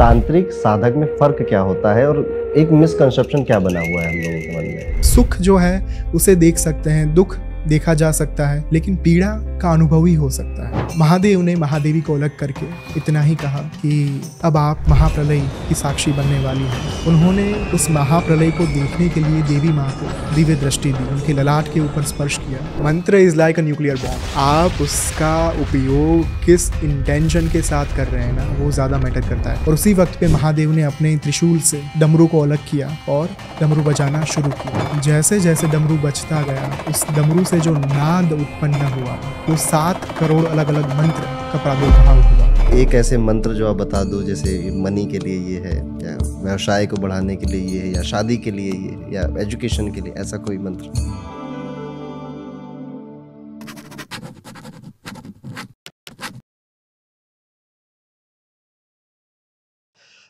तांत्रिक साधक में फ़र्क क्या होता है और एक मिसकंसेप्शन क्या बना हुआ है हम लोगों के मन में सुख जो है उसे देख सकते हैं दुख देखा जा सकता है लेकिन पीड़ा का अनुभव ही हो सकता है महादेव ने महादेवी को अलग करके इतना ही कहा कि अब आप महाप्रलय की साक्षी बनने वाली हैं उन्होंने उस महाप्रलय को देखने के लिए देवी माँ को दिव्य दृष्टि दी उनके ललाट के ऊपर स्पर्श किया mantra is like a nuclear bomb आप उसका उपयोग किस इंटेंशन के साथ कर रहे हैं ना वो ज़्यादा मैटर करता है और उसी वक्त पे महादेव ने अपने त्रिशूल से डमरू को अलग किया और डमरू बजाना शुरू किया जैसे जैसे डमरू बचता गया उस डमरू से जो नाद उत्पन्न हुआ वो सात करोड़ अलग अलग मंत्र का प्रादुर्भाव हुआ एक ऐसे मंत्र जो आप बता दो जैसे मनी के लिए ये है या व्यवसाय को बढ़ाने के लिए ये है या शादी के लिए ये या एजुकेशन के लिए ऐसा कोई मंत्र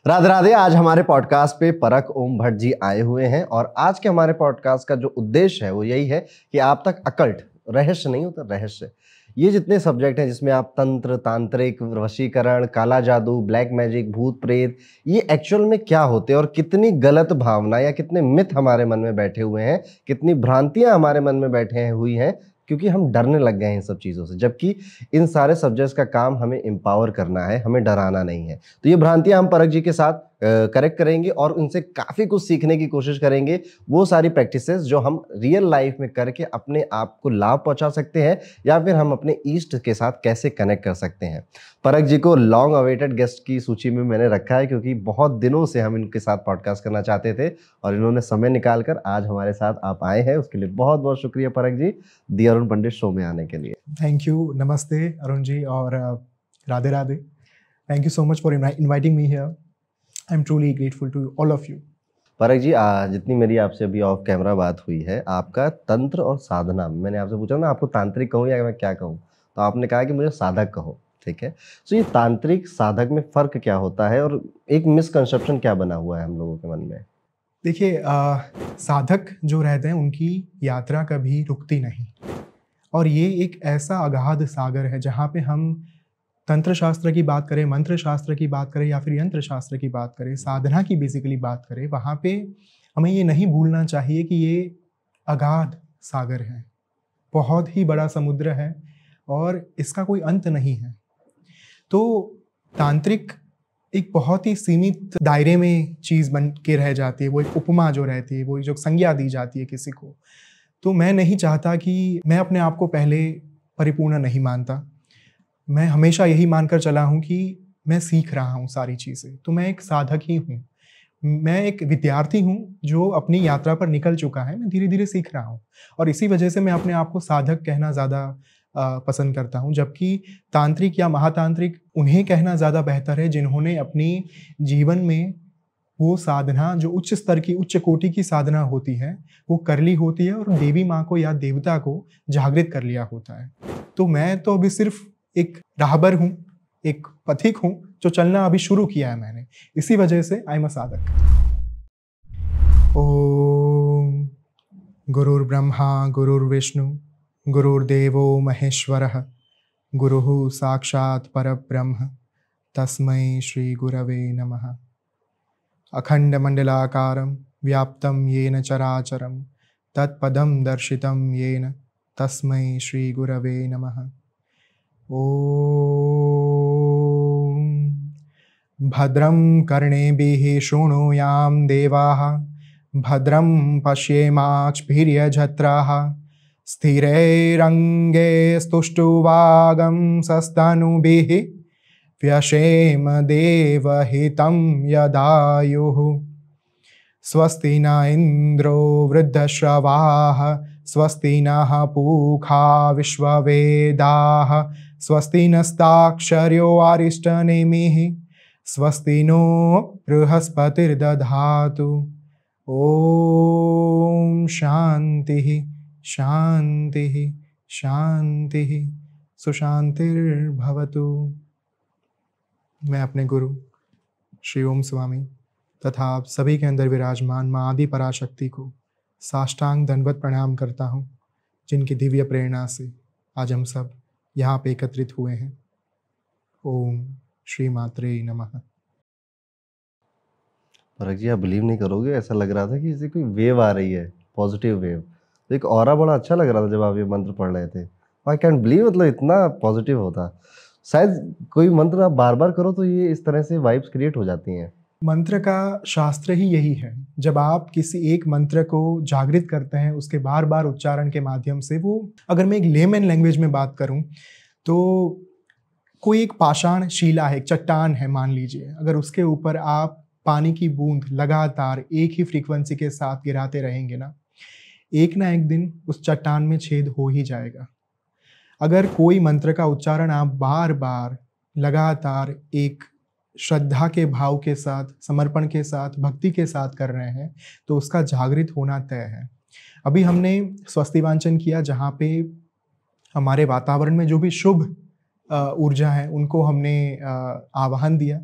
राधे राधे आज हमारे पॉडकास्ट पे परख ओम भट्ट जी आए हुए हैं और आज के हमारे पॉडकास्ट का जो उद्देश्य है वो यही है कि आप तक अकल्ट रहस्य नहीं होता रहस्य ये जितने सब्जेक्ट हैं जिसमें आप तंत्र तांत्रिक वशीकरण काला जादू ब्लैक मैजिक भूत प्रेत ये एक्चुअल में क्या होते हैं और कितनी गलत भावना या कितने मिथ हमारे मन में बैठे हुए हैं कितनी भ्रांतियां हमारे मन में बैठे हुई हैं क्योंकि हम डरने लग गए हैं इन सब चीज़ों से जबकि इन सारे सब्जेक्ट्स का काम हमें एम्पावर करना है हमें डराना नहीं है तो ये भ्रांतियाँ हम परख जी के साथ करेक्ट करेंगे और उनसे काफ़ी कुछ सीखने की कोशिश करेंगे वो सारी प्रैक्टिसेस जो हम रियल लाइफ में करके अपने आप को लाभ पहुंचा सकते हैं या फिर हम अपने ईस्ट के साथ कैसे कनेक्ट कर सकते हैं परक जी को लॉन्ग अवेटेड गेस्ट की सूची में मैंने रखा है क्योंकि बहुत दिनों से हम इनके साथ पॉडकास्ट करना चाहते थे और इन्होंने समय निकाल कर आज हमारे साथ आप आए हैं उसके लिए बहुत बहुत शुक्रिया परक जी दी अरुण पंडित शो में आने के लिए थैंक यू नमस्ते अरुण जी और Radhe Radhe thank you so much for inviting me here I am truly grateful to all of you Parak ji आ, जितनी मेरी आपसे अभी ऑफ कैमरा बात हुई है आपका तंत्र और साधना मैंने आपसे पूछा ना आपको तांत्रिक कहूँ या मैं क्या कहूँ तो आपने कहा कि मुझे साधक कहो ठीक है सो ये तांत्रिक साधक में फ़र्क क्या होता है और एक मिसकंसेप्शन क्या बना हुआ है हम लोगों के मन में देखिए साधक जो रहते हैं उनकी यात्रा कभी रुकती नहीं और ये एक ऐसा अगाध सागर है जहाँ पे हम तंत्र शास्त्र की बात करें मंत्र शास्त्र की बात करें या फिर यंत्र शास्त्र की बात करें साधना की बेसिकली बात करें वहाँ पे हमें ये नहीं भूलना चाहिए कि ये अगाध सागर है बहुत ही बड़ा समुद्र है और इसका कोई अंत नहीं है तो तांत्रिक एक बहुत ही सीमित दायरे में चीज़ बन के रह जाती है वो एक उपमा जो रहती है वो जो संज्ञा दी जाती है किसी को तो मैं नहीं चाहता कि मैं अपने आप को पहले परिपूर्ण नहीं मानता मैं हमेशा यही मानकर चला हूँ कि मैं सीख रहा हूँ सारी चीज़ें तो मैं एक साधक ही हूँ मैं एक विद्यार्थी हूँ जो अपनी यात्रा पर निकल चुका है मैं धीरे धीरे सीख रहा हूँ और इसी वजह से मैं अपने आप को साधक कहना ज़्यादा पसंद करता हूँ जबकि तांत्रिक या महातांत्रिक उन्हें कहना ज़्यादा बेहतर है जिन्होंने अपनी जीवन में वो साधना जो उच्च स्तर की उच्च कोटि की साधना होती है वो कर ली होती है और देवी माँ को या देवता को जागृत कर लिया होता है तो मैं तो अभी सिर्फ एक राहबर हूँ एक पथिक हूँ जो चलना अभी शुरू किया है मैंने इसी वजह से आई एम अ साधक ओम गुरुर् ब्रह्मा गुरुर्विष्णु गुरुर्देव महेश्वर गुरु साक्षात परब्रह्म तस्मै श्रीगुरवे नमः अखण्डमण्डलाकारं व्याप्तं येन चराचरं तत्पदम दर्शित येन श्री श्रीगुरवे नमः भद्रं कर्णेभिः शृणुयां देवाः भद्रं पश्येमाक्ष्भिझत्राः स्थिरैरङ्गे स्तुष्टुवागं सस्तनुभिः देवहितं यदायुः स्वस्ति न इन्द्रो वृद्धश्रवाः स्वस्ति नूखा विश्ववेद स्वस्ति स्वस्ति आरिष्ट आरिष्टनेमिः स्वस्ति नो बृहस्पतिर्दधातु ओ शांति शांति शांति सुशांतिर्भवतु मैं अपने गुरु श्री ओम स्वामी तथा आप सभी के अंदर विराजमान माँ आदि पराशक्ति को साष्टांग दंडवत प्रणाम करता हूँ जिनकी दिव्य प्रेरणा से आज हम सब यहाँ पे एकत्रित हुए हैं ओम श्री मात्रे नमः फरक जी आप बिलीव नहीं करोगे ऐसा लग रहा था कि इसे कोई वेव आ रही है पॉजिटिव वेव तो एक और बड़ा अच्छा लग रहा था जब आप ये मंत्र पढ़ रहे थे आई कैन बिलीव मतलब इतना पॉजिटिव होता शायद कोई मंत्र आप बार बार करो तो ये इस तरह से वाइब्स क्रिएट हो जाती हैं मंत्र का शास्त्र ही यही है जब आप किसी एक मंत्र को जागृत करते हैं उसके बार बार उच्चारण के माध्यम से वो अगर मैं एक लेमन लैंग्वेज में बात करूं तो कोई एक पाषाण शिला है एक चट्टान है मान लीजिए अगर उसके ऊपर आप पानी की बूंद लगातार एक ही फ्रीक्वेंसी के साथ गिराते रहेंगे ना एक ना एक दिन उस चट्टान में छेद हो ही जाएगा अगर कोई मंत्र का उच्चारण आप बार बार लगातार एक श्रद्धा के भाव के साथ समर्पण के साथ भक्ति के साथ कर रहे हैं तो उसका जागृत होना तय है अभी हमने स्वस्ति वांचन किया जहाँ पे हमारे वातावरण में जो भी शुभ ऊर्जा है उनको हमने आवाहन दिया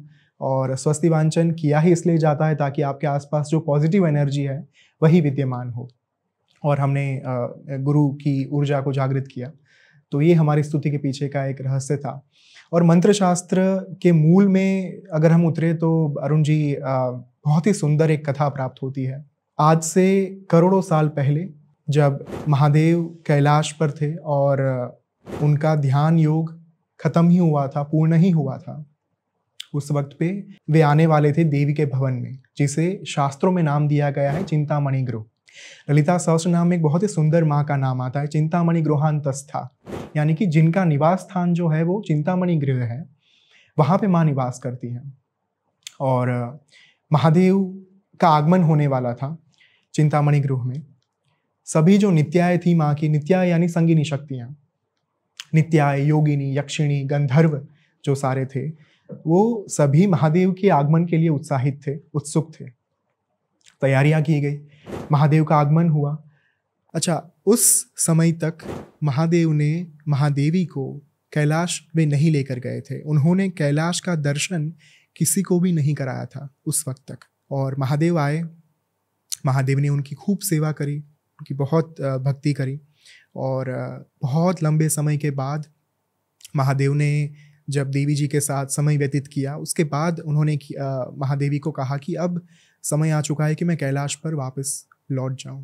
और स्वस्ति वांचन किया ही इसलिए जाता है ताकि आपके आसपास जो पॉजिटिव एनर्जी है वही विद्यमान हो और हमने गुरु की ऊर्जा को जागृत किया तो ये हमारी स्तुति के पीछे का एक रहस्य था और मंत्र शास्त्र के मूल में अगर हम उतरे तो अरुण जी बहुत ही सुंदर एक कथा प्राप्त होती है आज से करोड़ों साल पहले जब महादेव कैलाश पर थे और उनका ध्यान योग खत्म ही हुआ था पूर्ण ही हुआ था उस वक्त पे वे आने वाले थे देवी के भवन में जिसे शास्त्रों में नाम दिया गया है चिंतामणि ग्रुप ललिता सहस्त्र नाम एक बहुत ही सुंदर माँ का नाम आता है चिंतामणि गृहांतस्था यानी कि जिनका निवास स्थान जो है वो चिंतामणि गृह है वहाँ पे माँ निवास करती है और महादेव का आगमन होने वाला था चिंतामणि गृह में सभी जो नित्याय थी माँ की नित्याय यानी संगीनी शक्तियाँ नित्याय योगिनी यक्षिणी गंधर्व जो सारे थे वो सभी महादेव के आगमन के लिए उत्साहित थे उत्सुक थे तैयारियां की गई महादेव का आगमन हुआ अच्छा उस समय तक महादेव ने महादेवी को कैलाश में नहीं लेकर गए थे उन्होंने कैलाश का दर्शन किसी को भी नहीं कराया था उस वक्त तक और महादेव आए महादेव ने उनकी खूब सेवा करी उनकी बहुत भक्ति करी और बहुत लंबे समय के बाद महादेव ने जब देवी जी के साथ समय व्यतीत किया उसके बाद उन्होंने महादेवी को कहा कि अब समय आ चुका है कि मैं कैलाश पर वापस लौट जाऊं।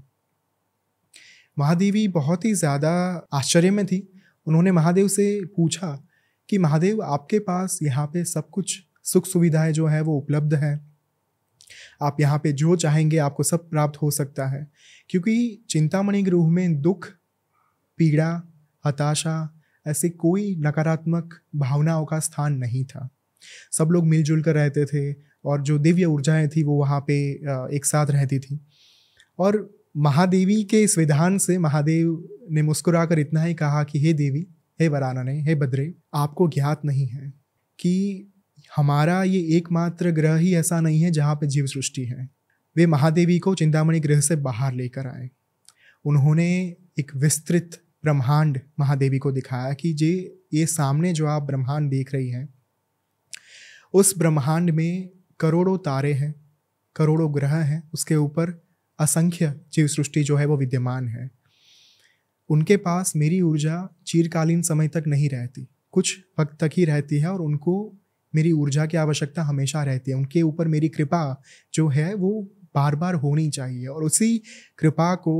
महादेवी बहुत ही ज़्यादा आश्चर्य में थी उन्होंने महादेव से पूछा कि महादेव आपके पास यहाँ पे सब कुछ सुख सुविधाएं जो है वो उपलब्ध है आप यहाँ पे जो चाहेंगे आपको सब प्राप्त हो सकता है क्योंकि चिंतामणि गृह में दुख पीड़ा हताशा ऐसे कोई नकारात्मक भावनाओं का स्थान नहीं था सब लोग मिलजुल कर रहते थे और जो दिव्य ऊर्जाएं थी वो वहाँ पे एक साथ रहती थी और महादेवी के इस विधान से महादेव ने मुस्कुरा कर इतना ही कहा कि हे देवी हे वरानने हे बद्रे आपको ज्ञात नहीं है कि हमारा ये एकमात्र ग्रह ही ऐसा नहीं है जहाँ पे जीव सृष्टि है वे महादेवी को चिंतामणि ग्रह से बाहर लेकर आए उन्होंने एक विस्तृत ब्रह्मांड महादेवी को दिखाया कि जे ये सामने जो आप ब्रह्मांड देख रही हैं उस ब्रह्मांड में करोड़ों तारे हैं करोड़ों ग्रह हैं उसके ऊपर असंख्य जीव सृष्टि जो है वो विद्यमान है उनके पास मेरी ऊर्जा चीरकालीन समय तक नहीं रहती कुछ वक्त तक ही रहती है और उनको मेरी ऊर्जा की आवश्यकता हमेशा रहती है उनके ऊपर मेरी कृपा जो है वो बार बार होनी चाहिए और उसी कृपा को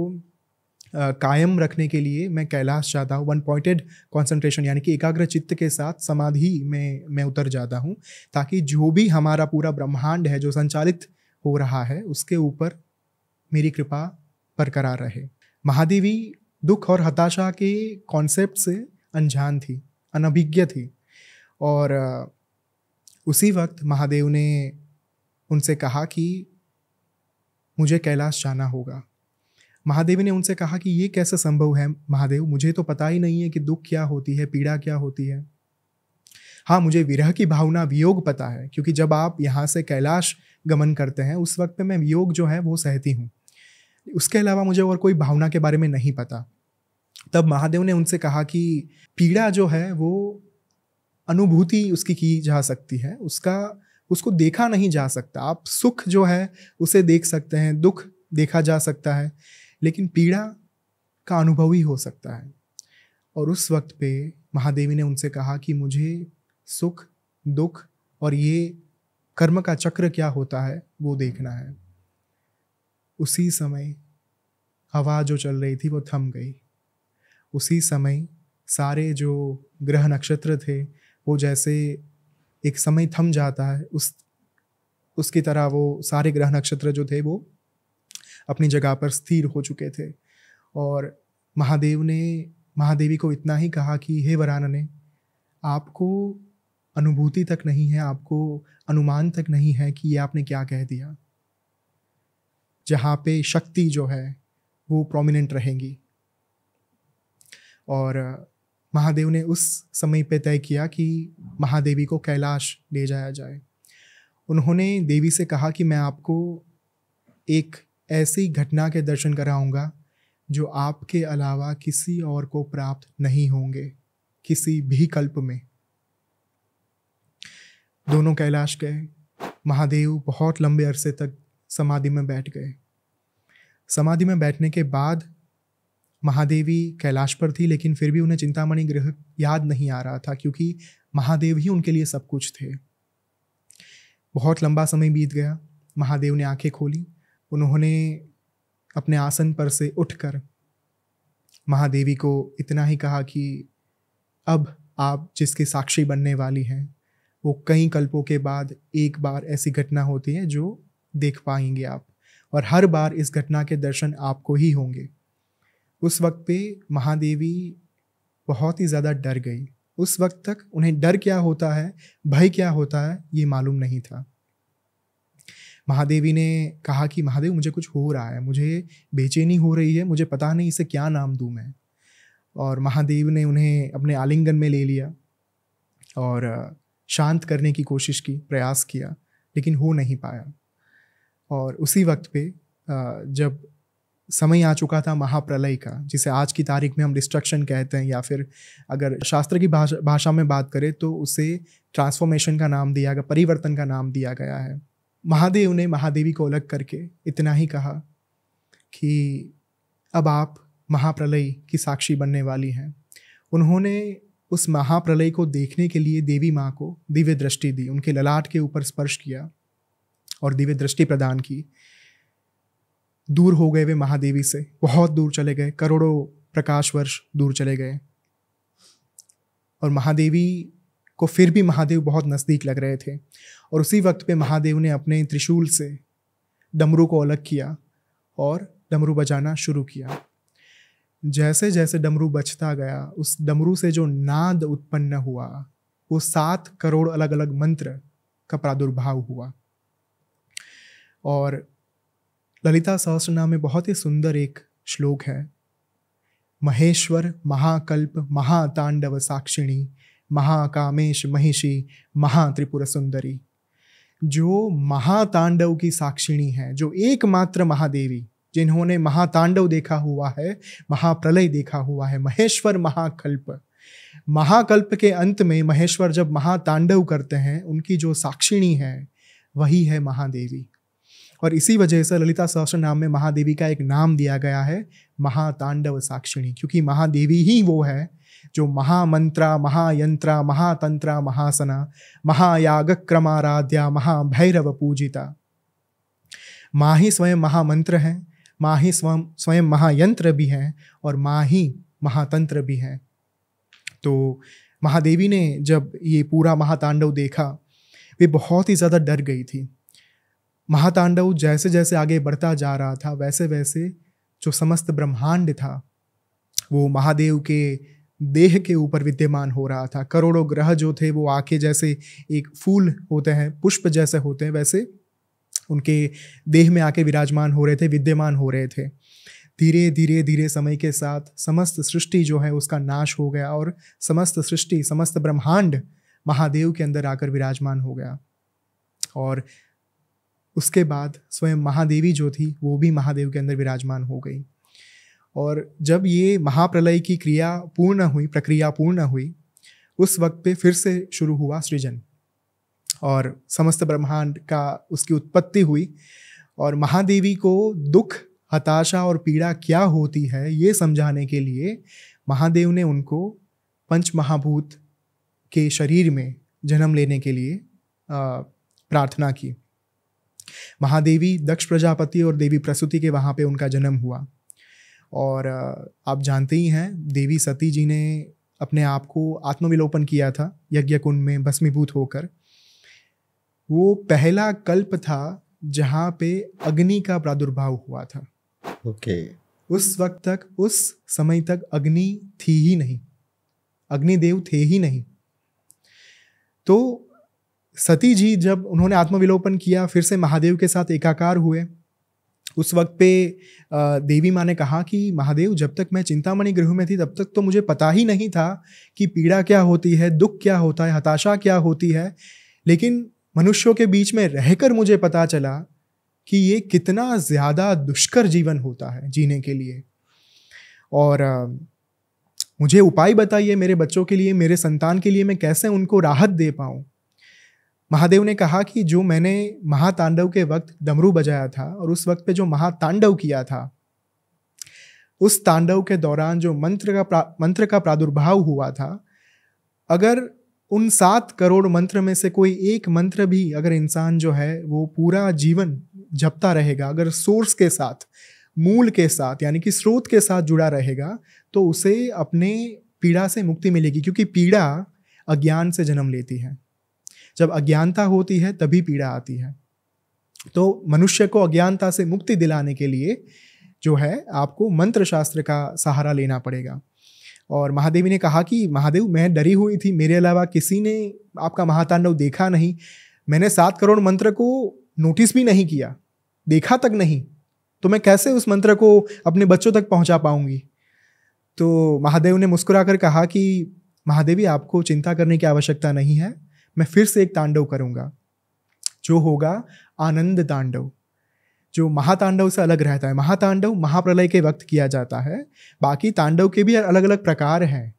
कायम रखने के लिए मैं कैलाश जाता हूँ वन पॉइंटेड कॉन्सेंट्रेशन यानी कि एकाग्र चित्त के साथ समाधि में मैं उतर जाता हूँ ताकि जो भी हमारा पूरा ब्रह्मांड है जो संचालित हो रहा है उसके ऊपर मेरी कृपा बरकरार रहे महादेवी दुख और हताशा के कॉन्सेप्ट से अनजान थी अनभिज्ञ थी और उसी वक्त महादेव ने उनसे कहा कि मुझे कैलाश जाना होगा महादेवी ने उनसे कहा कि ये कैसे संभव है महादेव मुझे तो पता ही नहीं है कि दुख क्या होती है पीड़ा क्या होती है हाँ मुझे विरह की भावना वियोग पता है क्योंकि जब आप यहाँ से कैलाश गमन करते हैं उस वक्त पे मैं वियोग जो है वो सहती हूँ उसके अलावा मुझे और कोई भावना के बारे में नहीं पता तब महादेव ने उनसे कहा कि पीड़ा जो है वो अनुभूति उसकी की जा सकती है उसका उसको देखा नहीं जा सकता आप सुख जो है उसे देख सकते हैं दुख देखा जा सकता है लेकिन पीड़ा का अनुभव ही हो सकता है और उस वक्त पे महादेवी ने उनसे कहा कि मुझे सुख दुख और ये कर्म का चक्र क्या होता है वो देखना है उसी समय हवा जो चल रही थी वो थम गई उसी समय सारे जो ग्रह नक्षत्र थे वो जैसे एक समय थम जाता है उस उसकी तरह वो सारे ग्रह नक्षत्र जो थे वो अपनी जगह पर स्थिर हो चुके थे और महादेव ने महादेवी को इतना ही कहा कि हे वरानने आपको अनुभूति तक नहीं है आपको अनुमान तक नहीं है कि ये आपने क्या कह दिया जहाँ पे शक्ति जो है वो प्रोमिनेंट रहेंगी और महादेव ने उस समय पे तय किया कि महादेवी को कैलाश ले जाया जाए उन्होंने देवी से कहा कि मैं आपको एक ऐसी घटना के दर्शन कराऊंगा जो आपके अलावा किसी और को प्राप्त नहीं होंगे किसी भी कल्प में दोनों कैलाश गए महादेव बहुत लंबे अरसे तक समाधि में बैठ गए समाधि में बैठने के बाद महादेवी कैलाश पर थी लेकिन फिर भी उन्हें चिंतामणि ग्रह याद नहीं आ रहा था क्योंकि महादेव ही उनके लिए सब कुछ थे बहुत लंबा समय बीत गया महादेव ने आंखें खोली उन्होंने अपने आसन पर से उठकर महादेवी को इतना ही कहा कि अब आप जिसके साक्षी बनने वाली हैं वो कई कल्पों के बाद एक बार ऐसी घटना होती है जो देख पाएंगे आप और हर बार इस घटना के दर्शन आपको ही होंगे उस वक्त पे महादेवी बहुत ही ज़्यादा डर गई उस वक्त तक उन्हें डर क्या होता है भय क्या होता है ये मालूम नहीं था महादेवी ने कहा कि महादेव मुझे कुछ हो रहा है मुझे बेचैनी हो रही है मुझे पता नहीं इसे क्या नाम दूँ मैं और महादेव ने उन्हें अपने आलिंगन में ले लिया और शांत करने की कोशिश की प्रयास किया लेकिन हो नहीं पाया और उसी वक्त पे जब समय आ चुका था महाप्रलय का जिसे आज की तारीख में हम डिस्ट्रक्शन कहते हैं या फिर अगर शास्त्र की भाषा भाषा में बात करें तो उसे ट्रांसफॉर्मेशन का नाम दिया गया परिवर्तन का नाम दिया गया है महादेव ने महादेवी को अलग करके इतना ही कहा कि अब आप महाप्रलय की साक्षी बनने वाली हैं उन्होंने उस महाप्रलय को देखने के लिए देवी माँ को दिव्य दृष्टि दी उनके ललाट के ऊपर स्पर्श किया और दिव्य दृष्टि प्रदान की दूर हो गए वे महादेवी से बहुत दूर चले गए करोड़ों प्रकाश वर्ष दूर चले गए और महादेवी को फिर भी महादेव बहुत नज़दीक लग रहे थे और उसी वक्त पे महादेव ने अपने त्रिशूल से डमरू को अलग किया और डमरू बजाना शुरू किया जैसे जैसे डमरू बचता गया उस डमरू से जो नाद उत्पन्न हुआ वो सात करोड़ अलग अलग मंत्र का प्रादुर्भाव हुआ और ललिता सहस्रनाम में बहुत ही सुंदर एक श्लोक है महेश्वर महाकल्प महातांडव साक्षिणी महाकामेश महिषी महात्रिपुर सुंदरी जो महातांडव की साक्षिणी है जो एकमात्र महादेवी जिन्होंने महातांडव देखा हुआ है महाप्रलय देखा हुआ है महेश्वर महाकल्प महाकल्प के अंत में महेश्वर जब महातांडव करते हैं उनकी जो साक्षिणी है वही है महादेवी और इसी वजह से ललिता सहस्र नाम में महादेवी का एक नाम दिया गया है महातांडव साक्षिणी क्योंकि महादेवी ही वो है जो महामंत्रा महायंत्रा महातंत्रा महासना महायागक्रमाराध्या महाभैरव पूजिता माँ ही स्वयं महामंत्र हैं माँ ही स्वयं स्वयं महायंत्र भी हैं और माँ ही महातंत्र भी हैं तो महादेवी ने जब ये पूरा महातांडव देखा वे बहुत ही ज़्यादा डर गई थी महातांडव जैसे जैसे आगे बढ़ता जा रहा था वैसे वैसे जो समस्त ब्रह्मांड था वो महादेव के देह के ऊपर विद्यमान हो रहा था करोड़ों ग्रह जो थे वो आके जैसे एक फूल होते हैं पुष्प जैसे होते हैं वैसे उनके देह में आके विराजमान हो रहे थे विद्यमान हो रहे थे धीरे धीरे धीरे समय के साथ समस्त सृष्टि जो है उसका नाश हो गया और समस्त सृष्टि समस्त ब्रह्मांड महादेव के अंदर आकर विराजमान हो गया और उसके बाद स्वयं महादेवी जो थी वो भी महादेव के अंदर विराजमान हो गई और जब ये महाप्रलय की क्रिया पूर्ण हुई प्रक्रिया पूर्ण हुई उस वक्त पे फिर से शुरू हुआ सृजन और समस्त ब्रह्मांड का उसकी उत्पत्ति हुई और महादेवी को दुख हताशा और पीड़ा क्या होती है ये समझाने के लिए महादेव ने उनको पंच महाभूत के शरीर में जन्म लेने के लिए प्रार्थना की महादेवी दक्ष प्रजापति और देवी प्रसूति के वहाँ पे उनका जन्म हुआ और आप जानते ही हैं देवी सती जी ने अपने आप को आत्मविलोपन किया था यज्ञ कुंड में भस्मीभूत होकर वो पहला कल्प था जहाँ पे अग्नि का प्रादुर्भाव हुआ था ओके okay. उस वक्त तक उस समय तक अग्नि थी ही नहीं अग्निदेव थे ही नहीं तो सती जी जब उन्होंने आत्मविलोपन किया फिर से महादेव के साथ एकाकार हुए उस वक्त पे देवी माँ ने कहा कि महादेव जब तक मैं चिंतामणि गृह में थी तब तक तो मुझे पता ही नहीं था कि पीड़ा क्या होती है दुख क्या होता है हताशा क्या होती है लेकिन मनुष्यों के बीच में रहकर मुझे पता चला कि ये कितना ज़्यादा दुष्कर जीवन होता है जीने के लिए और मुझे उपाय बताइए मेरे बच्चों के लिए मेरे संतान के लिए मैं कैसे उनको राहत दे पाऊँ महादेव ने कहा कि जो मैंने महातांडव के वक्त डमरू बजाया था और उस वक्त पे जो महातांडव किया था उस तांडव के दौरान जो मंत्र का मंत्र का प्रादुर्भाव हुआ था अगर उन सात करोड़ मंत्र में से कोई एक मंत्र भी अगर इंसान जो है वो पूरा जीवन जपता रहेगा अगर सोर्स के साथ मूल के साथ यानी कि स्रोत के साथ जुड़ा रहेगा तो उसे अपने पीड़ा से मुक्ति मिलेगी क्योंकि पीड़ा अज्ञान से जन्म लेती है जब अज्ञानता होती है तभी पीड़ा आती है तो मनुष्य को अज्ञानता से मुक्ति दिलाने के लिए जो है आपको मंत्र शास्त्र का सहारा लेना पड़ेगा और महादेवी ने कहा कि महादेव मैं डरी हुई थी मेरे अलावा किसी ने आपका महातांडव देखा नहीं मैंने सात करोड़ मंत्र को नोटिस भी नहीं किया देखा तक नहीं तो मैं कैसे उस मंत्र को अपने बच्चों तक पहुंचा पाऊंगी तो महादेव ने मुस्कुराकर कहा कि महादेवी आपको चिंता करने की आवश्यकता नहीं है मैं फिर से एक तांडव करूंगा जो होगा आनंद तांडव जो महातांडव से अलग रहता है महातांडव महाप्रलय के वक्त किया जाता है बाकी तांडव के भी अलग अलग प्रकार हैं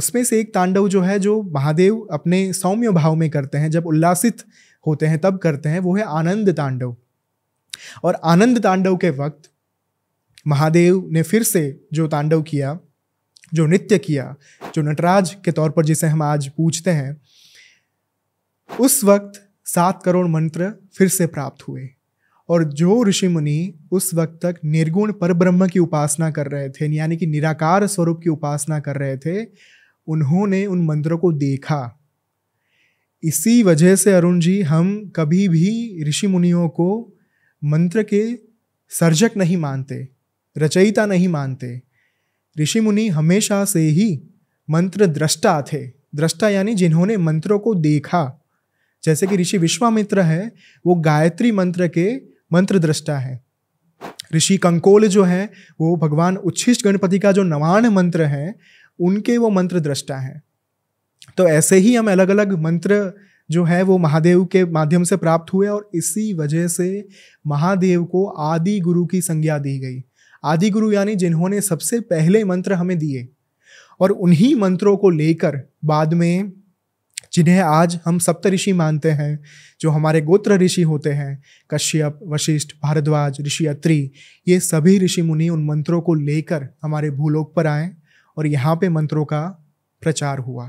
उसमें से एक तांडव जो है जो महादेव अपने सौम्य भाव में करते हैं जब उल्लासित होते हैं तब करते हैं वो है आनंद तांडव और आनंद तांडव के वक्त महादेव ने फिर से जो तांडव किया जो नृत्य किया जो नटराज के तौर पर जिसे हम आज पूछते हैं उस वक्त सात करोड़ मंत्र फिर से प्राप्त हुए और जो ऋषि मुनि उस वक्त तक निर्गुण परब्रह्म की उपासना कर रहे थे यानी कि निराकार स्वरूप की उपासना कर रहे थे उन्होंने उन मंत्रों को देखा इसी वजह से अरुण जी हम कभी भी ऋषि मुनियों को मंत्र के सर्जक नहीं मानते रचयिता नहीं मानते ऋषि मुनि हमेशा से ही मंत्र दृष्टा थे दृष्टा यानी जिन्होंने मंत्रों को देखा जैसे कि ऋषि विश्वामित्र है वो गायत्री मंत्र के मंत्र दृष्टा है ऋषि कंकोल जो है वो भगवान उच्छिष्ट गणपति का जो नवान मंत्र है उनके वो मंत्र दृष्टा है तो ऐसे ही हम अलग अलग मंत्र जो है वो महादेव के माध्यम से प्राप्त हुए और इसी वजह से महादेव को आदि गुरु की संज्ञा दी गई आदि गुरु यानी जिन्होंने सबसे पहले मंत्र हमें दिए और उन्हीं मंत्रों को लेकर बाद में जिन्हें आज हम सप्तऋषि मानते हैं जो हमारे गोत्र ऋषि होते हैं कश्यप वशिष्ठ भारद्वाज ऋषि अत्रि ये सभी ऋषि मुनि उन मंत्रों को लेकर हमारे भूलोक पर आए और यहाँ पे मंत्रों का प्रचार हुआ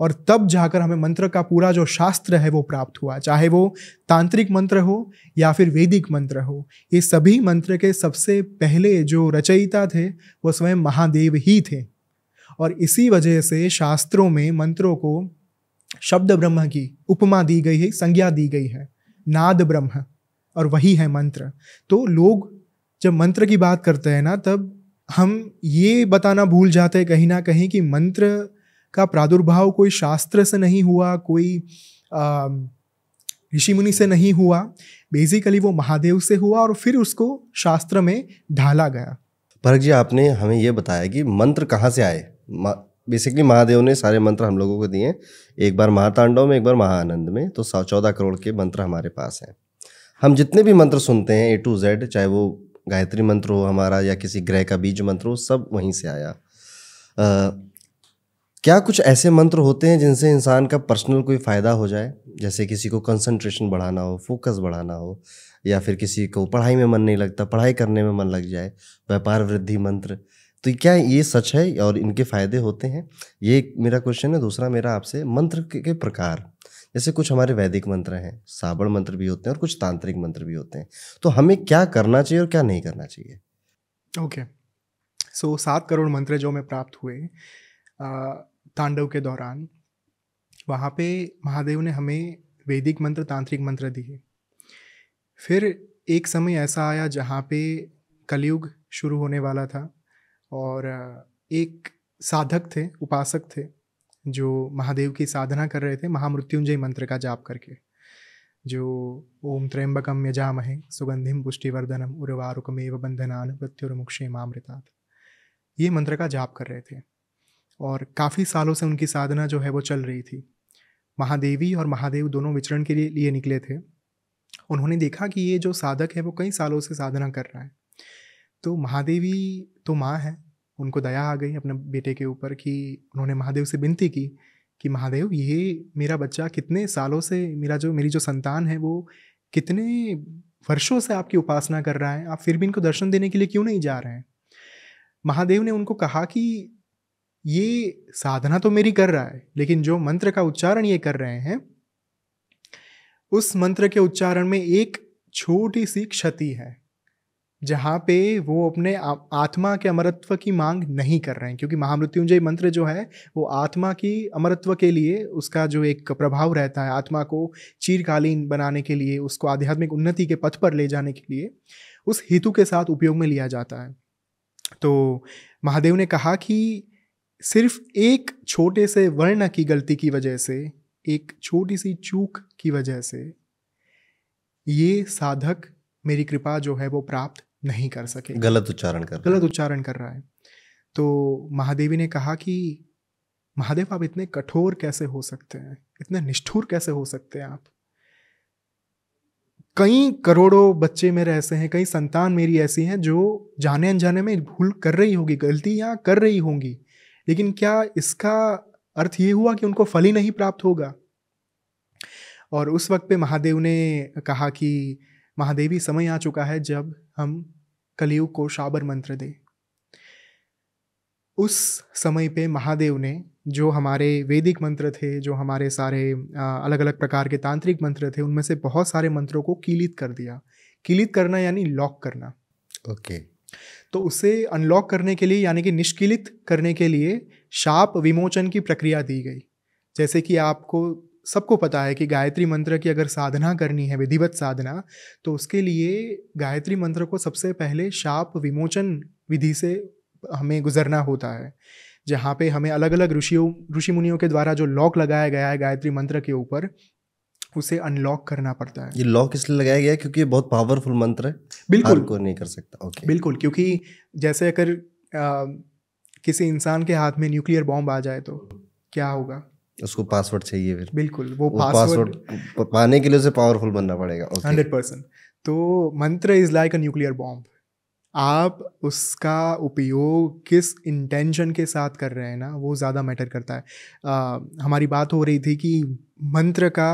और तब जाकर हमें मंत्र का पूरा जो शास्त्र है वो प्राप्त हुआ चाहे वो तांत्रिक मंत्र हो या फिर वैदिक मंत्र हो ये सभी मंत्र के सबसे पहले जो रचयिता थे वो स्वयं महादेव ही थे और इसी वजह से शास्त्रों में मंत्रों को शब्द ब्रह्म की उपमा दी गई है संज्ञा दी गई है नाद ब्रह्म और वही है मंत्र तो लोग जब मंत्र की बात करते हैं ना तब हम ये बताना भूल जाते हैं कहीं ना कहीं कि मंत्र का प्रादुर्भाव कोई शास्त्र से नहीं हुआ कोई ऋषि मुनि से नहीं हुआ बेसिकली वो महादेव से हुआ और फिर उसको शास्त्र में ढाला गया परख जी आपने हमें ये बताया कि मंत्र कहाँ से आए बेसिकली महादेव ने सारे मंत्र हम लोगों को दिए हैं एक बार महातांडव में एक बार महानंद में तो सौ चौदह करोड़ के मंत्र हमारे पास हैं हम जितने भी मंत्र सुनते हैं ए टू जेड चाहे वो गायत्री मंत्र हो हमारा या किसी ग्रह का बीज मंत्र हो सब वहीं से आया आ, क्या कुछ ऐसे मंत्र होते हैं जिनसे इंसान का पर्सनल कोई फ़ायदा हो जाए जैसे किसी को कंसंट्रेशन बढ़ाना हो फोकस बढ़ाना हो या फिर किसी को पढ़ाई में मन नहीं लगता पढ़ाई करने में मन लग जाए व्यापार वृद्धि मंत्र तो क्या ये सच है और इनके फायदे होते हैं ये मेरा क्वेश्चन है दूसरा मेरा आपसे मंत्र के, के प्रकार जैसे कुछ हमारे वैदिक मंत्र हैं साबण मंत्र भी होते हैं और कुछ तांत्रिक मंत्र भी होते हैं तो हमें क्या करना चाहिए और क्या नहीं करना चाहिए ओके सो सात करोड़ मंत्र जो हमें प्राप्त हुए तांडव के दौरान वहाँ पे महादेव ने हमें वैदिक मंत्र तांत्रिक मंत्र दिए फिर एक समय ऐसा आया जहाँ पे कलयुग शुरू होने वाला था और एक साधक थे उपासक थे जो महादेव की साधना कर रहे थे महामृत्युंजय मंत्र का जाप करके जो ओम त्रयंबकम यजामहे सुगंधिम पुष्टिवर्धनम उर्वारुकमेव बंधनान मृत्युर्मुक्षे मामृतात ये मंत्र का जाप कर रहे थे और काफ़ी सालों से उनकी साधना जो है वो चल रही थी महादेवी और महादेव दोनों विचरण के लिए, लिए निकले थे उन्होंने देखा कि ये जो साधक है वो कई सालों से साधना कर रहा है तो महादेवी तो माँ है उनको दया आ गई अपने बेटे के ऊपर कि उन्होंने महादेव से विनती की कि महादेव ये मेरा बच्चा कितने सालों से मेरा जो मेरी जो संतान है वो कितने वर्षों से आपकी उपासना कर रहा है आप फिर भी इनको दर्शन देने के लिए क्यों नहीं जा रहे हैं महादेव ने उनको कहा कि ये साधना तो मेरी कर रहा है लेकिन जो मंत्र का उच्चारण ये कर रहे हैं उस मंत्र के उच्चारण में एक छोटी सी क्षति है जहाँ पे वो अपने आत्मा के अमरत्व की मांग नहीं कर रहे हैं क्योंकि महामृत्युंजय मंत्र जो है वो आत्मा की अमरत्व के लिए उसका जो एक प्रभाव रहता है आत्मा को चीरकालीन बनाने के लिए उसको आध्यात्मिक उन्नति के पथ पर ले जाने के लिए उस हेतु के साथ उपयोग में लिया जाता है तो महादेव ने कहा कि सिर्फ एक छोटे से वर्ण की गलती की वजह से एक छोटी सी चूक की वजह से ये साधक मेरी कृपा जो है वो प्राप्त नहीं कर सके गलत उच्चारण कर गलत उच्चारण कर रहा है तो महादेवी ने कहा कि महादेव आप इतने कठोर कैसे हो सकते हैं इतने निष्ठुर कैसे हो सकते हैं आप कई करोड़ों बच्चे मेरे ऐसे हैं कई संतान मेरी ऐसी हैं जो जाने अनजाने में भूल कर रही होगी गलतियां कर रही होंगी लेकिन क्या इसका अर्थ ये हुआ कि उनको फल ही नहीं प्राप्त होगा और उस वक्त पे महादेव ने कहा कि महादेवी समय आ चुका है जब हम कलयुग को शाबर मंत्र दे उस समय पे महादेव ने जो हमारे वैदिक मंत्र थे जो हमारे सारे अलग अलग प्रकार के तांत्रिक मंत्र थे उनमें से बहुत सारे मंत्रों को कीलित कर दिया कीलित करना यानी लॉक करना ओके okay. तो उसे अनलॉक करने के लिए यानी कि निष्किलित करने के लिए शाप विमोचन की प्रक्रिया दी गई जैसे कि आपको सबको पता है कि गायत्री मंत्र की अगर साधना करनी है विधिवत साधना तो उसके लिए गायत्री मंत्र को सबसे पहले शाप विमोचन विधि से हमें गुजरना होता है जहाँ पे हमें अलग अलग ऋषियों ऋषि मुनियों के द्वारा जो लॉक लगाया गया है गायत्री मंत्र के ऊपर उसे अनलॉक करना पड़ता है ये लॉक इसलिए लगाया गया है क्योंकि ये बहुत पावरफुल मंत्र है बिल्कुल को नहीं कर सकता ओके बिल्कुल क्योंकि जैसे अगर किसी इंसान के हाथ में न्यूक्लियर बॉम्ब आ जाए तो क्या होगा उसको पासवर्ड चाहिए फिर बिल्कुल वो, वो पासवर्ड पाने के लिए उसे पावरफुल बनना पड़ेगा हंड्रेड परसेंट तो mantra is like a nuclear bomb आप उसका उपयोग किस इंटेंशन के साथ कर रहे हैं ना वो ज़्यादा मैटर करता है आ, हमारी बात हो रही थी कि मंत्र का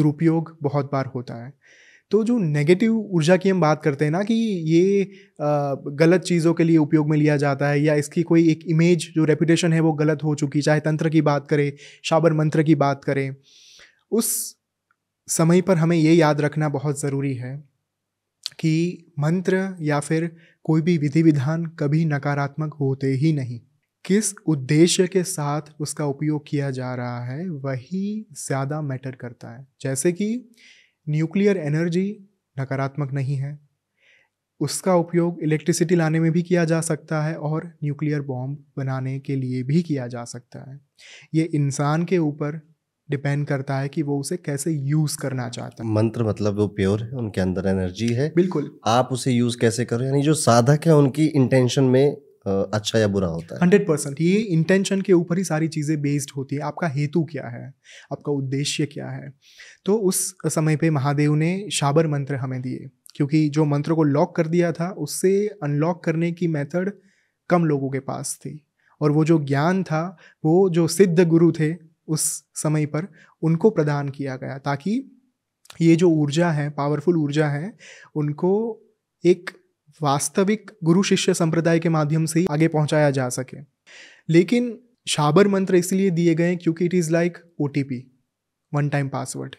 दुरुपयोग बहुत बार होता है तो जो नेगेटिव ऊर्जा की हम बात करते हैं ना कि ये गलत चीज़ों के लिए उपयोग में लिया जाता है या इसकी कोई एक इमेज जो रेपुटेशन है वो गलत हो चुकी चाहे तंत्र की बात करें शाबर मंत्र की बात करें उस समय पर हमें ये याद रखना बहुत ज़रूरी है कि मंत्र या फिर कोई भी विधि विधान कभी नकारात्मक होते ही नहीं किस उद्देश्य के साथ उसका उपयोग किया जा रहा है वही ज़्यादा मैटर करता है जैसे कि न्यूक्लियर एनर्जी नकारात्मक नहीं है उसका उपयोग इलेक्ट्रिसिटी लाने में भी किया जा सकता है और न्यूक्लियर बॉम्ब बनाने के लिए भी किया जा सकता है ये इंसान के ऊपर डिपेंड करता है कि वो उसे कैसे यूज करना चाहता है मंत्र मतलब वो प्योर है उनके अंदर एनर्जी है बिल्कुल आप उसे यूज कैसे करो यानी जो साधक है उनकी इंटेंशन में अच्छा या बुरा होता है हंड्रेड परसेंट ये इंटेंशन के ऊपर ही सारी चीज़ें बेस्ड होती है आपका हेतु क्या है आपका उद्देश्य क्या है तो उस समय पे महादेव ने शाबर मंत्र हमें दिए क्योंकि जो मंत्र को लॉक कर दिया था उससे अनलॉक करने की मेथड कम लोगों के पास थी और वो जो ज्ञान था वो जो सिद्ध गुरु थे उस समय पर उनको प्रदान किया गया ताकि ये जो ऊर्जा है पावरफुल ऊर्जा है उनको एक वास्तविक गुरु शिष्य संप्रदाय के माध्यम से ही आगे पहुंचाया जा सके लेकिन शाबर मंत्र इसलिए दिए गए क्योंकि it is like a one time password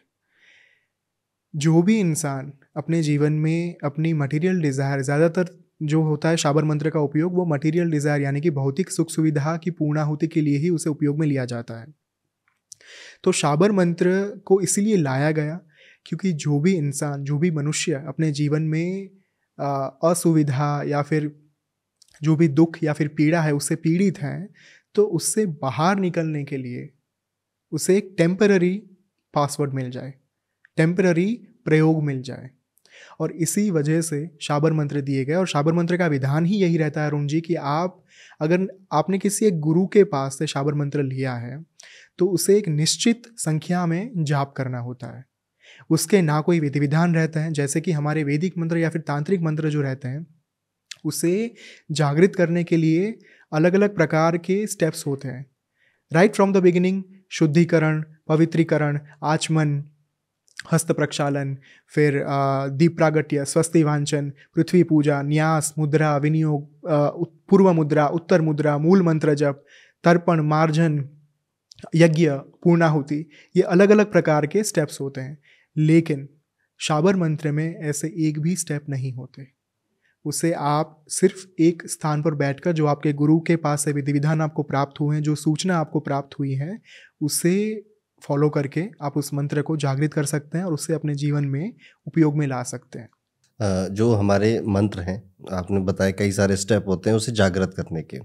जो भी इंसान अपने जीवन में अपनी मटेरियल डिज़ायर ज़्यादातर जो होता है शाबर मंत्र का उपयोग वो मटेरियल डिज़ायर यानी कि भौतिक सुख सुविधा की पूर्णाहुति के लिए ही उसे उपयोग में लिया जाता है तो शाबर मंत्र को इसलिए लाया गया क्योंकि जो भी इंसान जो भी मनुष्य अपने जीवन में असुविधा या फिर जो भी दुख या फिर पीड़ा है उससे पीड़ित हैं तो उससे बाहर निकलने के लिए उसे एक टेम्पररी पासवर्ड मिल जाए टेम्पररी प्रयोग मिल जाए और इसी वजह से शाबर मंत्र दिए गए और शाबर मंत्र का विधान ही यही रहता है अरुण जी कि आप अगर आपने किसी एक गुरु के पास से शाबर मंत्र लिया है तो उसे एक निश्चित संख्या में जाप करना होता है उसके ना कोई विधि विधान रहते हैं जैसे कि हमारे वैदिक मंत्र या फिर तांत्रिक मंत्र जो रहते हैं उसे जागृत करने के लिए अलग अलग प्रकार के स्टेप्स होते हैं राइट फ्रॉम द बिगिनिंग शुद्धिकरण पवित्रीकरण आचमन हस्त प्रक्षालन फिर दीप प्रागट्य स्वस्ति वांचन पृथ्वी पूजा न्यास मुद्रा विनियोग पूर्व मुद्रा उत्तर मुद्रा मूल मंत्र जप तर्पण मार्जन यज्ञ पूर्णाहुति ये अलग अलग प्रकार के स्टेप्स होते हैं लेकिन शाबर मंत्र में ऐसे एक भी स्टेप नहीं होते उसे आप सिर्फ एक स्थान पर बैठकर जो आपके गुरु के पास से विधि विधान आपको प्राप्त हुए हैं जो सूचना आपको प्राप्त हुई है उसे फॉलो करके आप उस मंत्र को जागृत कर सकते हैं और उससे अपने जीवन में उपयोग में ला सकते हैं जो हमारे मंत्र हैं आपने बताया कई सारे स्टेप होते हैं उसे जागृत करने के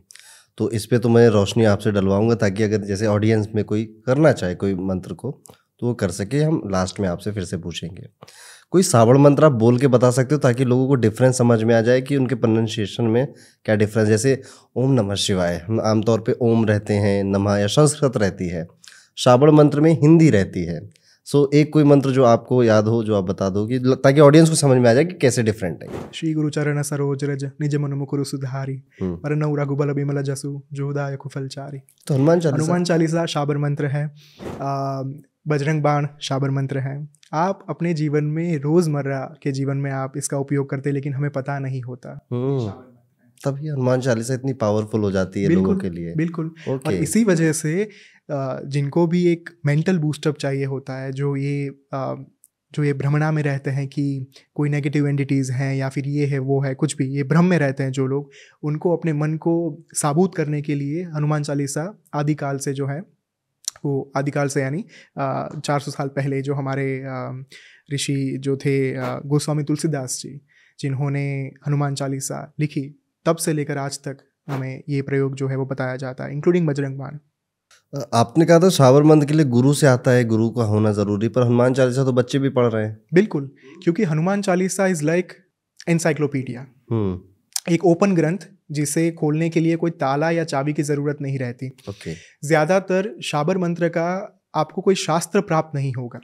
तो इस पर तो मैं रोशनी आपसे डलवाऊंगा ताकि अगर जैसे ऑडियंस में कोई करना चाहे कोई मंत्र को तो वो कर सके हम लास्ट में आपसे फिर से पूछेंगे कोई सावण मंत्र आप बोल के बता सकते हो ताकि लोगों को डिफरेंस समझ में आ जाए कि उनके प्रोनाउंसिएशन में क्या डिफरेंस जैसे ओम नमः शिवाय हम आमतौर पे ओम रहते हैं नमः या संस्कृत रहती है श्रावण मंत्र में हिंदी रहती है सो so, एक कोई मंत्र जो आपको याद हो जो आप बता दो कि ताकि ऑडियंस को समझ में आ जाए कि कैसे डिफरेंट है श्री गुरु चरण सरोज रज निज मन मुकुर सुधारी पर हम्म। मरण रघुबल बिमल जसु कुफल चारी तो हनुमान चालीसा हनुमान चालीसा शाबर मंत्र है आ, बजरंग बाण शाबर मंत्र है आप अपने जीवन में रोजमर्रा के जीवन में आप इसका उपयोग करते लेकिन हमें पता नहीं होता हम्म। तभी हनुमान चालीसा इतनी पावरफुल हो जाती है लोगों के लिए बिल्कुल okay. और इसी वजह से जिनको भी एक मेंटल बूस्टअप चाहिए होता है जो ये जो ये भ्रमणा में रहते हैं कि कोई नेगेटिव एंटिटीज़ हैं या फिर ये है वो है कुछ भी ये भ्रम में रहते हैं जो लोग उनको अपने मन को साबूत करने के लिए हनुमान चालीसा आदिकाल से जो है वो आदिकाल से यानी चार सौ साल पहले जो हमारे ऋषि जो थे गोस्वामी तुलसीदास जी जिन्होंने हनुमान चालीसा लिखी तब से लेकर आज तक हमें ये प्रयोग जो है वो बताया जाता है इंक्लूडिंग बजरंग बाण आपने कहा था सावरमंद के लिए गुरु से आता है गुरु का होना जरूरी पर हनुमान चालीसा तो बच्चे भी पढ़ रहे हैं बिल्कुल क्योंकि Hanuman Chalisa is like encyclopedia एक ओपन ग्रंथ जिसे खोलने के लिए कोई ताला या चाबी की जरूरत नहीं रहती ओके ज्यादातर शाबर मंत्र का आपको कोई शास्त्र प्राप्त नहीं होगा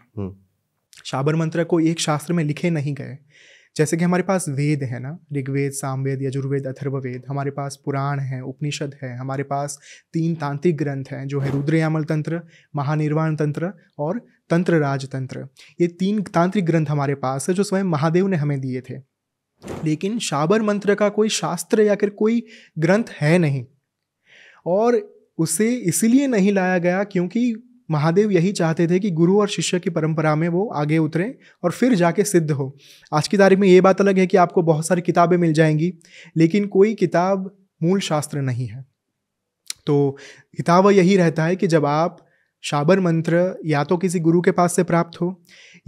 शाबर हम्म। मंत्र को एक शास्त्र में लिखे नहीं गए जैसे कि हमारे पास वेद है ना ऋग्वेद सामवेद यजुर्वेद अथर्ववेद हमारे पास पुराण है उपनिषद है हमारे पास तीन तांत्रिक ग्रंथ हैं जो है रुद्रयामल तंत्र महानिर्वाण तंत्र और तंत्र राजतंत्र ये तीन तांत्रिक ग्रंथ हमारे पास है जो स्वयं महादेव ने हमें दिए थे लेकिन शाबर मंत्र का कोई शास्त्र या फिर कोई ग्रंथ है नहीं और उसे इसीलिए नहीं लाया गया क्योंकि महादेव यही चाहते थे कि गुरु और शिष्य की परंपरा में वो आगे उतरें और फिर जाके सिद्ध हो आज की तारीख में ये बात अलग है कि आपको बहुत सारी किताबें मिल जाएंगी लेकिन कोई किताब मूल शास्त्र नहीं है तो किताब यही रहता है कि जब आप शाबर मंत्र या तो किसी गुरु के पास से प्राप्त हो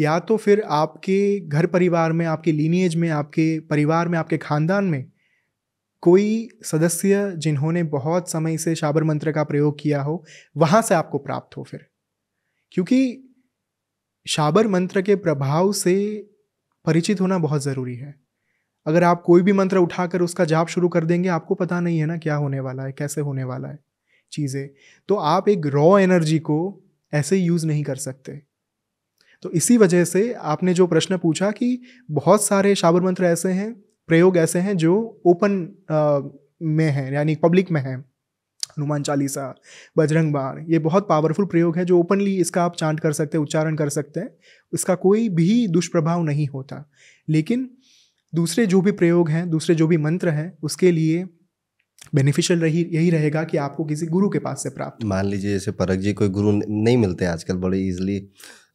या तो फिर आपके घर परिवार में आपके लीनिएज में आपके परिवार में आपके खानदान में कोई सदस्य जिन्होंने बहुत समय से शाबर मंत्र का प्रयोग किया हो वहाँ से आपको प्राप्त हो फिर क्योंकि शाबर मंत्र के प्रभाव से परिचित होना बहुत ज़रूरी है अगर आप कोई भी मंत्र उठाकर उसका जाप शुरू कर देंगे आपको पता नहीं है ना क्या होने वाला है कैसे होने वाला है चीज़ें तो आप एक रॉ एनर्जी को ऐसे यूज़ नहीं कर सकते तो इसी वजह से आपने जो प्रश्न पूछा कि बहुत सारे शाबर मंत्र ऐसे हैं प्रयोग ऐसे हैं जो ओपन में हैं यानी पब्लिक में हैं हनुमान चालीसा बजरंग बाण ये बहुत पावरफुल प्रयोग है जो ओपनली इसका आप चांट कर सकते हैं उच्चारण कर सकते हैं इसका कोई भी दुष्प्रभाव नहीं होता लेकिन दूसरे जो भी प्रयोग हैं दूसरे जो भी मंत्र हैं उसके लिए बेनिफिशियल रही यही रहेगा कि आपको किसी गुरु के पास से प्राप्त मान लीजिए जैसे परक जी कोई गुरु नहीं मिलते आजकल बड़े ईजिली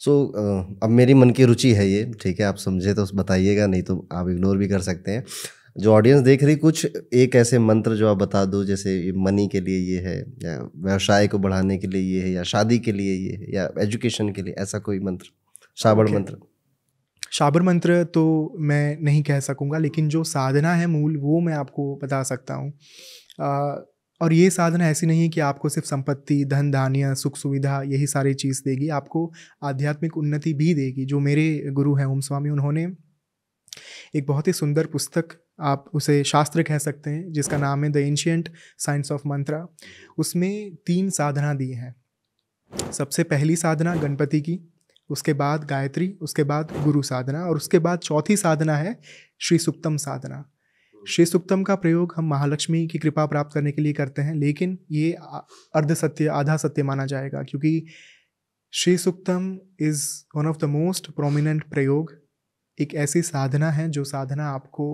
सो so, अब मेरी मन की रुचि है ये ठीक है आप समझे तो बताइएगा नहीं तो आप इग्नोर भी कर सकते हैं जो ऑडियंस देख रही कुछ एक ऐसे मंत्र जो आप बता दो जैसे मनी के लिए ये है या व्यवसाय को बढ़ाने के लिए ये है या शादी के लिए ये है या एजुकेशन के लिए ऐसा कोई मंत्र शाबड़ okay. मंत्र शाबर मंत्र तो मैं नहीं कह सकूँगा लेकिन जो साधना है मूल वो मैं आपको बता सकता हूँ और ये साधना ऐसी नहीं है कि आपको सिर्फ संपत्ति धन धान्य सुख सुविधा यही सारी चीज़ देगी आपको आध्यात्मिक उन्नति भी देगी जो मेरे गुरु हैं ओम स्वामी उन्होंने एक बहुत ही सुंदर पुस्तक आप उसे शास्त्र कह सकते हैं जिसका नाम है the ancient science of mantra उसमें तीन साधना दी हैं सबसे पहली साधना गणपति की उसके बाद गायत्री उसके बाद गुरु साधना और उसके बाद चौथी साधना है श्री सुप्तम साधना श्री सुप्तम का प्रयोग हम महालक्ष्मी की कृपा प्राप्त करने के लिए करते हैं लेकिन ये अर्ध सत्य आधा सत्य माना जाएगा क्योंकि Shri Suktam is one of the most prominent प्रयोग एक ऐसी साधना है जो साधना आपको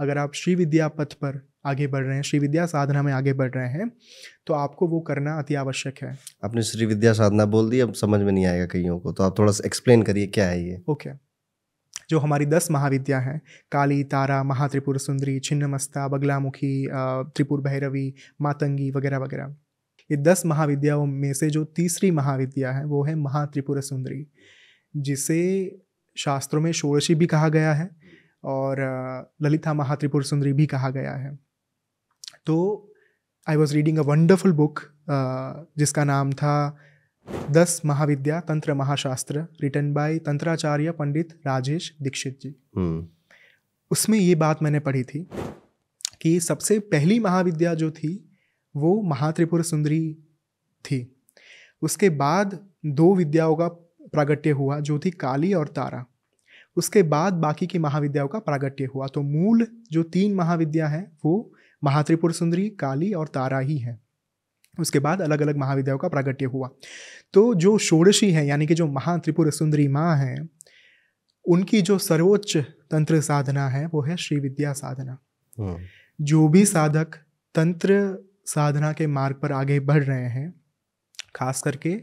अगर आप श्री विद्या पथ पर आगे बढ़ रहे हैं श्री विद्या साधना में आगे बढ़ रहे हैं तो आपको वो करना अति आवश्यक है आपने श्री विद्या साधना बोल दी अब समझ में नहीं आएगा कईयों को तो आप थोड़ा सा एक्सप्लेन करिए क्या है ये ओके okay. जो हमारी दस महाविद्या हैं काली तारा महात्रिपुर सुंदरी छिन्नमस्ता बगलामुखी त्रिपुर भैरवी मातंगी वगैरह वगैरह ये दस महाविद्याओं में से जो तीसरी महाविद्या है वो है महात्रिपुर सुंदरी जिसे शास्त्रों में षोड़शी भी कहा गया है और ललिता महात्रिपुर सुंदरी भी कहा गया है तो I was reading a wonderful book जिसका नाम था Das Mahavidya Tantra Mahashastra written by Tantracharya Pandit Rajesh Dixit ji hmm. उसमें ये बात मैंने पढ़ी थी कि सबसे पहली महाविद्या जो थी वो महात्रिपुर सुंदरी थी उसके बाद दो विद्याओं का प्रागट्य हुआ जो थी काली और तारा उसके बाद बाकी की महाविद्याओं का प्रागट्य हुआ तो मूल जो तीन महाविद्या हैं वो महात्रिपुर सुंदरी काली और तारा ही है उसके बाद अलग अलग महाविद्याओं का प्रागट्य हुआ तो जो षोड़शी है यानी कि जो महात्रिपुर सुंदरी माँ हैं उनकी जो सर्वोच्च तंत्र साधना है वो है श्री विद्या साधना हाँ। जो भी साधक तंत्र साधना के मार्ग पर आगे बढ़ रहे हैं खास करके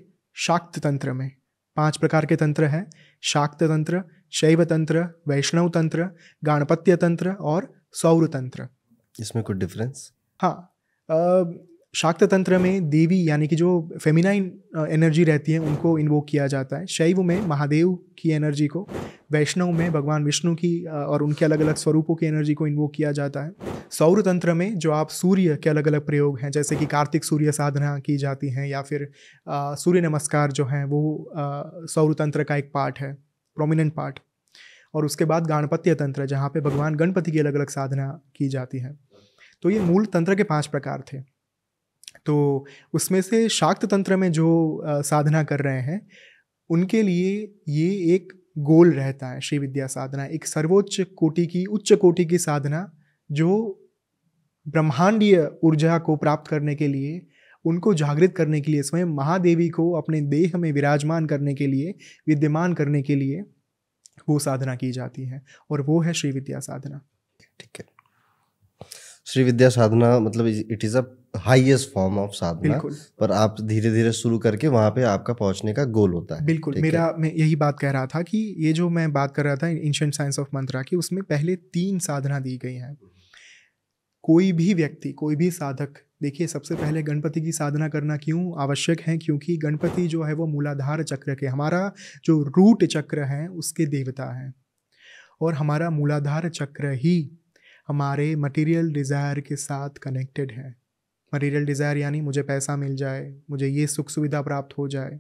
शाक्त तंत्र में पांच प्रकार के तंत्र हैं शाक्त तंत्र शैव तंत्र वैष्णव तंत्र गाणपत्य तंत्र और सौर तंत्र इसमें कुछ डिफरेंस हाँ शाक्त तंत्र में देवी यानी कि जो फेमिनाइन एनर्जी uh, रहती है उनको इन्वोक किया जाता है शैव में महादेव की एनर्जी को वैष्णव में भगवान विष्णु की uh, और उनके अलग अलग स्वरूपों की एनर्जी को इन्वोक किया जाता है सौर तंत्र में जो आप सूर्य के अलग अलग प्रयोग हैं जैसे कि कार्तिक सूर्य साधना की जाती हैं या फिर uh, सूर्य नमस्कार जो हैं वो सौर तंत्र का एक पार्ट है प्रोमिनेंट पार्ट और उसके बाद गणपत्य तंत्र जहाँ पे भगवान गणपति की अलग अलग साधना की जाती है तो ये मूल तंत्र के पांच प्रकार थे तो उसमें से शाक्त तंत्र में जो साधना कर रहे हैं उनके लिए ये एक गोल रहता है श्री विद्या साधना एक सर्वोच्च कोटि की उच्च कोटि की साधना जो ब्रह्मांडीय ऊर्जा को प्राप्त करने के लिए उनको जागृत करने के लिए स्वयं महादेवी को अपने देह में विराजमान करने के लिए विद्यमान करने के लिए वो साधना की जाती है और वो है श्री विद्या साधना ठीक है श्री विद्या साधना मतलब it is a highest form of sadhana पर आप धीरे धीरे शुरू करके वहाँ पे आपका पहुँचने का गोल होता है बिल्कुल मेरा मैं यही बात कह रहा था कि ये जो मैं बात कर रहा था एंशंट साइंस ऑफ मंत्रा की उसमें पहले तीन साधना दी गई हैं कोई भी व्यक्ति कोई भी साधक देखिए सबसे पहले गणपति की साधना करना क्यों आवश्यक है क्योंकि गणपति जो है वो मूलाधार चक्र के हमारा जो रूट चक्र है उसके देवता हैं और हमारा मूलाधार चक्र ही हमारे मटेरियल डिज़ायर के साथ कनेक्टेड हैं मटेरियल डिज़ायर यानी मुझे पैसा मिल जाए मुझे ये सुख सुविधा प्राप्त हो जाए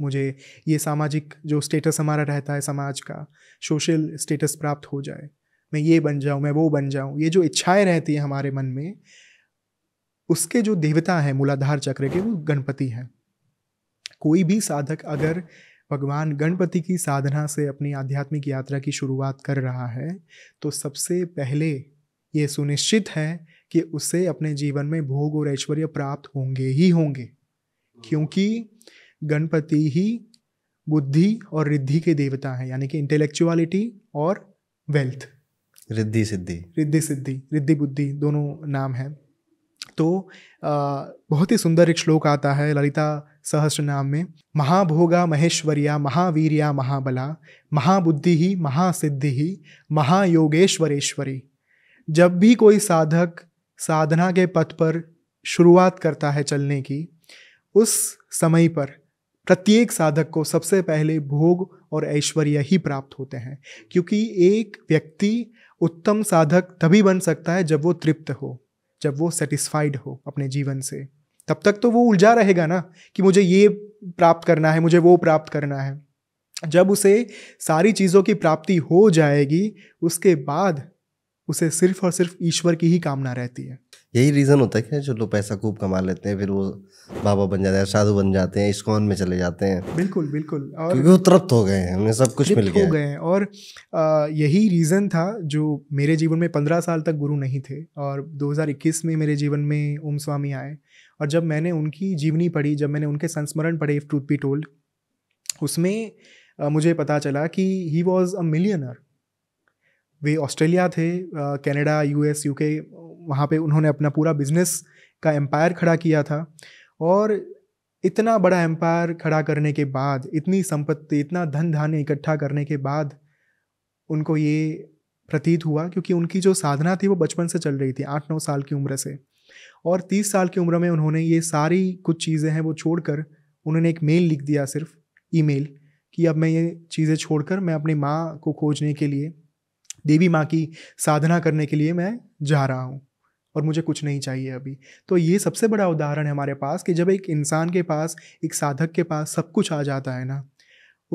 मुझे ये सामाजिक जो स्टेटस हमारा रहता है समाज का सोशल स्टेटस प्राप्त हो जाए मैं ये बन जाऊँ मैं वो बन जाऊँ ये जो इच्छाएं रहती हैं हमारे मन में उसके जो देवता हैं मूलाधार चक्र के वो गणपति हैं कोई भी साधक अगर भगवान गणपति की साधना से अपनी आध्यात्मिक यात्रा की शुरुआत कर रहा है तो सबसे पहले ये सुनिश्चित है कि उसे अपने जीवन में भोग और ऐश्वर्य प्राप्त होंगे ही होंगे क्योंकि गणपति ही बुद्धि और रिद्धि के देवता हैं यानी कि इंटेलेक्चुअलिटी और वेल्थ रिद्धि सिद्धि रिद्धि सिद्धि रिद्धि बुद्धि दोनों नाम हैं तो बहुत ही सुंदर एक श्लोक आता है ललिता सहस्र नाम में महाभोगा महेश्वरिया महावीरिया महाबला महाबुद्धि ही महासिद्धि ही महायोगेश्वरेश्वरी जब भी कोई साधक साधना के पथ पर शुरुआत करता है चलने की उस समय पर प्रत्येक साधक को सबसे पहले भोग और ऐश्वर्य ही प्राप्त होते हैं क्योंकि एक व्यक्ति उत्तम साधक तभी बन सकता है जब वो तृप्त हो जब वो सेटिस्फाइड हो अपने जीवन से तब तक तो वो उलझा रहेगा ना कि मुझे ये प्राप्त करना है मुझे वो प्राप्त करना है जब उसे सारी चीज़ों की प्राप्ति हो जाएगी उसके बाद उसे सिर्फ और सिर्फ ईश्वर की ही कामना रहती है यही रीज़न होता है कि जो लोग पैसा खूब कमा लेते हैं फिर वो बाबा बन जाते हैं साधु बन जाते हैं इस्कॉन में चले जाते हैं बिल्कुल बिल्कुल और क्योंकि वो तृप्त हो गए हैं उन्हें सब कुछ मिल गया हो गए हैं और यही रीज़न था जो मेरे जीवन में पंद्रह साल तक गुरु नहीं थे और दो में मेरे जीवन में ओम स्वामी आए और जब मैंने उनकी जीवनी पढ़ी जब मैंने उनके संस्मरण पढ़े इफ ट्रूथ बी टोल्ड उसमें मुझे पता चला कि ही वॉज अ मिलियनर वे ऑस्ट्रेलिया थे कनाडा यूएस यूके वहाँ पे उन्होंने अपना पूरा बिजनेस का एम्पायर खड़ा किया था और इतना बड़ा एम्पायर खड़ा करने के बाद इतनी संपत्ति इतना धन धान्य इकट्ठा करने के बाद उनको ये प्रतीत हुआ क्योंकि उनकी जो साधना थी वो बचपन से चल रही थी आठ नौ साल की उम्र से और तीस साल की उम्र में उन्होंने ये सारी कुछ चीज़ें हैं वो छोड़कर उन्होंने एक मेल लिख दिया सिर्फ ईमेल कि अब मैं ये चीज़ें छोड़कर मैं अपनी माँ को खोजने के लिए देवी माँ की साधना करने के लिए मैं जा रहा हूँ और मुझे कुछ नहीं चाहिए अभी तो ये सबसे बड़ा उदाहरण है हमारे पास कि जब एक इंसान के पास एक साधक के पास सब कुछ आ जाता है ना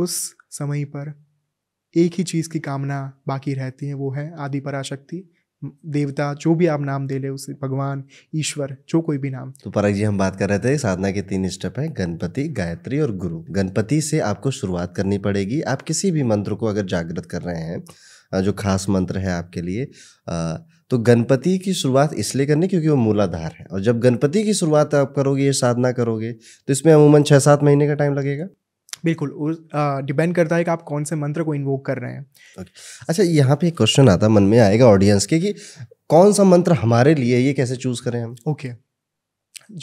उस समय पर एक ही चीज़ की कामना बाकी रहती है वो है आदि पराशक्ति देवता जो भी आप नाम दे ले उसे भगवान ईश्वर जो कोई भी नाम तो परक जी हम बात कर रहे थे साधना के तीन स्टेप हैं गणपति गायत्री और गुरु गणपति से आपको शुरुआत करनी पड़ेगी आप किसी भी मंत्र को अगर जागृत कर रहे हैं जो खास मंत्र है आपके लिए तो गणपति की शुरुआत इसलिए करनी क्योंकि वो मूलाधार है और जब गणपति की शुरुआत आप करोगे ये साधना करोगे तो इसमें अमूमन छः सात महीने का टाइम लगेगा बिल्कुल डिपेंड करता है कि आप कौन से मंत्र को इन्वोक कर रहे हैं अच्छा यहाँ पे एक क्वेश्चन आता मन में आएगा ऑडियंस के कि कौन सा मंत्र हमारे लिए ये कैसे चूज़ करें हम ओके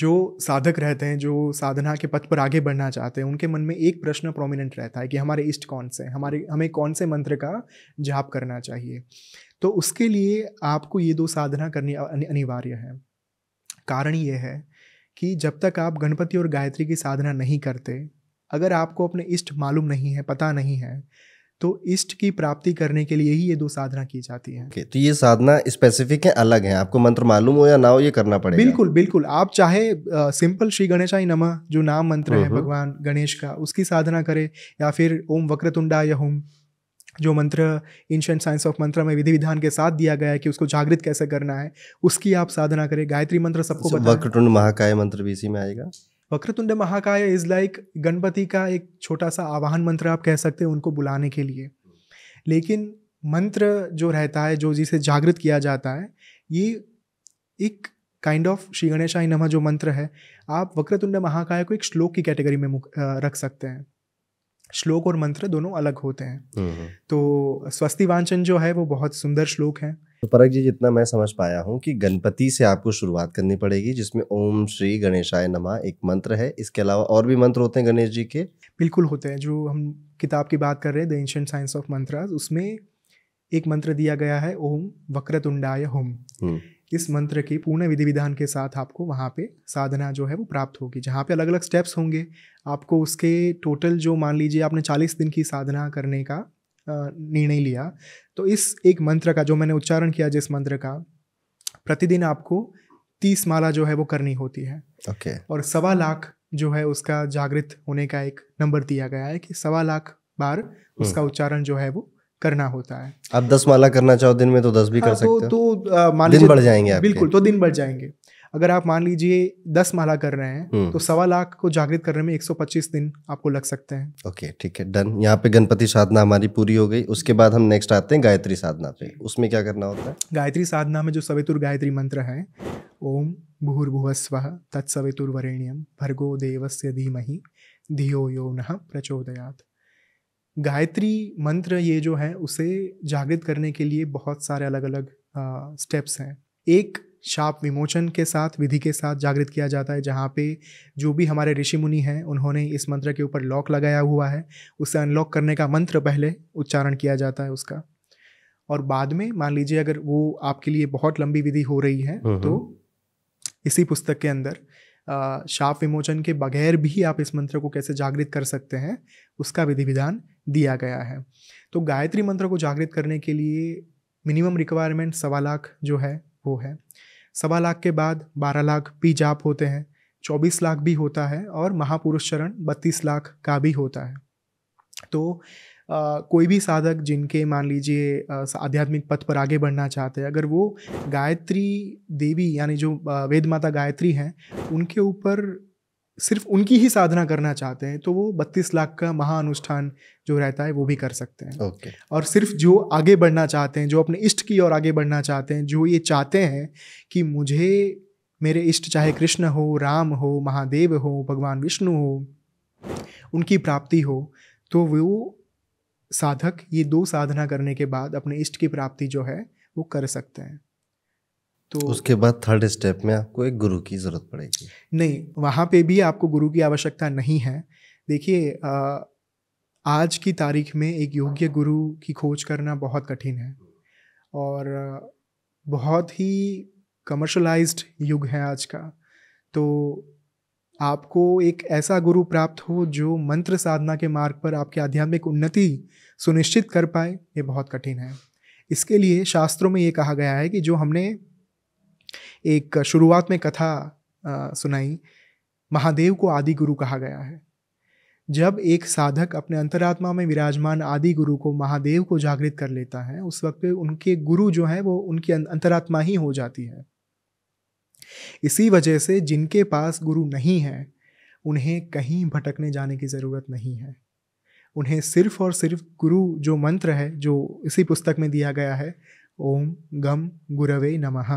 जो साधक रहते हैं जो साधना के पथ पर आगे बढ़ना चाहते हैं उनके मन में एक प्रश्न प्रोमिनेंट रहता है कि हमारे इष्ट कौन से हमारे हमें कौन से मंत्र का जाप करना चाहिए तो उसके लिए आपको ये दो साधना करनी अनिवार्य है कारण ये है कि जब तक आप गणपति और गायत्री की साधना नहीं करते अगर आपको अपने इष्ट मालूम नहीं है पता नहीं है तो इष्ट की प्राप्ति करने के लिए ही ये दो साधना की जाती है okay, तो ये साधना स्पेसिफिक है अलग है आपको मंत्र मालूम हो या ना हो ये करना पड़ेगा बिल्कुल बिल्कुल आप चाहे आ, सिंपल श्री गणेश नमः जो नाम मंत्र है हम्म, हम्म। भगवान गणेश का उसकी साधना करें या फिर ओम वक्रतुंडा या होम जो मंत्र एंशंट साइंस ऑफ मंत्र में विधि विधान के साथ दिया गया है कि उसको जागृत कैसे करना है उसकी आप साधना करें गायत्री मंत्र सबको अच्छा, वक्रतुंड महाकाय मंत्र भी इसी में आएगा वक्रतुंड महाकाय इज लाइक गणपति का एक छोटा सा आवाहन मंत्र आप कह सकते हैं उनको बुलाने के लिए लेकिन मंत्र जो रहता है जो जिसे जागृत किया जाता है ये एक काइंड ऑफ श्री गणेशाई नमः जो मंत्र है आप वक्रतुंड महाकाय को एक श्लोक की कैटेगरी में रख सकते हैं श्लोक और मंत्र दोनों अलग होते हैं हम्म। तो स्वस्ति वांचन जो है वो बहुत सुंदर श्लोक है तो परक जी जितना मैं समझ पाया हूँ कि गणपति से आपको शुरुआत करनी पड़ेगी जिसमें ओम श्री गणेशाय नमः एक मंत्र है इसके अलावा और भी मंत्र होते हैं गणेश जी के बिल्कुल होते हैं जो हम किताब की बात कर रहे हैं the ancient science of mantras उसमें एक मंत्र दिया गया है ओम वक्रतुंडाय होम हम्म। इस मंत्र की पूर्ण विधि विधान के साथ आपको वहाँ पे साधना जो है वो प्राप्त होगी जहाँ पे अलग अलग स्टेप्स होंगे आपको उसके टोटल जो मान लीजिए आपने चालीस दिन की साधना करने का निर्णय लिया तो इस एक मंत्र का जो मैंने उच्चारण किया जिस मंत्र का प्रतिदिन आपको तीस माला जो है वो करनी होती है ओके okay. और सवा लाख जो है उसका जागृत होने का एक नंबर दिया गया है कि सवा लाख बार हम्म। उसका उच्चारण जो है वो करना होता है आप दस माला करना चाहो दिन में तो दस भी हाँ, कर तो- सकते हो तो, तो मान दिन बढ़ जाएंगे आपके। बिल्कुल तो दिन बढ़ जाएंगे अगर आप मान लीजिए दस माला कर रहे हैं हम्म। तो सवा लाख को जागृत करने में 125 दिन आपको लग सकते हैं ओके ठीक है डन यहाँ पे गणपति साधना हमारी पूरी हो गई उसके बाद हम नेक्स्ट आते हैं गायत्री साधना पे उसमें क्या करना होता है गायत्री साधना में जो सवितुर गायत्री मंत्र है ओम भूर्भुवस्व तत्सवितुर्वरेण्यम भर्गो देवस्य धीमहि धियो यो न प्रचोदयात गायत्री मंत्र ये जो है उसे जागृत करने के लिए बहुत सारे अलग अलग स्टेप्स हैं एक शाप विमोचन के साथ विधि के साथ जागृत किया जाता है जहाँ पे जो भी हमारे ऋषि मुनि हैं उन्होंने इस मंत्र के ऊपर लॉक लगाया हुआ है उसे अनलॉक करने का मंत्र पहले उच्चारण किया जाता है उसका और बाद में मान लीजिए अगर वो आपके लिए बहुत लंबी विधि हो रही है हम्म, हम्म। तो इसी पुस्तक के अंदर शाप विमोचन के बगैर भी आप इस मंत्र को कैसे जागृत कर सकते हैं उसका विधि विधान दिया गया है तो गायत्री मंत्र को जागृत करने के लिए मिनिमम रिक्वायरमेंट सवा लाख जो है वो है सवा लाख के बाद बारह लाख पी जाप होते हैं चौबीस लाख भी होता है और महापुरुष चरण बत्तीस लाख का भी होता है तो कोई भी साधक जिनके मान लीजिए आध्यात्मिक पथ पर आगे बढ़ना चाहते हैं अगर वो गायत्री देवी यानी जो वेद माता गायत्री हैं उनके ऊपर सिर्फ उनकी ही साधना करना चाहते हैं तो वो बत्तीस लाख का महाअनुष्ठान जो रहता है वो भी कर सकते हैं okay. और सिर्फ जो आगे बढ़ना चाहते हैं जो अपने इष्ट की ओर आगे बढ़ना चाहते हैं जो ये चाहते हैं कि मुझे मेरे इष्ट चाहे कृष्ण हो राम हो महादेव हो भगवान विष्णु हो उनकी प्राप्ति हो तो वो साधक ये दो साधना करने के बाद अपने इष्ट की प्राप्ति जो है वो कर सकते हैं तो उसके बाद थर्ड स्टेप में आपको एक गुरु की ज़रूरत पड़ेगी नहीं वहाँ पे भी आपको गुरु की आवश्यकता नहीं है देखिए आज की तारीख में एक योग्य गुरु की खोज करना बहुत कठिन है और बहुत ही कमर्शलाइज्ड युग है आज का तो आपको एक ऐसा गुरु प्राप्त हो जो मंत्र साधना के मार्ग पर आपकी आध्यात्मिक उन्नति सुनिश्चित कर पाए ये बहुत कठिन है इसके लिए शास्त्रों में ये कहा गया है कि जो हमने एक शुरुआत में कथा सुनाई महादेव को आदि गुरु कहा गया है जब एक साधक अपने अंतरात्मा में विराजमान आदि गुरु को महादेव को जागृत कर लेता है उस वक्त उनके गुरु जो हैं वो उनकी अं-, अंतरात्मा ही हो जाती है इसी वजह से जिनके पास गुरु नहीं है उन्हें कहीं भटकने जाने की ज़रूरत नहीं है उन्हें सिर्फ और सिर्फ गुरु जो मंत्र है जो इसी पुस्तक में दिया गया है ओम गम गुरवे नमः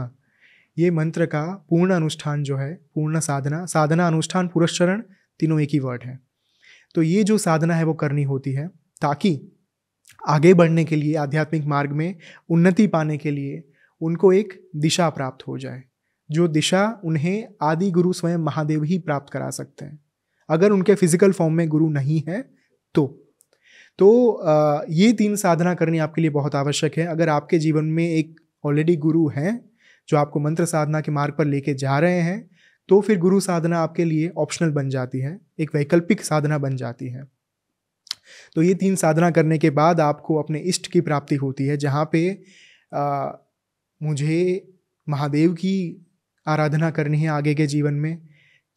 ये मंत्र का पूर्ण अनुष्ठान जो है पूर्ण साधना साधना अनुष्ठान पुरस्चरण तीनों एक ही वर्ड है तो ये जो साधना है वो करनी होती है ताकि आगे बढ़ने के लिए आध्यात्मिक मार्ग में उन्नति पाने के लिए उनको एक दिशा प्राप्त हो जाए जो दिशा उन्हें आदि गुरु स्वयं महादेव ही प्राप्त करा सकते हैं अगर उनके फिजिकल फॉर्म में गुरु नहीं है तो तो ये तीन साधना करनी आपके लिए बहुत आवश्यक है अगर आपके जीवन में एक ऑलरेडी गुरु हैं जो आपको मंत्र साधना के मार्ग पर लेके जा रहे हैं तो फिर गुरु साधना आपके लिए ऑप्शनल बन जाती है एक वैकल्पिक साधना बन जाती है तो ये तीन साधना करने के बाद आपको अपने इष्ट की प्राप्ति होती है जहाँ पे आ, मुझे महादेव की आराधना करनी है आगे के जीवन में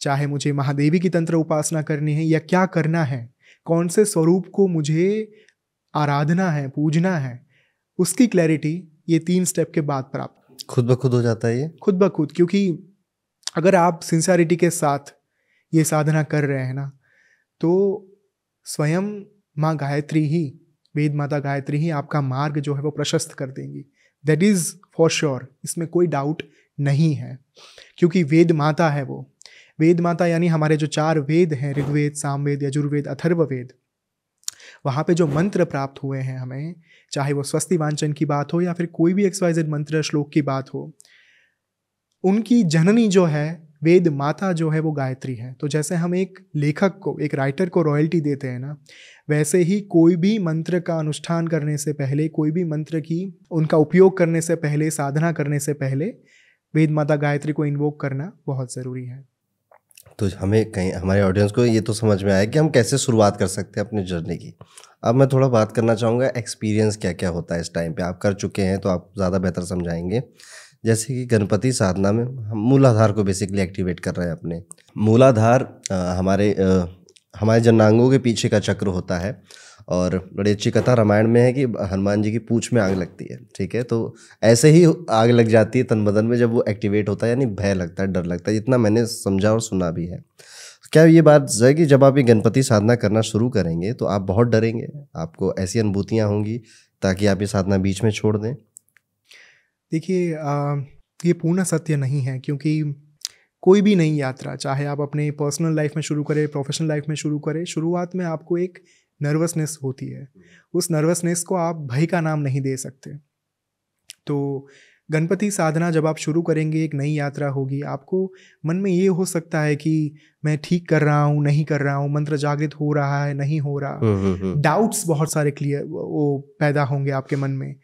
चाहे मुझे महादेवी की तंत्र उपासना करनी है या क्या करना है कौन से स्वरूप को मुझे आराधना है पूजना है उसकी क्लैरिटी ये तीन स्टेप के बाद प्राप्त खुद ब खुद हो जाता है ये खुद ब खुद क्योंकि अगर आप सिंसियरिटी के साथ ये साधना कर रहे हैं ना तो स्वयं माँ गायत्री ही वेद माता गायत्री ही आपका मार्ग जो है वो प्रशस्त कर देंगी दैट इज़ फॉर श्योर इसमें कोई डाउट नहीं है क्योंकि वेद माता है वो वेद माता यानी हमारे जो चार वेद हैं ऋग्वेद सामवेद यजुर्वेद अथर्ववेद वहाँ पे जो मंत्र प्राप्त हुए हैं हमें चाहे वो स्वस्ति वांचन की बात हो या फिर कोई भी एक्सवाइजेड मंत्र श्लोक की बात हो उनकी जननी जो है वेद माता जो है वो गायत्री है तो जैसे हम एक लेखक को एक राइटर को रॉयल्टी देते हैं ना वैसे ही कोई भी मंत्र का अनुष्ठान करने से पहले कोई भी मंत्र की उनका उपयोग करने से पहले साधना करने से पहले वेद माता गायत्री को इन्वोक करना बहुत ज़रूरी है तो हमें कहीं हमारे ऑडियंस को ये तो समझ में आया कि हम कैसे शुरुआत कर सकते हैं अपनी जर्नी की अब मैं थोड़ा बात करना चाहूँगा एक्सपीरियंस क्या क्या होता है इस टाइम पे आप कर चुके हैं तो आप ज़्यादा बेहतर समझाएंगे जैसे कि गणपति साधना में हम मूलाधार को बेसिकली एक्टिवेट कर रहे हैं अपने मूलाधार हमारे आ, हमारे जन्नांगों के पीछे का चक्र होता है और बड़ी अच्छी कथा रामायण में है कि हनुमान जी की पूछ में आग लगती है ठीक है तो ऐसे ही आग लग जाती है तन बदन में जब वो एक्टिवेट होता है यानी भय लगता है डर लगता है जितना मैंने समझा और सुना भी है क्या ये बात है कि जब आप ये गणपति साधना करना शुरू करेंगे तो आप बहुत डरेंगे आपको ऐसी अनुभूतियाँ होंगी ताकि आप ये साधना बीच में छोड़ दें देखिए ये पूर्ण सत्य नहीं है क्योंकि कोई भी नई यात्रा चाहे आप अपने पर्सनल लाइफ में शुरू करें प्रोफेशनल लाइफ में शुरू करें शुरुआत में आपको एक नर्वसनेस होती है उस नर्वसनेस को आप भय का नाम नहीं दे सकते तो गणपति साधना जब आप शुरू करेंगे एक नई यात्रा होगी आपको मन में ये हो सकता है कि मैं ठीक कर रहा हूँ नहीं कर रहा हूँ मंत्र जागृत हो रहा है नहीं हो रहा डाउट्स हम्म, हम्म, हम्म। बहुत सारे क्लियर वो पैदा होंगे आपके मन में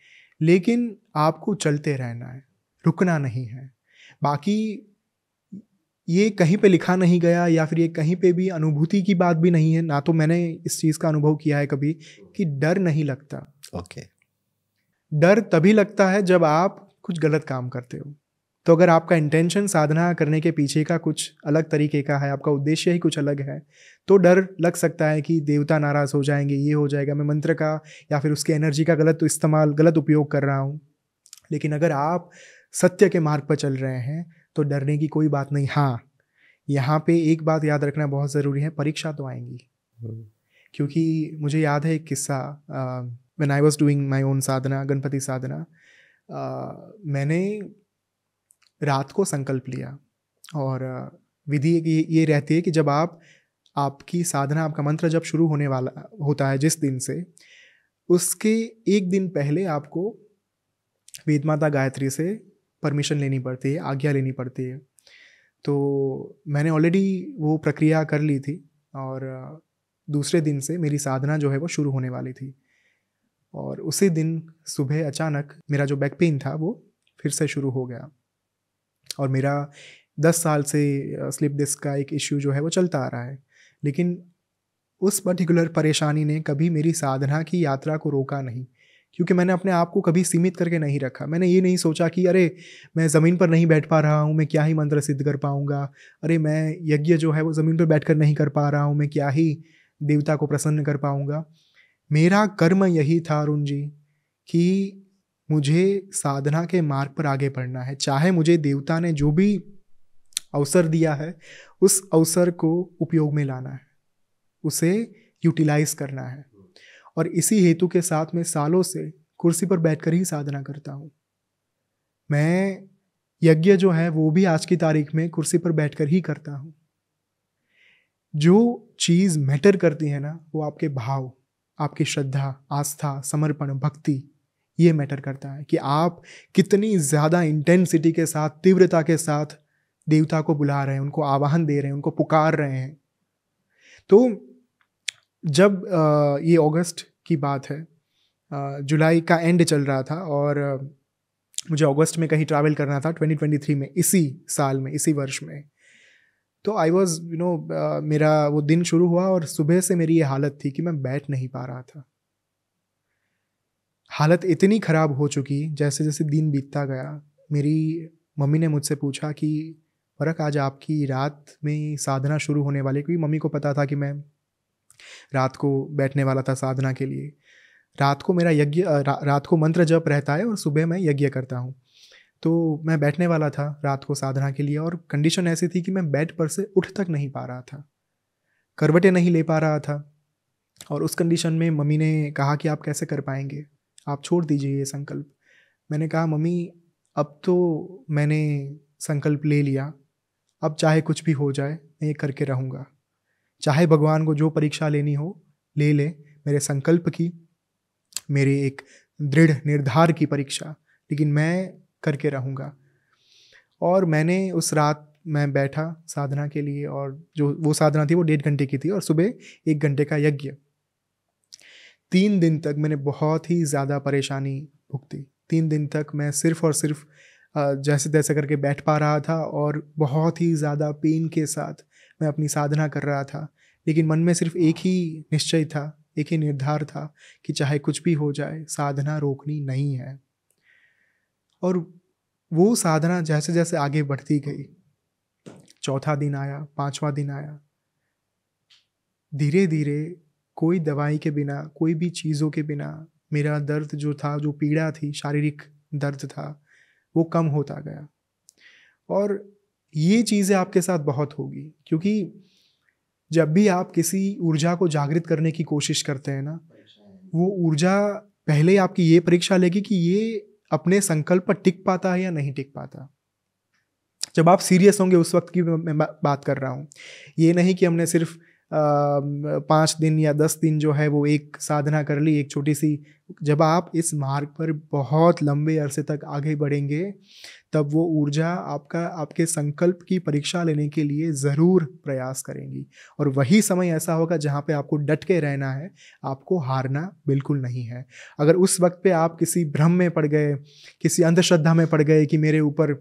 लेकिन आपको चलते रहना है रुकना नहीं है बाकी ये कहीं पे लिखा नहीं गया या फिर ये कहीं पे भी अनुभूति की बात भी नहीं है ना तो मैंने इस चीज़ का अनुभव किया है कभी कि डर नहीं लगता ओके डर तभी लगता है जब आप कुछ गलत काम करते हो तो अगर आपका इंटेंशन साधना करने के पीछे का कुछ अलग तरीके का है आपका उद्देश्य ही कुछ अलग है तो डर लग सकता है कि देवता नाराज़ हो जाएंगे ये हो जाएगा मैं मंत्र का या फिर उसके एनर्जी का गलत इस्तेमाल गलत उपयोग कर रहा हूँ लेकिन अगर आप सत्य के मार्ग पर चल रहे हैं तो डरने की कोई बात नहीं हाँ यहाँ पे एक बात याद रखना बहुत ज़रूरी है परीक्षा तो आएंगी हम्म। क्योंकि मुझे याद है एक किस्सा when I was doing my own sadhana Ganpati sadhana मैंने रात को संकल्प लिया और विधि ये, ये रहती है कि जब आप आपकी साधना आपका मंत्र जब शुरू होने वाला होता है जिस दिन से उसके एक दिन पहले आपको वेद माता गायत्री से परमिशन लेनी पड़ती है आज्ञा लेनी पड़ती है तो मैंने ऑलरेडी वो प्रक्रिया कर ली थी और दूसरे दिन से मेरी साधना जो है वो शुरू होने वाली थी और उसी दिन सुबह अचानक मेरा जो बैक पेन था वो फिर से शुरू हो गया और मेरा दस साल से स्लिप डिस्क का एक इश्यू जो है वो चलता आ रहा है लेकिन उस पर्टिकुलर परेशानी ने कभी मेरी साधना की यात्रा को रोका नहीं क्योंकि मैंने अपने आप को कभी सीमित करके नहीं रखा मैंने ये नहीं सोचा कि अरे मैं ज़मीन पर नहीं बैठ पा रहा हूँ मैं क्या ही मंत्र सिद्ध कर पाऊँगा अरे मैं यज्ञ जो है वो ज़मीन पर बैठ कर नहीं कर पा रहा हूँ मैं क्या ही देवता को प्रसन्न कर पाऊँगा मेरा कर्म यही था अरुण जी कि मुझे साधना के मार्ग पर आगे बढ़ना है चाहे मुझे देवता ने जो भी अवसर दिया है उस अवसर को उपयोग में लाना है उसे यूटिलाइज करना है और इसी हेतु के साथ मैं सालों से कुर्सी पर बैठकर ही साधना करता हूँ मैं यज्ञ जो है वो भी आज की तारीख में कुर्सी पर बैठकर ही करता हूँ जो चीज़ मैटर करती है ना वो आपके भाव आपकी श्रद्धा आस्था समर्पण भक्ति ये मैटर करता है कि आप कितनी ज़्यादा इंटेंसिटी के साथ तीव्रता के साथ देवता को बुला रहे हैं उनको आवाहन दे रहे हैं उनको पुकार रहे हैं तो जब ये अगस्त की बात है जुलाई का एंड चल रहा था और मुझे अगस्त में कहीं ट्रैवल करना था 2023 में इसी साल में इसी वर्ष में तो आई वॉज यू नो मेरा वो दिन शुरू हुआ और सुबह से मेरी ये हालत थी कि मैं बैठ नहीं पा रहा था हालत इतनी ख़राब हो चुकी जैसे जैसे दिन बीतता गया मेरी मम्मी ने मुझसे पूछा कि फर्क आज आपकी रात में साधना शुरू होने वाली क्योंकि मम्मी को पता था कि मैं रात को बैठने वाला था साधना के लिए रात को मेरा यज्ञ रा, रात को मंत्र जप रहता है और सुबह मैं यज्ञ करता हूँ तो मैं बैठने वाला था रात को साधना के लिए और कंडीशन ऐसी थी कि मैं बेड पर से उठ तक नहीं पा रहा था करवटें नहीं ले पा रहा था और उस कंडीशन में मम्मी ने कहा कि आप कैसे कर पाएंगे आप छोड़ दीजिए ये संकल्प मैंने कहा मम्मी अब तो मैंने संकल्प ले लिया अब चाहे कुछ भी हो जाए मैं ये करके रहूँगा चाहे भगवान को जो परीक्षा लेनी हो ले ले मेरे संकल्प की मेरे एक दृढ़ निर्धार की परीक्षा लेकिन मैं करके रहूँगा और मैंने उस रात मैं बैठा साधना के लिए और जो वो साधना थी वो डेढ़ घंटे की थी और सुबह एक घंटे का यज्ञ तीन दिन तक मैंने बहुत ही ज़्यादा परेशानी भुगती तीन दिन तक मैं सिर्फ और सिर्फ जैसे तैसे करके बैठ पा रहा था और बहुत ही ज़्यादा पेन के साथ मैं अपनी साधना कर रहा था लेकिन मन में सिर्फ एक ही निश्चय था एक ही निर्धार था कि चाहे कुछ भी हो जाए साधना रोकनी नहीं है और वो साधना जैसे जैसे आगे बढ़ती गई चौथा दिन आया पांचवा दिन आया धीरे धीरे कोई दवाई के बिना कोई भी चीज़ों के बिना मेरा दर्द जो था जो पीड़ा थी शारीरिक दर्द था वो कम होता गया और ये चीज़ें आपके साथ बहुत होगी क्योंकि जब भी आप किसी ऊर्जा को जागृत करने की कोशिश करते हैं ना वो ऊर्जा पहले आपकी ये परीक्षा लेगी कि ये अपने संकल्प पर टिक पाता है या नहीं टिक पाता जब आप सीरियस होंगे उस वक्त की मैं बात कर रहा हूँ ये नहीं कि हमने सिर्फ पाँच दिन या दस दिन जो है वो एक साधना कर ली एक छोटी सी जब आप इस मार्ग पर बहुत लंबे अरसे तक आगे बढ़ेंगे तब वो ऊर्जा आपका आपके संकल्प की परीक्षा लेने के लिए ज़रूर प्रयास करेंगी और वही समय ऐसा होगा जहाँ पे आपको डट के रहना है आपको हारना बिल्कुल नहीं है अगर उस वक्त पे आप किसी भ्रम में पड़ गए किसी अंधश्रद्धा में पड़ गए कि मेरे ऊपर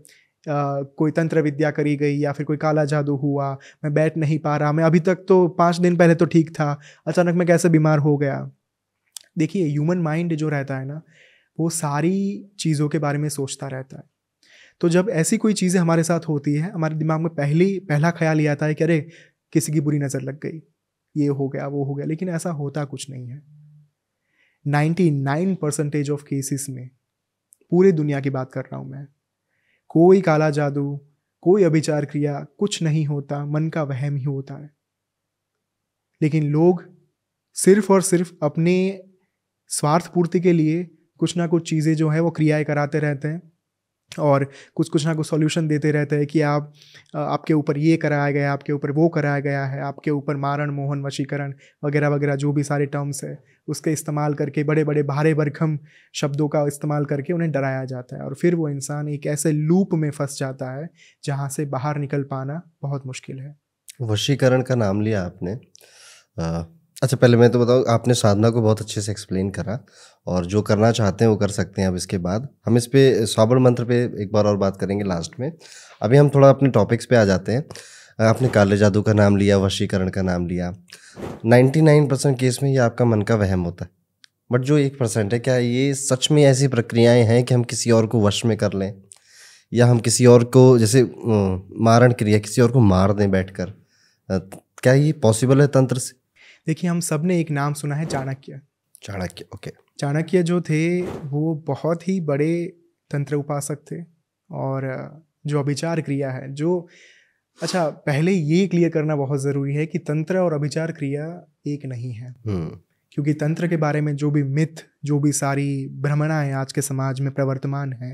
Uh, कोई तंत्र विद्या करी गई या फिर कोई काला जादू हुआ मैं बैठ नहीं पा रहा मैं अभी तक तो पाँच दिन पहले तो ठीक था अचानक मैं कैसे बीमार हो गया देखिए ह्यूमन माइंड जो रहता है ना वो सारी चीज़ों के बारे में सोचता रहता है तो जब ऐसी कोई चीज़ें हमारे साथ होती है हमारे दिमाग में पहली पहला ख्याल ये आता है कि अरे किसी की बुरी नज़र लग गई ये हो गया वो हो गया लेकिन ऐसा होता कुछ नहीं है नाइन परसेंटेज ऑफ केसेस में पूरे दुनिया की बात कर रहा हूँ मैं कोई काला जादू कोई अभिचार क्रिया कुछ नहीं होता मन का वहम ही होता है लेकिन लोग सिर्फ और सिर्फ अपने स्वार्थ पूर्ति के लिए कुछ ना कुछ चीज़ें जो है वो क्रियाएं कराते रहते हैं और कुछ कुछ ना कुछ सॉल्यूशन देते रहते हैं कि आप आपके ऊपर ये कराया गया आपके ऊपर वो कराया गया है आपके ऊपर मारण मोहन वशीकरण वगैरह वगैरह जो भी सारे टर्म्स है उसके इस्तेमाल करके बड़े बड़े भारे भरखम शब्दों का इस्तेमाल करके उन्हें डराया जाता है और फिर वो इंसान एक ऐसे लूप में फंस जाता है जहाँ से बाहर निकल पाना बहुत मुश्किल है वशीकरण का नाम लिया आपने अच्छा पहले मैं तो बताऊँ आपने साधना को बहुत अच्छे से एक्सप्लेन करा और जो करना चाहते हैं वो कर सकते हैं अब इसके बाद हम इस पर सौबर मंत्र पे एक बार और बात करेंगे लास्ट में अभी हम थोड़ा अपने टॉपिक्स पे आ जाते हैं आपने काले जादू का नाम लिया वशीकरण का नाम लिया 99 परसेंट केस में ये आपका मन का वहम होता है बट जो एक परसेंट है क्या ये सच में ऐसी प्रक्रियाएँ हैं कि हम किसी और को वश में कर लें या हम किसी और को जैसे मारण क्रिया किसी और को मार दें बैठ कर क्या ये पॉसिबल है तंत्र से देखिए हम सब ने एक नाम सुना है चाणक्य चाणक्य ओके चाणक्य जो थे वो बहुत ही बड़े तंत्र उपासक थे और जो अभिचार क्रिया है जो अच्छा पहले ये क्लियर करना बहुत ज़रूरी है कि तंत्र और अभिचार क्रिया एक नहीं है हम्म। क्योंकि तंत्र के बारे में जो भी मिथ जो भी सारी भ्रमणाएं आज के समाज में प्रवर्तमान हैं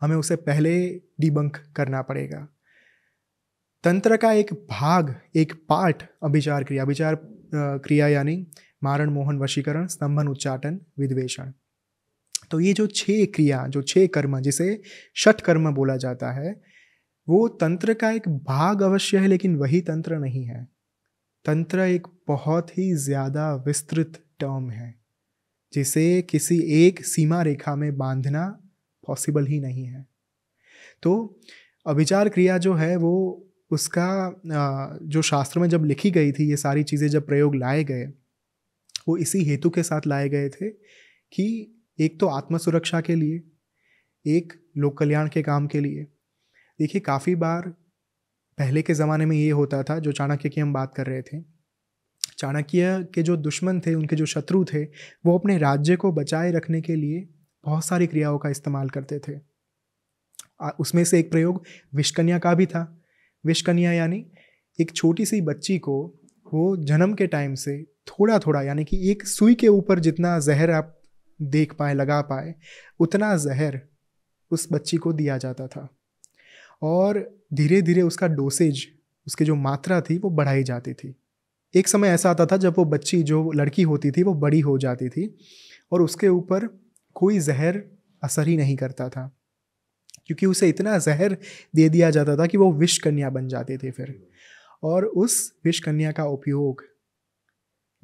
हमें उसे पहले डिबंक करना पड़ेगा तंत्र का एक भाग एक पार्ट अभिचार क्रिया अभिचार क्रिया यानी मारण मोहन वशीकरण स्तंभन उच्चाटन विद्वेषण तो ये जो छः क्रिया जो छह कर्म जिसे षठ कर्म बोला जाता है वो तंत्र का एक भाग अवश्य है लेकिन वही तंत्र नहीं है तंत्र एक बहुत ही ज़्यादा विस्तृत टर्म है जिसे किसी एक सीमा रेखा में बांधना पॉसिबल ही नहीं है तो अभिचार क्रिया जो है वो उसका जो शास्त्र में जब लिखी गई थी ये सारी चीज़ें जब प्रयोग लाए गए वो इसी हेतु के साथ लाए गए थे कि एक तो आत्मसुरक्षा के लिए एक लोक कल्याण के काम के लिए देखिए काफ़ी बार पहले के ज़माने में ये होता था जो चाणक्य की हम बात कर रहे थे चाणक्य के जो दुश्मन थे उनके जो शत्रु थे वो अपने राज्य को बचाए रखने के लिए बहुत सारी क्रियाओं का इस्तेमाल करते थे उसमें से एक प्रयोग विष्कन्या का भी था विषकन्या यानी एक छोटी सी बच्ची को वो जन्म के टाइम से थोड़ा थोड़ा यानी कि एक सुई के ऊपर जितना जहर आप देख पाए लगा पाए उतना जहर उस बच्ची को दिया जाता था और धीरे धीरे उसका डोसेज उसकी जो मात्रा थी वो बढ़ाई जाती थी एक समय ऐसा आता था जब वो बच्ची जो लड़की होती थी वो बड़ी हो जाती थी और उसके ऊपर कोई जहर असर ही नहीं करता था क्योंकि उसे इतना जहर दे दिया जाता था कि वो विष कन्या बन जाते थे फिर और उस विष कन्या का उपयोग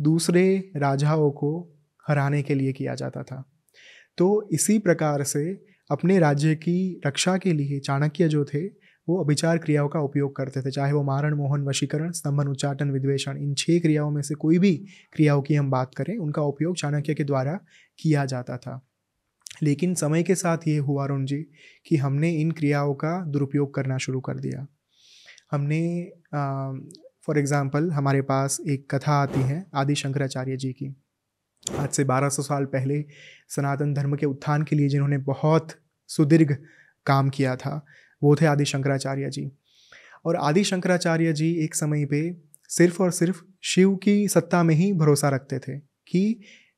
दूसरे राजाओं को हराने के लिए किया जाता था तो इसी प्रकार से अपने राज्य की रक्षा के लिए चाणक्य जो थे वो अभिचार क्रियाओं का उपयोग करते थे चाहे वो मारण मोहन वशीकरण स्तंभन उच्चाटन विद्वेषण इन छह क्रियाओं में से कोई भी क्रियाओं की हम बात करें उनका उपयोग चाणक्य के द्वारा किया जाता था लेकिन समय के साथ ये हुआ अरुण जी कि हमने इन क्रियाओं का दुरुपयोग करना शुरू कर दिया हमने फॉर एग्ज़ाम्पल हमारे पास एक कथा आती है आदि शंकराचार्य जी की आज से 1200 साल पहले सनातन धर्म के उत्थान के लिए जिन्होंने बहुत सुदीर्घ काम किया था वो थे आदि शंकराचार्य जी और आदि शंकराचार्य जी एक समय पे सिर्फ और सिर्फ शिव की सत्ता में ही भरोसा रखते थे कि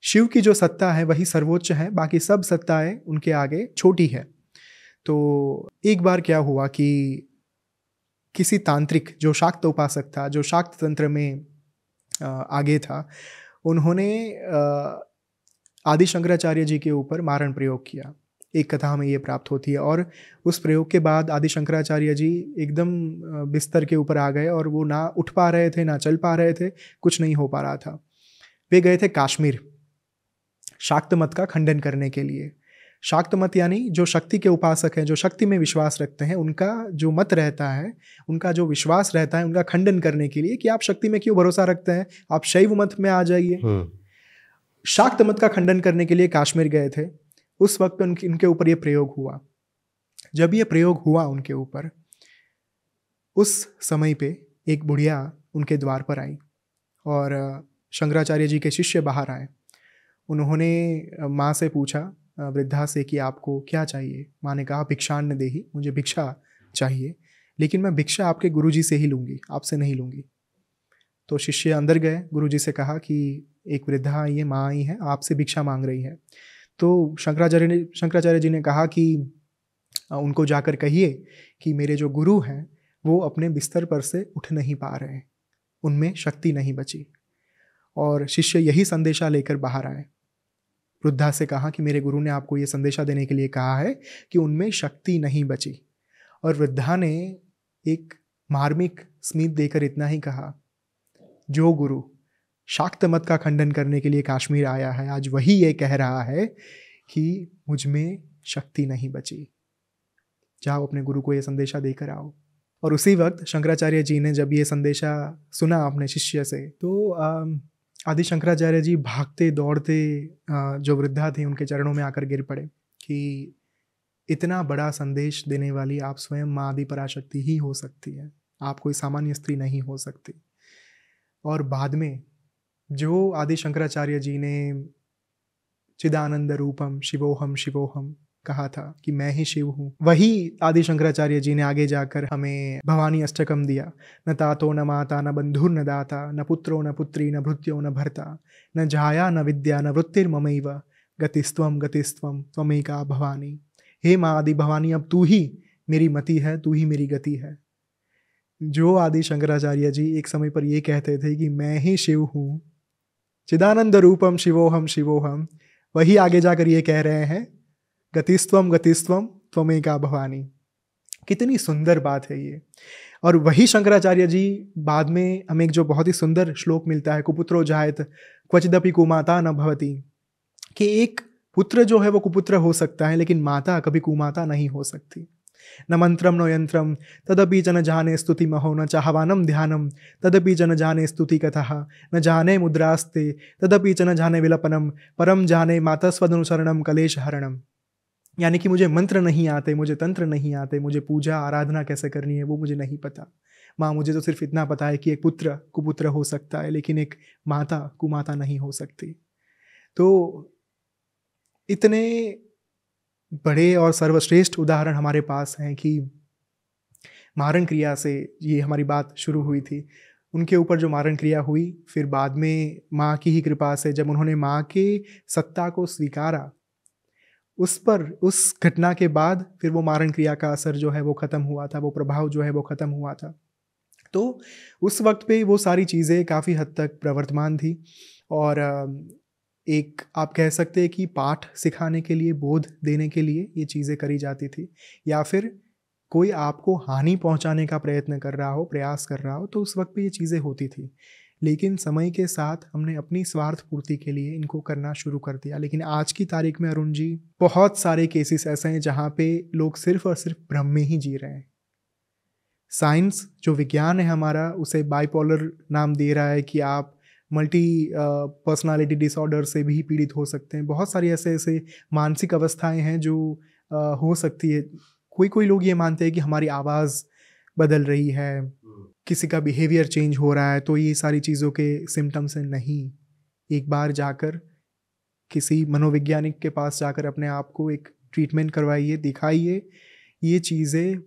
शिव की जो सत्ता है वही सर्वोच्च है बाकी सब सत्ताएं उनके आगे छोटी है तो एक बार क्या हुआ कि किसी तांत्रिक जो शाक्त उपासक था जो शाक्त तंत्र में आगे था उन्होंने आदि शंकराचार्य जी के ऊपर मारण प्रयोग किया एक कथा हमें ये प्राप्त होती है और उस प्रयोग के बाद आदि शंकराचार्य जी एकदम बिस्तर के ऊपर आ गए और वो ना उठ पा रहे थे ना चल पा रहे थे कुछ नहीं हो पा रहा था वे गए थे काश्मीर शाक्त मत का खंडन करने के लिए शाक्त मत यानी जो शक्ति के उपासक हैं जो शक्ति में विश्वास रखते हैं उनका जो मत रहता है उनका जो विश्वास रहता है उनका खंडन करने के लिए कि आप शक्ति में क्यों भरोसा रखते हैं आप शैव मत में आ जाइए हम्म। शाक्त मत का खंडन करने के लिए काश्मीर गए थे उस वक्त उनके उनके ऊपर ये प्रयोग हुआ जब ये प्रयोग हुआ उनके ऊपर उस समय पे एक बुढ़िया उनके द्वार पर आई और शंकराचार्य जी के शिष्य बाहर आए उन्होंने माँ से पूछा वृद्धा से कि आपको क्या चाहिए माँ ने कहा भिक्षान्न दे ही मुझे भिक्षा चाहिए लेकिन मैं भिक्षा आपके गुरु से ही लूँगी आपसे नहीं लूँगी तो शिष्य अंदर गए गुरु से कहा कि एक वृद्धा आई है माँ आई है आपसे भिक्षा मांग रही है तो शंकराचार्य ने शंकराचार्य जी ने कहा कि उनको जाकर कहिए कि मेरे जो गुरु हैं वो अपने बिस्तर पर से उठ नहीं पा रहे उनमें शक्ति नहीं बची और शिष्य यही संदेशा लेकर बाहर आए वृद्धा से कहा कि मेरे गुरु ने आपको ये संदेशा देने के लिए कहा है कि उनमें शक्ति नहीं बची और वृद्धा ने एक मार्मिक स्मित देकर इतना ही कहा जो गुरु शाक्त मत का खंडन करने के लिए कश्मीर आया है आज वही ये कह रहा है कि मुझ में शक्ति नहीं बची जाओ अपने गुरु को ये संदेशा देकर आओ और उसी वक्त शंकराचार्य जी ने जब ये संदेशा सुना अपने शिष्य से तो आ, आदि शंकराचार्य जी भागते दौड़ते जो वृद्धा थी उनके चरणों में आकर गिर पड़े कि इतना बड़ा संदेश देने वाली आप स्वयं माँ आदि पराशक्ति ही हो सकती है आप कोई सामान्य स्त्री नहीं हो सकती और बाद में जो आदि शंकराचार्य जी ने चिदानंद रूपम शिवोहम शिवोहम कहा था कि मैं ही शिव हूँ वही आदि शंकराचार्य जी ने आगे जाकर हमें भवानी अष्टकम दिया न तातो न माता न बंधुर न दाता न पुत्रो न पुत्री न भृत्यो न भरता न जाया न विद्या न वृत्तिर्ममैव गतिस्व गतिस्व त्वमेका भवानी हे माँ आदि भवानी अब तू ही मेरी मति है तू ही मेरी गति है जो आदि शंकराचार्य जी एक समय पर ये कहते थे कि मैं ही शिव हूँ चिदानंद रूपम शिवोहम शिवोहम वही आगे जाकर ये कह रहे हैं गतिस्वम गतिस्वम त्वमेका भवानी कितनी सुंदर बात है ये और वही शंकराचार्य जी बाद में हमें एक जो बहुत ही सुंदर श्लोक मिलता है कुपुत्रो जायत क्वचदपि कुमाता न भवती कि एक पुत्र जो है वो कुपुत्र हो सकता है लेकिन माता कभी कुमाता नहीं हो सकती न मंत्रम न यंत्रम तदपि जन जाने स्तुति महो न चाहवानम ध्यानम तदपि जन जाने स्तुति कथा न जाने मुद्रास्ते तदपि जन जाने विलपनम परम जाने मातस्वदनुसरणम कलेश हरणम यानी कि मुझे मंत्र नहीं आते मुझे तंत्र नहीं आते मुझे पूजा आराधना कैसे करनी है वो मुझे नहीं पता माँ मुझे तो सिर्फ इतना पता है कि एक पुत्र कुपुत्र हो सकता है लेकिन एक माता कुमाता नहीं हो सकती तो इतने बड़े और सर्वश्रेष्ठ उदाहरण हमारे पास हैं कि मारण क्रिया से ये हमारी बात शुरू हुई थी उनके ऊपर जो मारण क्रिया हुई फिर बाद में माँ की ही कृपा से जब उन्होंने माँ के सत्ता को स्वीकारा उस पर उस घटना के बाद फिर वो मारण क्रिया का असर जो है वो ख़त्म हुआ था वो प्रभाव जो है वो ख़त्म हुआ था तो उस वक्त पे वो सारी चीज़ें काफ़ी हद तक प्रवर्तमान थी और एक आप कह सकते हैं कि पाठ सिखाने के लिए बोध देने के लिए ये चीज़ें करी जाती थी या फिर कोई आपको हानि पहुंचाने का प्रयत्न कर रहा हो प्रयास कर रहा हो तो उस वक्त पे ये चीज़ें होती थी लेकिन समय के साथ हमने अपनी स्वार्थ पूर्ति के लिए इनको करना शुरू कर दिया लेकिन आज की तारीख में अरुण जी बहुत सारे केसेस ऐसे हैं जहाँ पे लोग सिर्फ और सिर्फ भ्रम में ही जी रहे हैं साइंस जो विज्ञान है हमारा उसे बाइपोलर नाम दे रहा है कि आप मल्टी पर्सनालिटी डिसऑर्डर से भी पीड़ित हो सकते हैं बहुत सारी ऐसे ऐसे मानसिक अवस्थाएं हैं जो आ, हो सकती है कोई कोई लोग ये मानते हैं कि हमारी आवाज़ बदल रही है किसी का बिहेवियर चेंज हो रहा है तो ये सारी चीज़ों के सिम्टम्स हैं नहीं एक बार जाकर किसी मनोवैज्ञानिक के पास जाकर अपने आप को एक ट्रीटमेंट करवाइए दिखाइए ये चीज़ें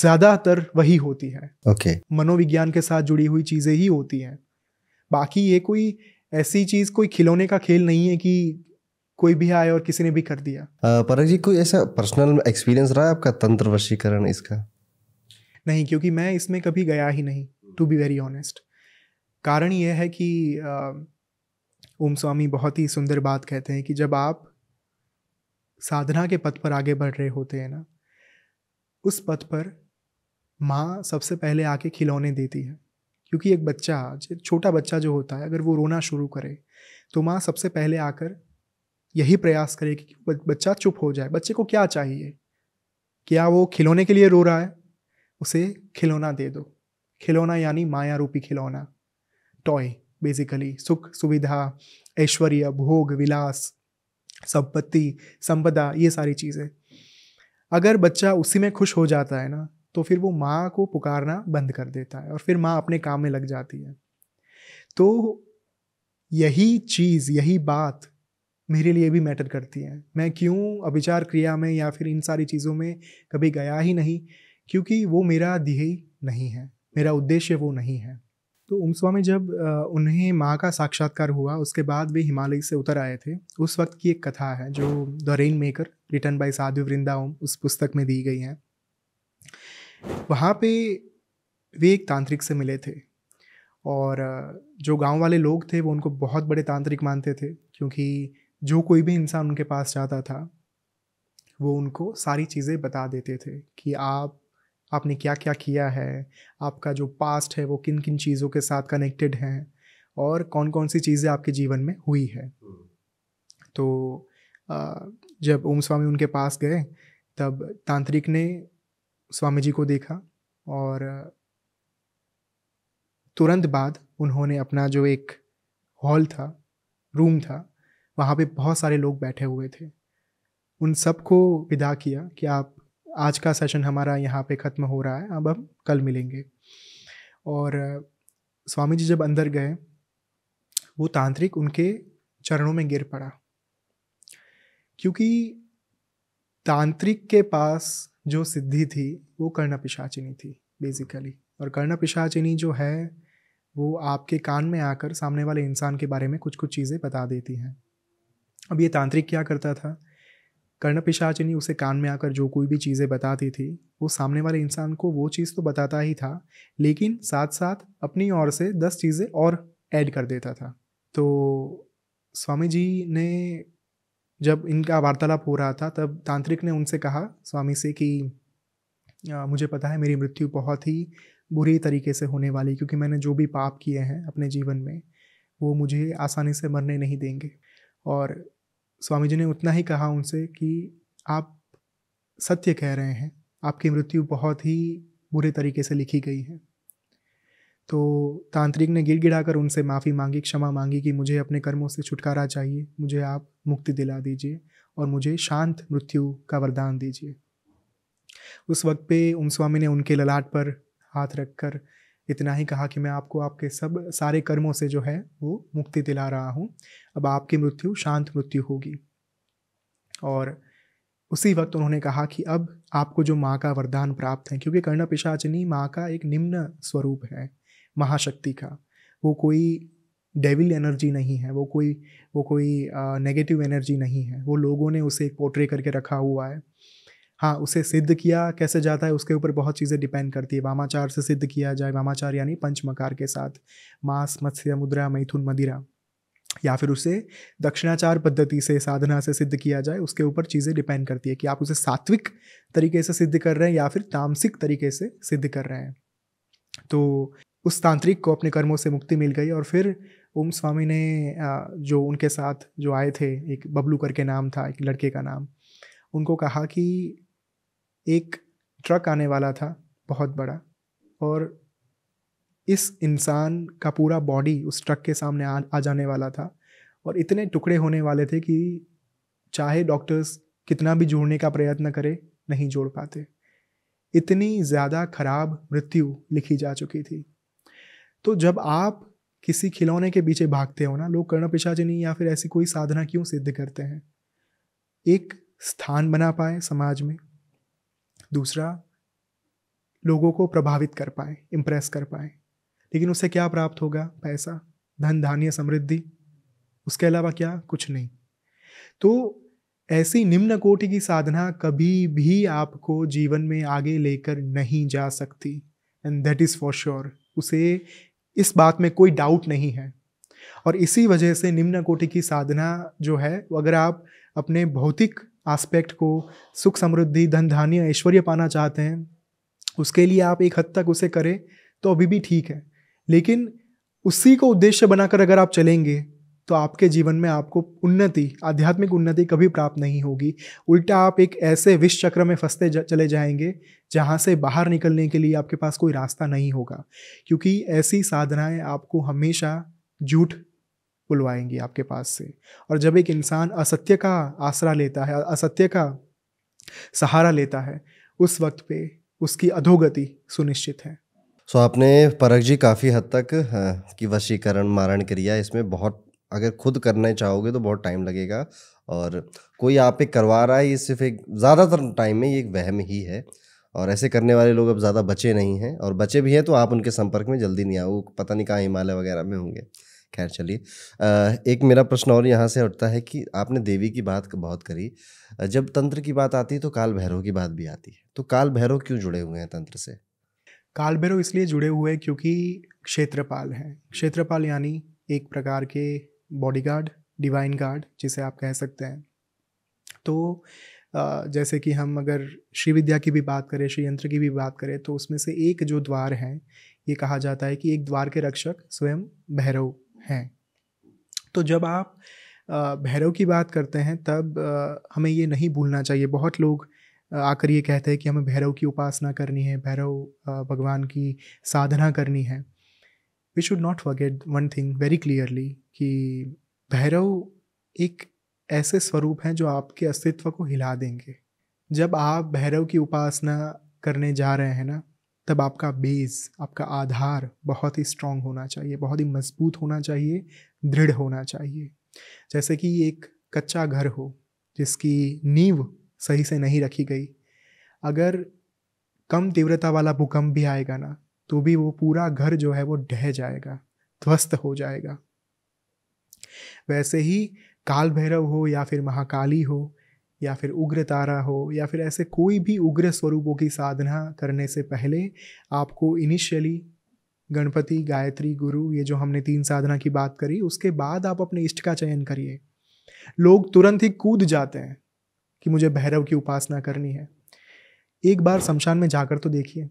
ज़्यादातर वही होती हैं ओके okay. मनोविज्ञान के साथ जुड़ी हुई चीज़ें ही होती हैं बाकी ये कोई ऐसी चीज़ कोई खिलौने का खेल नहीं है कि कोई भी आए और किसी ने भी कर दिया परक जी कोई ऐसा पर्सनल एक्सपीरियंस रहा है आपका तंत्र वशीकरण इसका नहीं क्योंकि मैं इसमें कभी गया ही नहीं टू बी वेरी ऑनेस्ट कारण यह है कि ओम स्वामी बहुत ही सुंदर बात कहते हैं कि जब आप साधना के पथ पर आगे बढ़ रहे होते हैं ना उस पथ पर माँ सबसे पहले आके खिलौने देती है क्योंकि एक बच्चा छोटा बच्चा जो होता है अगर वो रोना शुरू करे तो माँ सबसे पहले आकर यही प्रयास करे कि बच्चा चुप हो जाए बच्चे को क्या चाहिए क्या वो खिलौने के लिए रो रहा है उसे खिलौना दे दो खिलौना यानी माया रूपी खिलौना टॉय बेसिकली सुख सुविधा ऐश्वर्य भोग विलास संपत्ति संपदा ये सारी चीज़ें अगर बच्चा उसी में खुश हो जाता है ना तो फिर वो माँ को पुकारना बंद कर देता है और फिर माँ अपने काम में लग जाती है तो यही चीज़ यही बात मेरे लिए भी मैटर करती है मैं क्यों अभिचार क्रिया में या फिर इन सारी चीज़ों में कभी गया ही नहीं क्योंकि वो मेरा ध्येय नहीं है मेरा उद्देश्य वो नहीं है तो उम्सवा में जब उन्हें माँ का साक्षात्कार हुआ उसके बाद वे हिमालय से उतर आए थे उस वक्त की एक कथा है जो the rain maker written by Sadhu Vrinda Om उस पुस्तक में दी गई है वहाँ पे वे एक तांत्रिक से मिले थे और जो गांव वाले लोग थे वो उनको बहुत बड़े तांत्रिक मानते थे क्योंकि जो कोई भी इंसान उनके पास जाता था वो उनको सारी चीज़ें बता देते थे कि आप आपने क्या क्या किया है आपका जो पास्ट है वो किन किन चीज़ों के साथ कनेक्टेड है और कौन कौन सी चीज़ें आपके जीवन में हुई है तो जब ओम स्वामी उनके पास गए तब तांत्रिक ने स्वामी जी को देखा और तुरंत बाद उन्होंने अपना जो एक हॉल था रूम था वहाँ पे बहुत सारे लोग बैठे हुए थे उन सबको विदा किया कि आप आज का सेशन हमारा यहाँ पे ख़त्म हो रहा है अब हम कल मिलेंगे और स्वामी जी जब अंदर गए वो तांत्रिक उनके चरणों में गिर पड़ा क्योंकि तांत्रिक के पास जो सिद्धि थी वो कर्ण पिशाचिनी थी बेसिकली और कर्ण पिशाचिनी जो है वो आपके कान में आकर सामने वाले इंसान के बारे में कुछ कुछ चीज़ें बता देती हैं अब ये तांत्रिक क्या करता था कर्ण पिशाचिनी उसे कान में आकर जो कोई भी चीज़ें बताती थी वो सामने वाले इंसान को वो चीज़ तो बताता ही था लेकिन साथ साथ अपनी ओर से दस चीज़ें और ऐड कर देता था तो स्वामी जी ने जब इनका वार्तालाप हो रहा था तब तांत्रिक ने उनसे कहा स्वामी से कि आ, मुझे पता है मेरी मृत्यु बहुत ही बुरी तरीके से होने वाली क्योंकि मैंने जो भी पाप किए हैं अपने जीवन में वो मुझे आसानी से मरने नहीं देंगे और स्वामी जी ने उतना ही कहा उनसे कि आप सत्य कह रहे हैं आपकी मृत्यु बहुत ही बुरे तरीके से लिखी गई है तो तांत्रिक ने गिड़गिड़ा कर उनसे माफ़ी मांगी क्षमा मांगी कि मुझे अपने कर्मों से छुटकारा चाहिए मुझे आप मुक्ति दिला दीजिए और मुझे शांत मृत्यु का वरदान दीजिए उस वक्त पे ओम स्वामी ने उनके ललाट पर हाथ रखकर इतना ही कहा कि मैं आपको आपके सब सारे कर्मों से जो है वो मुक्ति दिला रहा हूँ अब आपकी मृत्यु शांत मृत्यु होगी और उसी वक्त उन्होंने कहा कि अब आपको जो माँ का वरदान प्राप्त है क्योंकि कर्ण पिशाचनी माँ का एक निम्न स्वरूप है महाशक्ति का वो कोई डेविल एनर्जी नहीं है वो कोई वो कोई नेगेटिव एनर्जी नहीं है वो लोगों ने उसे पोर्ट्रे करके रखा हुआ है हाँ उसे सिद्ध किया कैसे जाता है उसके ऊपर बहुत चीज़ें डिपेंड करती है वामाचार से सिद्ध किया जाए वामाचार यानी पंचमकार के साथ मांस मत्स्य मुद्रा मैथुन मदिरा या फिर उसे दक्षिणाचार पद्धति से साधना से सिद्ध किया जाए उसके ऊपर चीज़ें डिपेंड करती है कि आप उसे सात्विक तरीके से सिद्ध कर रहे हैं या फिर तामसिक तरीके से सिद्ध कर रहे हैं तो उस तांत्रिक को अपने कर्मों से मुक्ति मिल गई और फिर ओम स्वामी ने जो उनके साथ जो आए थे एक बबलू करके नाम था एक लड़के का नाम उनको कहा कि एक ट्रक आने वाला था बहुत बड़ा और इस इंसान का पूरा बॉडी उस ट्रक के सामने आ, आ जाने वाला था और इतने टुकड़े होने वाले थे कि चाहे डॉक्टर्स कितना भी जोड़ने का प्रयत्न करे नहीं जोड़ पाते इतनी ज़्यादा खराब मृत्यु लिखी जा चुकी थी तो जब आप किसी खिलौने के पीछे भागते हो ना लोग कर्ण पिशाचिनी या फिर ऐसी कोई साधना क्यों सिद्ध करते हैं एक स्थान बना पाए समाज में दूसरा लोगों को प्रभावित कर पाए इम्प्रेस कर पाए लेकिन उससे क्या प्राप्त होगा पैसा धन धान्य समृद्धि उसके अलावा क्या कुछ नहीं तो ऐसी निम्न कोटि की साधना कभी भी आपको जीवन में आगे लेकर नहीं जा सकती and that is for sure उसे इस बात में कोई डाउट नहीं है और इसी वजह से निम्न कोटि की साधना जो है अगर आप अपने भौतिक आस्पेक्ट को सुख समृद्धि धन धान्य ऐश्वर्य पाना चाहते हैं उसके लिए आप एक हद तक उसे करें तो अभी भी ठीक है लेकिन उसी को उद्देश्य बनाकर अगर आप चलेंगे तो आपके जीवन में आपको उन्नति आध्यात्मिक उन्नति कभी प्राप्त नहीं होगी उल्टा आप एक ऐसे विश्व चक्र में फंसते जा, चले जाएंगे जहाँ से बाहर निकलने के लिए आपके पास कोई रास्ता नहीं होगा क्योंकि ऐसी साधनाएं आपको हमेशा झूठ बुलवाएंगी आपके पास से और जब एक इंसान असत्य का आसरा लेता है असत्य का सहारा लेता है उस वक्त पे उसकी अधोगति सुनिश्चित है सो so, आपने परख जी काफ़ी हद तक की वशीकरण मारण क्रिया इसमें बहुत अगर खुद करना चाहोगे तो बहुत टाइम लगेगा और कोई आप पे करवा रहा है ये सिर्फ एक ज़्यादातर टाइम में ये एक वहम ही है और ऐसे करने वाले लोग अब ज़्यादा बचे नहीं हैं और बचे भी हैं तो आप उनके संपर्क में जल्दी नहीं आओ पता नहीं कहाँ हिमालय वगैरह में होंगे खैर चलिए एक मेरा प्रश्न और यहाँ से उठता है कि आपने देवी की बात बहुत करी जब तंत्र की बात आती है तो काल भैरव की बात भी आती है तो काल भैरव क्यों जुड़े हुए हैं तंत्र से काल भैरव इसलिए जुड़े हुए हैं क्योंकि क्षेत्रपाल हैं क्षेत्रपाल यानी एक प्रकार के बॉडीगार्ड डिवाइन गार्ड जिसे आप कह सकते हैं तो जैसे कि हम अगर श्री विद्या की भी बात करें श्री यंत्र की भी बात करें तो उसमें से एक जो द्वार है ये कहा जाता है कि एक द्वार के रक्षक स्वयं भैरव हैं तो जब आप भैरव की बात करते हैं तब हमें ये नहीं भूलना चाहिए बहुत लोग आकर ये कहते हैं कि हमें भैरव की उपासना करनी है भैरव भगवान की साधना करनी है we should not forget one thing very clearly कि भैरव एक ऐसे स्वरूप हैं जो आपके अस्तित्व को हिला देंगे जब आप भैरव की उपासना करने जा रहे हैं ना तब आपका बेस आपका आधार बहुत ही स्ट्रांग होना चाहिए बहुत ही मजबूत होना चाहिए दृढ़ होना चाहिए जैसे कि एक कच्चा घर हो जिसकी नींव सही से नहीं रखी गई अगर कम तीव्रता वाला भूकंप भी आएगा ना तो भी वो पूरा घर जो है वो ढह जाएगा ध्वस्त हो जाएगा वैसे ही काल भैरव हो या फिर महाकाली हो या फिर उग्र तारा हो या फिर ऐसे कोई भी उग्र स्वरूपों की साधना करने से पहले आपको इनिशियली गणपति गायत्री गुरु ये जो हमने तीन साधना की बात करी उसके बाद आप अपने इष्ट का चयन करिए लोग तुरंत ही कूद जाते हैं कि मुझे भैरव की उपासना करनी है एक बार शमशान में जाकर तो देखिए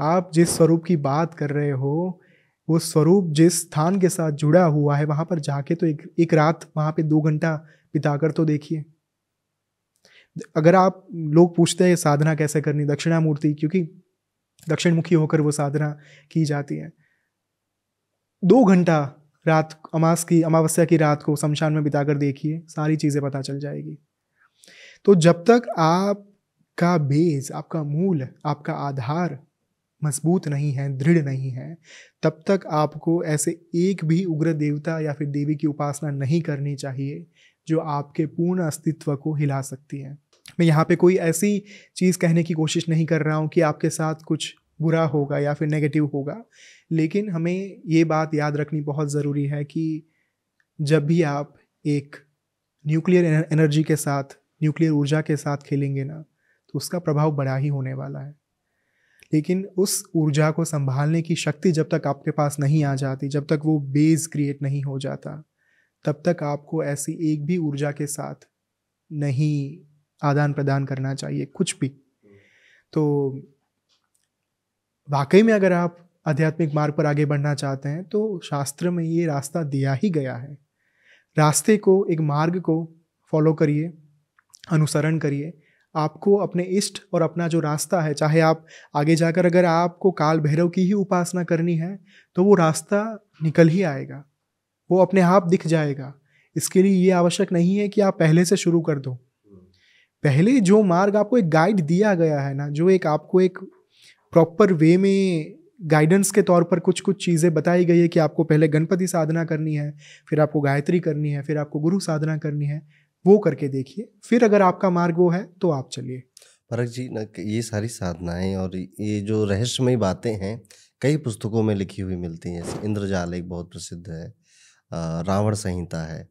आप जिस स्वरूप की बात कर रहे हो वो स्वरूप जिस स्थान के साथ जुड़ा हुआ है वहाँ पर जाके तो एक एक रात वहाँ पे दो घंटा पिताकर तो देखिए अगर आप लोग पूछते हैं साधना कैसे करनी दक्षिणा मूर्ति क्योंकि दक्षिणमुखी होकर वो साधना की जाती है दो घंटा रात अमास की अमावस्या की रात को शमशान में बिताकर देखिए सारी चीज़ें पता चल जाएगी तो जब तक आपका बेस आपका मूल आपका आधार मजबूत नहीं है दृढ़ नहीं है तब तक आपको ऐसे एक भी उग्र देवता या फिर देवी की उपासना नहीं करनी चाहिए जो आपके पूर्ण अस्तित्व को हिला सकती है मैं यहाँ पे कोई ऐसी चीज़ कहने की कोशिश नहीं कर रहा हूँ कि आपके साथ कुछ बुरा होगा या फिर नेगेटिव होगा लेकिन हमें ये बात याद रखनी बहुत ज़रूरी है कि जब भी आप एक न्यूक्लियर एनर्जी के साथ न्यूक्लियर ऊर्जा के साथ खेलेंगे ना तो उसका प्रभाव बड़ा ही होने वाला है लेकिन उस ऊर्जा को संभालने की शक्ति जब तक आपके पास नहीं आ जाती जब तक वो बेस क्रिएट नहीं हो जाता तब तक आपको ऐसी एक भी ऊर्जा के साथ नहीं आदान प्रदान करना चाहिए कुछ भी तो वाकई में अगर आप आध्यात्मिक मार्ग पर आगे बढ़ना चाहते हैं तो शास्त्र में ये रास्ता दिया ही गया है रास्ते को एक मार्ग को फॉलो करिए अनुसरण करिए आपको अपने इष्ट और अपना जो रास्ता है चाहे आप आगे जाकर अगर आपको काल भैरव की ही उपासना करनी है तो वो रास्ता निकल ही आएगा वो अपने आप दिख जाएगा इसके लिए ये आवश्यक नहीं है कि आप पहले से शुरू कर दो पहले जो मार्ग आपको एक गाइड दिया गया है ना जो एक आपको एक प्रॉपर वे में गाइडेंस के तौर पर कुछ कुछ चीज़ें बताई गई है कि आपको पहले गणपति साधना करनी है फिर आपको गायत्री करनी है फिर आपको गुरु साधना करनी है वो करके देखिए फिर अगर आपका मार्ग वो है तो आप चलिए परक जी ना ये सारी साधनाएं और ये जो रहस्यमयी बातें हैं कई पुस्तकों में लिखी हुई मिलती हैं जैसे इंद्रजाल एक बहुत प्रसिद्ध है रावण संहिता है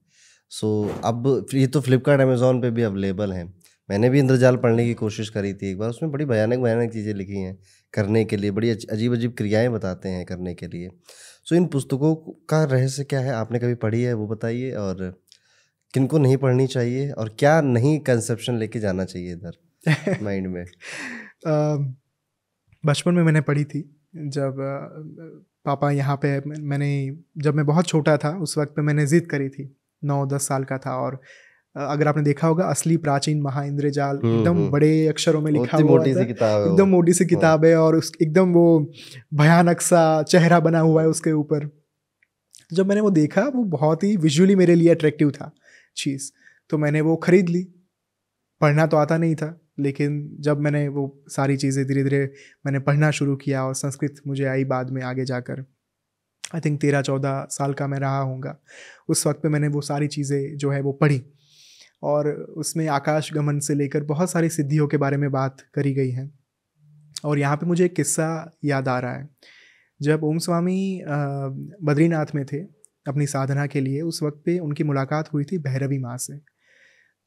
सो अब ये तो फ्लिपकार्ट अमेज़ोन पे भी अवेलेबल हैं मैंने भी इंद्रजाल पढ़ने की कोशिश करी थी एक बार उसमें बड़ी भयानक भयानक चीज़ें लिखी हैं करने के लिए बड़ी अजीब अजीब क्रियाएं बताते हैं करने के लिए सो इन पुस्तकों का रहस्य क्या है आपने कभी पढ़ी है वो बताइए और किनको नहीं पढ़नी चाहिए और क्या नहीं कंसेप्शन लेके जाना चाहिए इधर माइंड में बचपन में मैंने पढ़ी थी जब पापा यहाँ पे मैंने जब मैं बहुत छोटा था उस वक्त पे मैंने ज़िद करी थी नौ दस साल का था और अगर आपने देखा होगा असली प्राचीन महा इंद्रजाल हम्म, एकदम हम्म। बड़े अक्षरों में लिखा हुआ मोटी सी किताब एकदम मोटी सी हाँ। किताब है और उस एकदम वो भयानक सा चेहरा बना हुआ है उसके ऊपर जब मैंने वो देखा वो बहुत ही विजुअली मेरे लिए अट्रैक्टिव था चीज़ तो मैंने वो ख़रीद ली पढ़ना तो आता नहीं था लेकिन जब मैंने वो सारी चीज़ें धीरे धीरे मैंने पढ़ना शुरू किया और संस्कृत मुझे आई बाद में आगे जाकर आई थिंक तेरह चौदह साल का मैं रहा हूँगा उस वक्त पे मैंने वो सारी चीज़ें जो है वो पढ़ी और उसमें आकाश गमन से लेकर बहुत सारी सिद्धियों के बारे में बात करी गई है और यहाँ पे मुझे एक किस्सा याद आ रहा है जब ओम स्वामी बद्रीनाथ में थे अपनी साधना के लिए उस वक्त पे उनकी मुलाकात हुई थी भैरवी माँ से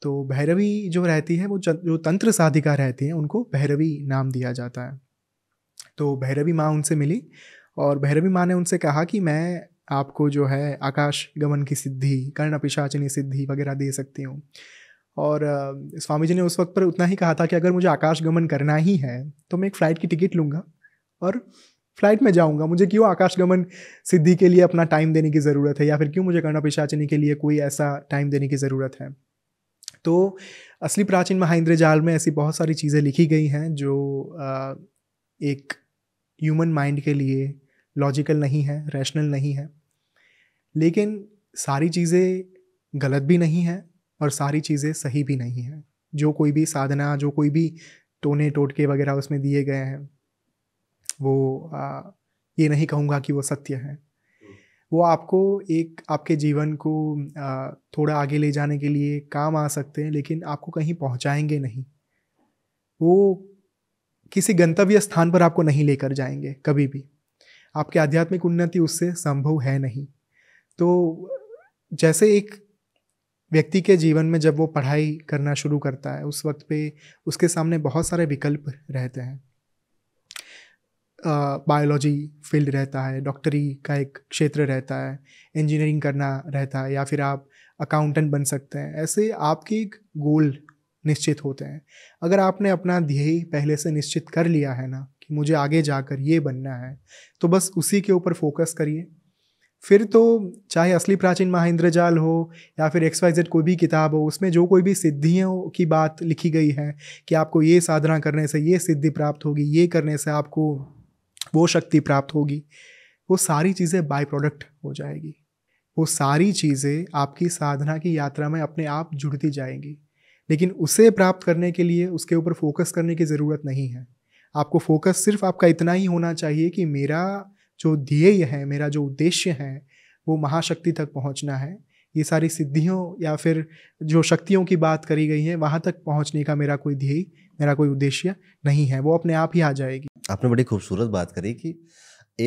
तो भैरवी जो रहती है वो जो तंत्र साधिका रहती हैं उनको भैरवी नाम दिया जाता है तो भैरवी माँ उनसे मिली और भैरवी माँ ने उनसे कहा कि मैं आपको जो है आकाश गमन की सिद्धि कर्ण पिशाचनी सिद्धि वगैरह दे सकती हूँ और स्वामी जी ने उस वक्त पर उतना ही कहा था कि अगर मुझे आकाश गमन करना ही है तो मैं एक फ़्लाइट की टिकट लूँगा और फ्लाइट में जाऊँगा मुझे क्यों आकाश गमन सिद्धि के लिए अपना टाइम देने की ज़रूरत है या फिर क्यों मुझे कर्ण पिशाचनी के लिए कोई ऐसा टाइम देने की ज़रूरत है तो असली प्राचीन महाइंद्र जाल में ऐसी बहुत सारी चीज़ें लिखी गई हैं जो एक ह्यूमन माइंड के लिए लॉजिकल नहीं है रैशनल नहीं है लेकिन सारी चीज़ें गलत भी नहीं हैं और सारी चीज़ें सही भी नहीं हैं जो कोई भी साधना जो कोई भी टोने टोटके वगैरह उसमें दिए गए हैं वो आ, ये नहीं कहूँगा कि वो सत्य है वो आपको एक आपके जीवन को थोड़ा आगे ले जाने के लिए काम आ सकते हैं लेकिन आपको कहीं पहुंचाएंगे नहीं वो किसी गंतव्य स्थान पर आपको नहीं लेकर जाएंगे कभी भी आपकी आध्यात्मिक उन्नति उससे संभव है नहीं तो जैसे एक व्यक्ति के जीवन में जब वो पढ़ाई करना शुरू करता है उस वक्त पे उसके सामने बहुत सारे विकल्प रहते हैं बायोलॉजी फील्ड रहता है डॉक्टरी का एक क्षेत्र रहता है इंजीनियरिंग करना रहता है या फिर आप अकाउंटेंट बन सकते हैं ऐसे आपके एक गोल निश्चित होते हैं अगर आपने अपना ध्येय पहले से निश्चित कर लिया है ना कि मुझे आगे जाकर ये बनना है तो बस उसी के ऊपर फोकस करिए फिर तो चाहे असली प्राचीन जाल हो या फिर एक्स वाई जेड कोई भी किताब हो उसमें जो कोई भी सिद्धियों की बात लिखी गई है कि आपको ये साधना करने से ये सिद्धि प्राप्त होगी ये करने से आपको वो शक्ति प्राप्त होगी वो सारी चीज़ें बाई प्रोडक्ट हो जाएगी वो सारी चीज़ें आपकी साधना की यात्रा में अपने आप जुड़ती जाएंगी लेकिन उसे प्राप्त करने के लिए उसके ऊपर फोकस करने की ज़रूरत नहीं है आपको फोकस सिर्फ आपका इतना ही होना चाहिए कि मेरा जो ध्येय है मेरा जो उद्देश्य है वो महाशक्ति तक पहुंचना है ये सारी सिद्धियों या फिर जो शक्तियों की बात करी गई है वहाँ तक पहुँचने का मेरा कोई ध्येय मेरा कोई उद्देश्य नहीं है वो अपने आप ही आ जाएगी आपने बड़ी खूबसूरत बात करी कि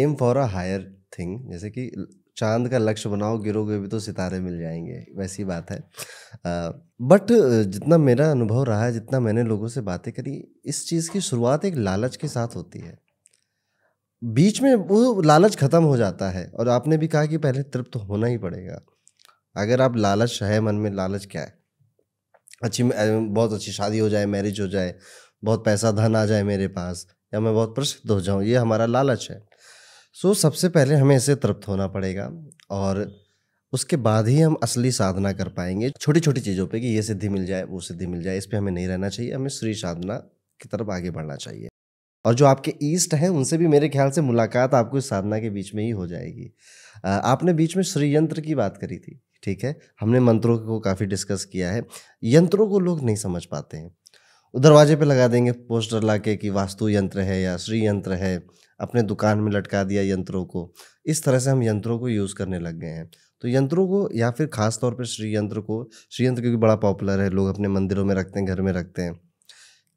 aim for a higher thing जैसे कि चांद का लक्ष्य बनाओ गिरोगे भी तो सितारे मिल जाएंगे वैसी बात है बट जितना मेरा अनुभव रहा है जितना मैंने लोगों से बातें करी इस चीज़ की शुरुआत एक लालच के साथ होती है बीच में वो लालच ख़त्म हो जाता है और आपने भी कहा कि पहले तृप्त होना ही पड़ेगा अगर आप लालच है मन में लालच क्या है अच्छी बहुत अच्छी शादी हो जाए मैरिज हो जाए बहुत पैसा धन आ जाए मेरे पास या मैं बहुत प्रसिद्ध हो जाऊँ ये हमारा लालच है सो so, सबसे पहले हमें इसे तृप्त होना पड़ेगा और उसके बाद ही हम असली साधना कर पाएंगे छोटी छोटी चीज़ों पे कि ये सिद्धि मिल जाए वो सिद्धि मिल जाए इस पर हमें नहीं रहना चाहिए हमें श्री साधना की तरफ आगे बढ़ना चाहिए और जो आपके ईस्ट हैं उनसे भी मेरे ख्याल से मुलाकात आपको इस साधना के बीच में ही हो जाएगी आपने बीच में श्रीयंत्र की बात करी थी ठीक है हमने मंत्रों को काफ़ी डिस्कस किया है यंत्रों को लोग नहीं समझ पाते हैं दरवाजे पे लगा देंगे पोस्टर ला के कि वास्तु यंत्र है या श्री यंत्र है अपने दुकान में लटका दिया यंत्रों को इस तरह से हम यंत्रों को यूज़ करने लग गए हैं तो यंत्रों को या फिर खास तौर पर श्री यंत्र को श्री यंत्र क्योंकि बड़ा पॉपुलर है लोग अपने मंदिरों में रखते हैं घर में रखते हैं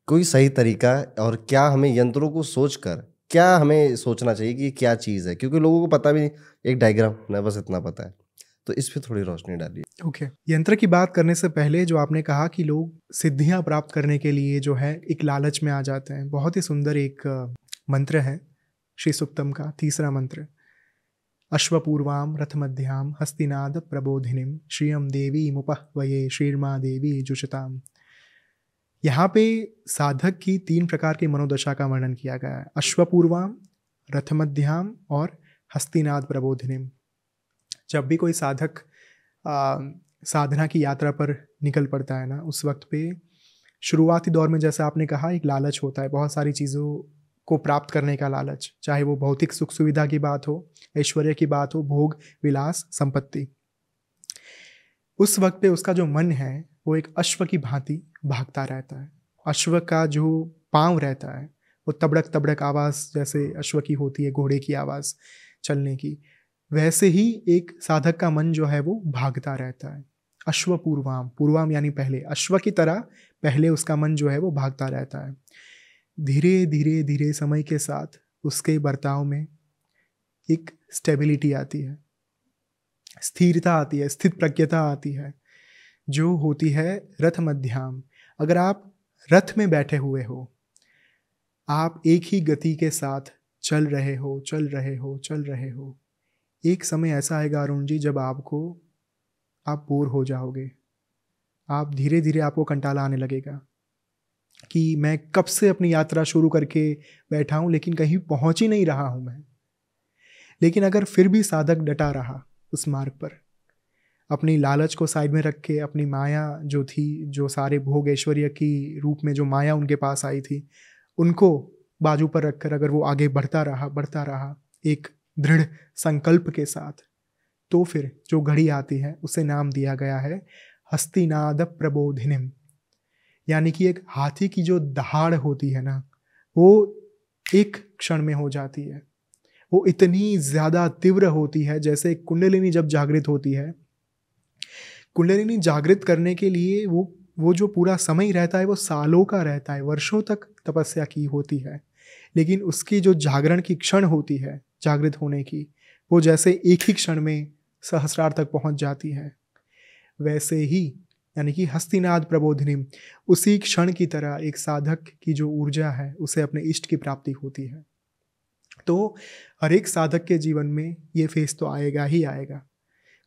कोई सही तरीका और क्या हमें यंत्रों को सोच कर क्या हमें सोचना चाहिए कि ये क्या चीज़ है क्योंकि लोगों को पता भी नहीं एक डायग्राम ना बस इतना पता है तो इस पर थोड़ी रोशनी डाली ओके okay. यंत्र की बात करने से पहले जो आपने कहा कि लोग सिद्धियां प्राप्त करने के लिए जो है एक लालच में आ जाते हैं बहुत ही सुंदर एक मंत्र है श्री सुप्तम का तीसरा मंत्र अश्वपूर्वाम रथमध्याम हस्तिनाद प्रबोधिनीम श्रीयम देवी मुपह वये श्रीर्मा देवी जुषताम यहाँ पे साधक की तीन प्रकार की मनोदशा का वर्णन किया गया है अश्वपूर्वाम रथमध्याम और हस्तिनाद प्रबोधिनीम जब भी कोई साधक आ, साधना की यात्रा पर निकल पड़ता है ना उस वक्त पे शुरुआती दौर में जैसा आपने कहा एक लालच होता है बहुत सारी चीज़ों को प्राप्त करने का लालच चाहे वो भौतिक सुख सुविधा की बात हो ऐश्वर्य की बात हो भोग विलास संपत्ति उस वक्त पे उसका जो मन है वो एक अश्व की भांति भागता रहता है अश्व का जो पाँव रहता है वो तबड़क तबड़क आवाज़ जैसे अश्व की होती है घोड़े की आवाज़ चलने की वैसे ही एक साधक का मन जो है वो भागता रहता है अश्व पूर्वाम पूर्वाम यानी पहले अश्व की तरह पहले उसका मन जो है वो भागता रहता है धीरे धीरे धीरे समय के साथ उसके बर्ताव में एक स्टेबिलिटी आती है स्थिरता आती है स्थित प्रज्ञता आती है जो होती है रथ मध्याम अगर आप रथ में बैठे हुए हो आप एक ही गति के साथ चल रहे हो चल रहे हो चल रहे हो एक समय ऐसा आएगा अरुण जी जब आपको आप बोर हो जाओगे आप धीरे धीरे आपको कंटाला आने लगेगा कि मैं कब से अपनी यात्रा शुरू करके बैठा हूँ लेकिन कहीं पहुँच ही नहीं रहा हूँ मैं लेकिन अगर फिर भी साधक डटा रहा उस मार्ग पर अपनी लालच को साइड में रख के अपनी माया जो थी जो सारे भोग ऐश्वर्य की रूप में जो माया उनके पास आई थी उनको बाजू पर रखकर अगर वो आगे बढ़ता रहा बढ़ता रहा एक दृढ़ संकल्प के साथ तो फिर जो घड़ी आती है उसे नाम दिया गया है हस्तिनाद प्रबोधिनिम यानी कि एक हाथी की जो दहाड़ होती है ना वो एक क्षण में हो जाती है वो इतनी ज़्यादा तीव्र होती है जैसे कुंडलिनी जब जागृत होती है कुंडलिनी जागृत करने के लिए वो वो जो पूरा समय रहता है वो सालों का रहता है वर्षों तक तपस्या की होती है लेकिन उसकी जो जागरण की क्षण होती है जागृत होने की वो जैसे एक ही क्षण में सहस्रार तक पहुंच जाती है वैसे ही यानी कि हस्तिनाद प्रबोधनी उसी क्षण की तरह एक साधक की जो ऊर्जा है उसे अपने इष्ट की प्राप्ति होती है तो हर एक साधक के जीवन में ये फेस तो आएगा ही आएगा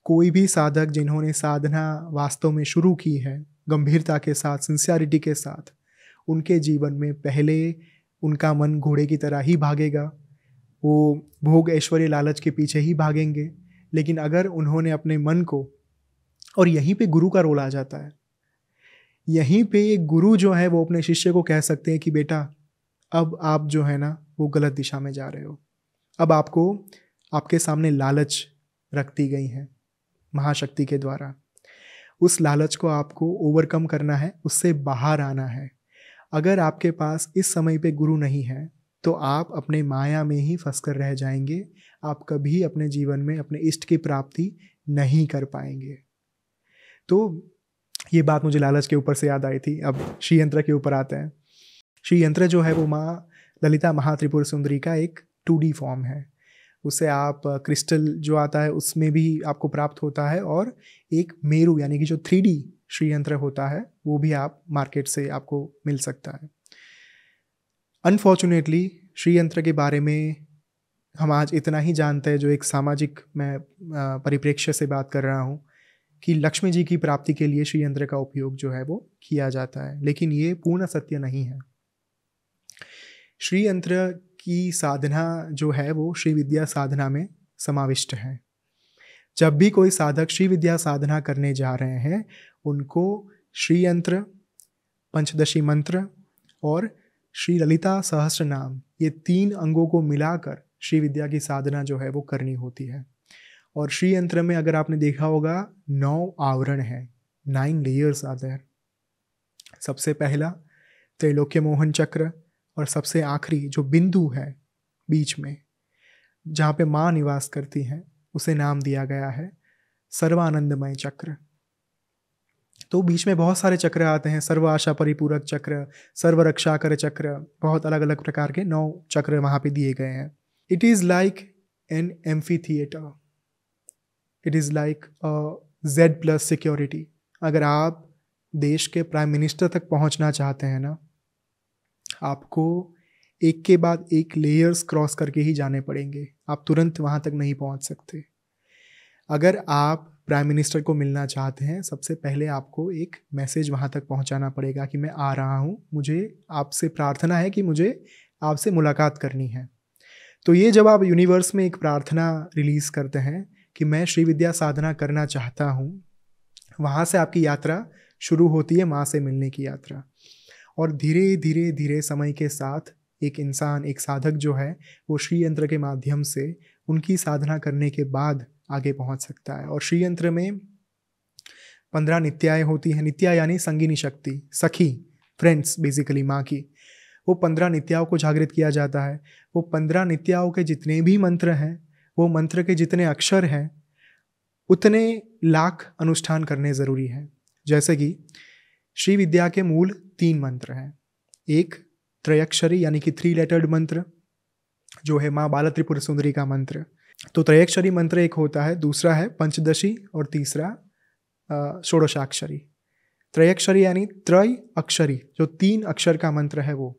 कोई भी साधक जिन्होंने साधना वास्तव में शुरू की है गंभीरता के साथ सिंसियरिटी के साथ उनके जीवन में पहले उनका मन घोड़े की तरह ही भागेगा वो भोग ऐश्वर्य लालच के पीछे ही भागेंगे लेकिन अगर उन्होंने अपने मन को और यहीं पे गुरु का रोल आ जाता है यहीं पे एक गुरु जो है वो अपने शिष्य को कह सकते हैं कि बेटा अब आप जो है ना वो गलत दिशा में जा रहे हो अब आपको आपके सामने लालच रख दी गई है महाशक्ति के द्वारा उस लालच को आपको ओवरकम करना है उससे बाहर आना है अगर आपके पास इस समय पे गुरु नहीं है तो आप अपने माया में ही फंस कर रह जाएंगे आप कभी अपने जीवन में अपने इष्ट की प्राप्ति नहीं कर पाएंगे तो ये बात मुझे लालच के ऊपर से याद आई थी अब श्री यंत्र के ऊपर आते हैं श्री यंत्र जो है वो माँ ललिता महात्रिपुर सुंदरी का एक टू फॉर्म है उसे आप क्रिस्टल जो आता है उसमें भी आपको प्राप्त होता है और एक मेरू यानी कि जो थ्री श्रीयंत्र होता है वो भी आप मार्केट से आपको मिल सकता है अनफॉर्चुनेटली श्रीयंत्र के बारे में हम आज इतना ही जानते हैं जो एक सामाजिक मैं परिप्रेक्ष्य से बात कर रहा हूँ कि लक्ष्मी जी की प्राप्ति के लिए श्रीयंत्र का उपयोग जो है वो किया जाता है लेकिन ये पूर्ण सत्य नहीं है श्रीयंत्र की साधना जो है वो श्री विद्या साधना में समाविष्ट है जब भी कोई साधक श्री विद्या साधना करने जा रहे हैं उनको श्री यंत्र पंचदशी मंत्र और श्री ललिता सहस्र नाम ये तीन अंगों को मिलाकर श्री विद्या की साधना जो है वो करनी होती है और श्री यंत्र में अगर आपने देखा होगा नौ आवरण है नाइन लेयर्स आते हैं सबसे पहला त्रैलोक्य मोहन चक्र और सबसे आखिरी जो बिंदु है बीच में जहाँ पे माँ निवास करती हैं उसे नाम दिया गया है सर्वानंदमय चक्र तो बीच में बहुत सारे चक्र आते हैं सर्व आशा परिपूरक चक्र सर्व रक्षा कर चक्र बहुत अलग अलग प्रकार के नौ चक्र वहाँ पे दिए गए हैं it is like an amphitheatre it is like Z plus security अगर आप देश के प्राइम मिनिस्टर तक पहुंचना चाहते हैं ना आपको एक के बाद एक लेयर्स क्रॉस करके ही जाने पड़ेंगे आप तुरंत वहां तक नहीं पहुंच सकते अगर आप प्राइम मिनिस्टर को मिलना चाहते हैं सबसे पहले आपको एक मैसेज वहाँ तक पहुँचाना पड़ेगा कि मैं आ रहा हूँ मुझे आपसे प्रार्थना है कि मुझे आपसे मुलाकात करनी है तो ये जब आप यूनिवर्स में एक प्रार्थना रिलीज़ करते हैं कि मैं श्री विद्या साधना करना चाहता हूँ वहाँ से आपकी यात्रा शुरू होती है माँ से मिलने की यात्रा और धीरे धीरे धीरे समय के साथ एक इंसान एक साधक जो है वो श्री यंत्र के माध्यम से उनकी साधना करने के बाद आगे पहुंच सकता है और श्रीयंत्र में पंद्रह नित्याएँ होती हैं नित्या यानी संगीनी शक्ति सखी फ्रेंड्स बेसिकली माँ की वो पंद्रह नित्याओं को जागृत किया जाता है वो पंद्रह नित्याओं के जितने भी मंत्र हैं वो मंत्र के जितने अक्षर हैं उतने लाख अनुष्ठान करने ज़रूरी हैं जैसे कि श्री विद्या के मूल तीन मंत्र हैं एक त्रयक्षरी यानी कि थ्री लेटर्ड मंत्र जो है माँ बाला त्रिपुर सुंदरी का मंत्र तो त्रयक्षरी मंत्र एक होता है दूसरा है पंचदशी और तीसरा षोड़शाक्षरी त्रयक्षरी यानी त्रय अक्षरी जो तीन अक्षर का मंत्र है वो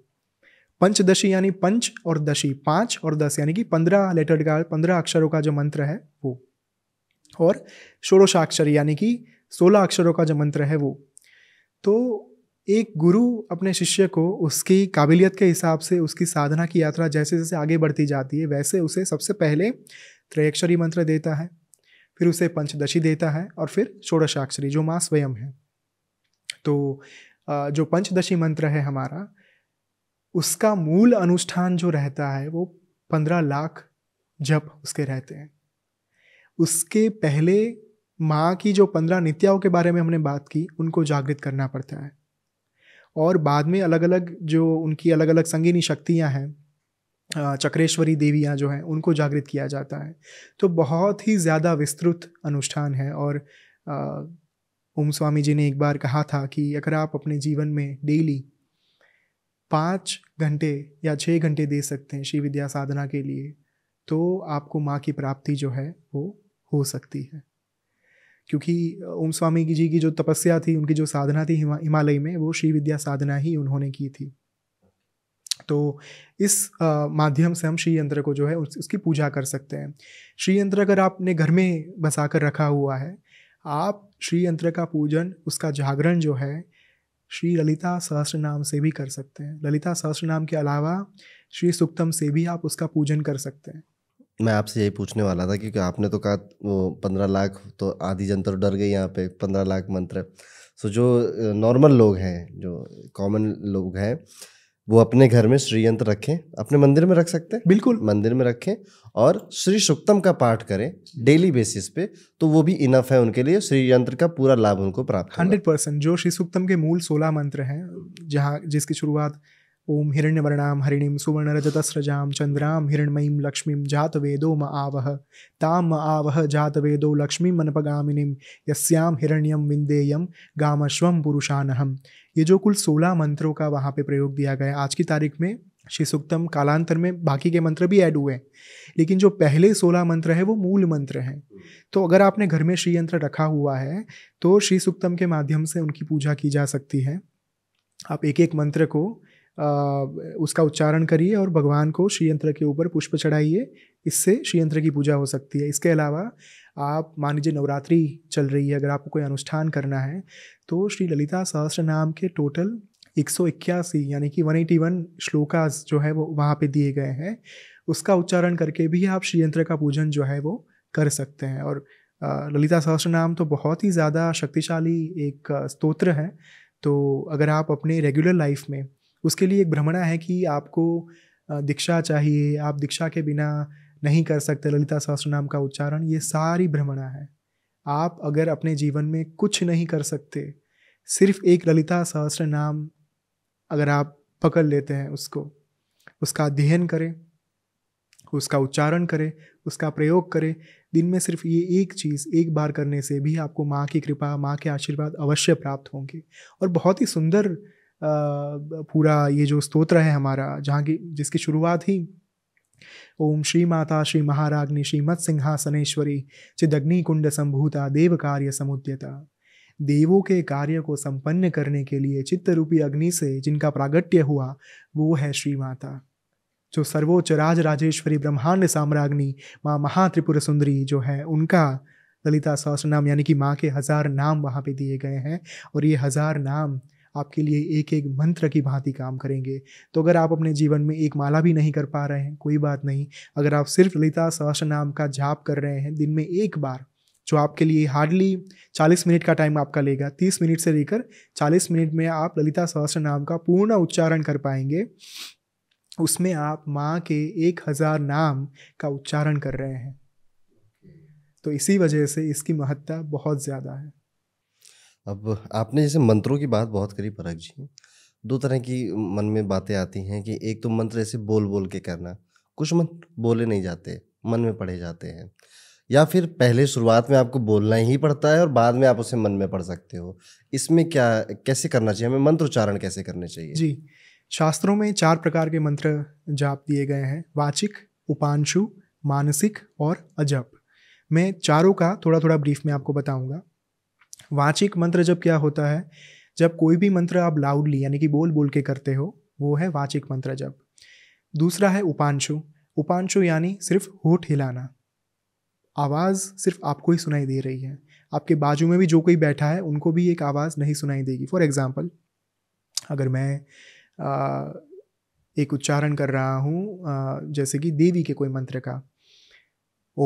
पंचदशी यानी पंच और दशी पाँच और दस यानी कि पंद्रह लेटर का पंद्रह अक्षरों का जो मंत्र है वो और षोड़शाक्षरी यानी कि सोलह अक्षरों का जो मंत्र है वो तो एक गुरु अपने शिष्य को उसकी काबिलियत के हिसाब से उसकी साधना की यात्रा जैसे जैसे आगे बढ़ती जाती है वैसे उसे सबसे पहले त्रयक्षरी मंत्र देता है फिर उसे पंचदशी देता है और फिर षोडशाक्षरी जो माँ स्वयं है तो जो पंचदशी मंत्र है हमारा उसका मूल अनुष्ठान जो रहता है वो पंद्रह लाख जप उसके रहते हैं उसके पहले माँ की जो पंद्रह नित्याओं के बारे में हमने बात की उनको जागृत करना पड़ता है और बाद में अलग अलग जो उनकी अलग अलग संगीनी शक्तियाँ हैं चक्रेश्वरी देवियाँ जो हैं उनको जागृत किया जाता है तो बहुत ही ज़्यादा विस्तृत अनुष्ठान है और ओम स्वामी जी ने एक बार कहा था कि अगर आप अपने जीवन में डेली पाँच घंटे या छः घंटे दे सकते हैं श्री विद्या साधना के लिए तो आपको माँ की प्राप्ति जो है वो हो सकती है क्योंकि ओम स्वामी जी की जो तपस्या थी उनकी जो साधना थी हिमालय में वो श्री विद्या साधना ही उन्होंने की थी तो इस माध्यम से हम श्री यंत्र को जो है उस, उसकी पूजा कर सकते हैं श्री यंत्र अगर आपने घर में बसा कर रखा हुआ है आप श्री यंत्र का पूजन उसका जागरण जो है श्री ललिता सहस्र नाम से भी कर सकते हैं ललिता सहस्त्र नाम के अलावा श्री सुक्तम से भी आप उसका पूजन कर सकते हैं मैं आपसे यही पूछने वाला था क्योंकि आपने तो कहा वो पंद्रह लाख तो आधी जनता तो डर गई यहाँ पे पंद्रह लाख मंत्र सो जो नॉर्मल लोग हैं जो कॉमन लोग हैं वो अपने घर में श्रीयंत्र रखें अपने मंदिर में रख सकते हैं बिल्कुल मंदिर में रखें और श्री सुक्तम का पाठ करें डेली बेसिस पे तो वो भी इनफ है उनके लिए श्री यंत्र का पूरा लाभ उनको प्राप्त हंड्रेड परसेंट जो श्री सुक्तम के मूल सोलह मंत्र हैं जहाँ जिसकी शुरुआत ओम हिरण्यवर्णाम हरिणीम सुवर्ण रजतस्रजाम चंद्राम हिरणमयीम लक्ष्मीम जात वेदो म आवह ताम म आवह जात वेदो लक्ष्मी मनपगामिनीम यस्याम हिरण्यम विंदेयम गामश्वम पुरुषानहम ये जो कुल सोलह मंत्रों का वहाँ पे प्रयोग दिया गया है आज की तारीख में श्री सुक्तम कालांतर में बाकी के मंत्र भी ऐड हुए हैं लेकिन जो पहले सोलह मंत्र है वो मूल मंत्र हैं तो अगर आपने घर में श्री यंत्र रखा हुआ है तो श्री सुक्तम के माध्यम से उनकी पूजा की जा सकती है आप एक एक मंत्र को आ, उसका उच्चारण करिए और भगवान को श्री यंत्र के ऊपर पुष्प चढ़ाइए इससे श्री यंत्र की पूजा हो सकती है इसके अलावा आप मान लीजिए नवरात्रि चल रही है अगर आपको कोई अनुष्ठान करना है तो श्री ललिता सहस्त्र नाम के टोटल एक सौ इक्यासी यानी कि वन एटी वन श्लोकाज जो है वो वहाँ पे दिए गए हैं उसका उच्चारण करके भी आप श्रीयंत्र का पूजन जो है वो कर सकते हैं और ललिता सहस्त्र नाम तो बहुत ही ज़्यादा शक्तिशाली एक स्तोत्र है तो अगर आप अपने रेगुलर लाइफ में उसके लिए एक भ्रमणा है कि आपको दीक्षा चाहिए आप दीक्षा के बिना नहीं कर सकते ललिता सहस्त्र नाम का उच्चारण ये सारी भ्रमणा है आप अगर अपने जीवन में कुछ नहीं कर सकते सिर्फ एक ललिता सहस्त्र नाम अगर आप पकड़ लेते हैं उसको उसका अध्ययन करें उसका उच्चारण करें उसका प्रयोग करें दिन में सिर्फ ये एक चीज़ एक बार करने से भी आपको माँ की कृपा माँ के आशीर्वाद अवश्य प्राप्त होंगे और बहुत ही सुंदर पूरा ये जो स्तोत्र है हमारा जहाँ की जिसकी शुरुआत ही ओम श्री माता श्री महाराग्नि श्रीमत् सिंहासनेश्वरी चिदग्निकुंड संभूता देव कार्य समुद्यता देवों के कार्य को संपन्न करने के लिए चित्त रूपी अग्नि से जिनका प्रागट्य हुआ वो है श्री माता जो सर्वोच्च राज राजेश्वरी ब्रह्मांड साम्राग्नि माँ महात्रिपुर सुंदरी जो है उनका ललिता सहस्र नाम यानी कि माँ के हजार नाम वहाँ पे दिए गए हैं और ये हजार नाम आपके लिए एक एक मंत्र की भांति काम करेंगे तो अगर आप अपने जीवन में एक माला भी नहीं कर पा रहे हैं कोई बात नहीं अगर आप सिर्फ ललिता सहस्त्र नाम का जाप कर रहे हैं दिन में एक बार जो आपके लिए हार्डली 40 मिनट का टाइम आपका लेगा 30 मिनट से लेकर 40 मिनट में आप ललिता सहस्त्र नाम का पूर्ण उच्चारण कर पाएंगे उसमें आप माँ के एक हज़ार नाम का उच्चारण कर रहे हैं तो इसी वजह से इसकी महत्ता बहुत ज़्यादा है अब आपने जैसे मंत्रों की बात बहुत करी परख जी दो तरह की मन में बातें आती हैं कि एक तो मंत्र ऐसे बोल बोल के करना कुछ मंत्र बोले नहीं जाते मन में पढ़े जाते हैं या फिर पहले शुरुआत में आपको बोलना ही पड़ता है और बाद में आप उसे मन में पढ़ सकते हो इसमें क्या कैसे करना चाहिए हमें मंत्रोच्चारण कैसे करने चाहिए जी शास्त्रों में चार प्रकार के मंत्र जाप दिए गए हैं वाचिक उपांशु मानसिक और अजप मैं चारों का थोड़ा थोड़ा ब्रीफ में आपको बताऊंगा वाचिक मंत्र जब क्या होता है जब कोई भी मंत्र आप लाउडली यानी कि बोल बोल के करते हो वो है वाचिक मंत्र जब दूसरा है उपांशु उपांशु यानी सिर्फ होठ हिलाना आवाज़ सिर्फ आपको ही सुनाई दे रही है आपके बाजू में भी जो कोई बैठा है उनको भी एक आवाज़ नहीं सुनाई देगी फॉर एग्ज़ाम्पल अगर मैं आ, एक उच्चारण कर रहा हूँ जैसे कि देवी के कोई मंत्र का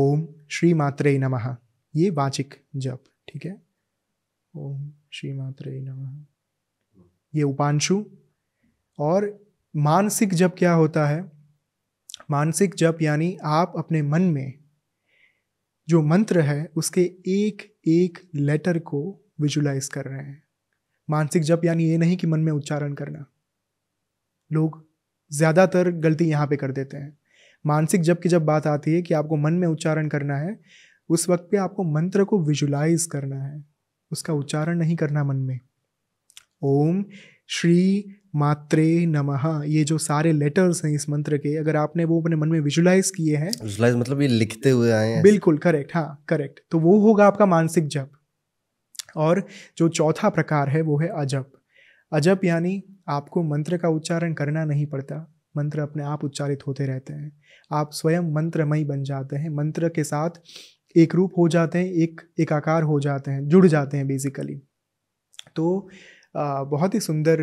ओम श्री मात्रे नमः ये वाचिक जप ठीक है ओम श्री मात्र ये उपांशु और मानसिक जप क्या होता है मानसिक जप यानी आप अपने मन में जो मंत्र है उसके एक एक लेटर को विजुलाइज कर रहे हैं मानसिक जप यानी ये नहीं कि मन में उच्चारण करना लोग ज़्यादातर गलती यहाँ पे कर देते हैं मानसिक जप की जब बात आती है कि आपको मन में उच्चारण करना है उस वक्त पे आपको मंत्र को विजुलाइज करना है उसका उच्चारण नहीं करना मन में ओम श्री मात्रे नमः ये जो सारे लेटर्स हैं इस मंत्र के अगर आपने वो अपने मन में विजुलाइज किए हैं विजुलाइज मतलब ये लिखते हुए आए हैं बिल्कुल करेक्ट हाँ करेक्ट तो वो होगा आपका मानसिक जप और जो चौथा प्रकार है वो है अजप अजप यानी आपको मंत्र का उच्चारण करना नहीं पड़ता मंत्र अपने आप उच्चारित होते रहते हैं आप स्वयं मंत्रमयी बन जाते हैं मंत्र के साथ एक रूप हो जाते हैं एक एक आकार हो जाते हैं जुड़ जाते हैं बेसिकली तो बहुत ही सुंदर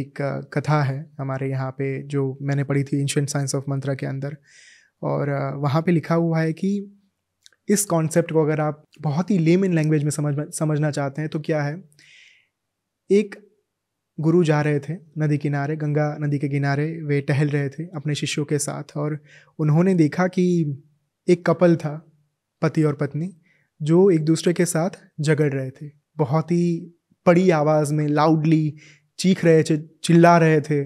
एक कथा है हमारे यहाँ पे जो मैंने पढ़ी थी एंशंट साइंस ऑफ मंत्रा के अंदर और वहाँ पे लिखा हुआ है कि इस कॉन्सेप्ट को अगर आप बहुत ही लेम इन लैंग्वेज में समझ समझना चाहते हैं तो क्या है एक गुरु जा रहे थे नदी किनारे गंगा नदी के किनारे वे टहल रहे थे अपने शिष्यों के साथ और उन्होंने देखा कि एक कपल था पति और पत्नी जो एक दूसरे के साथ झगड़ रहे थे बहुत ही बड़ी आवाज़ में लाउडली चीख रहे थे चिल्ला रहे थे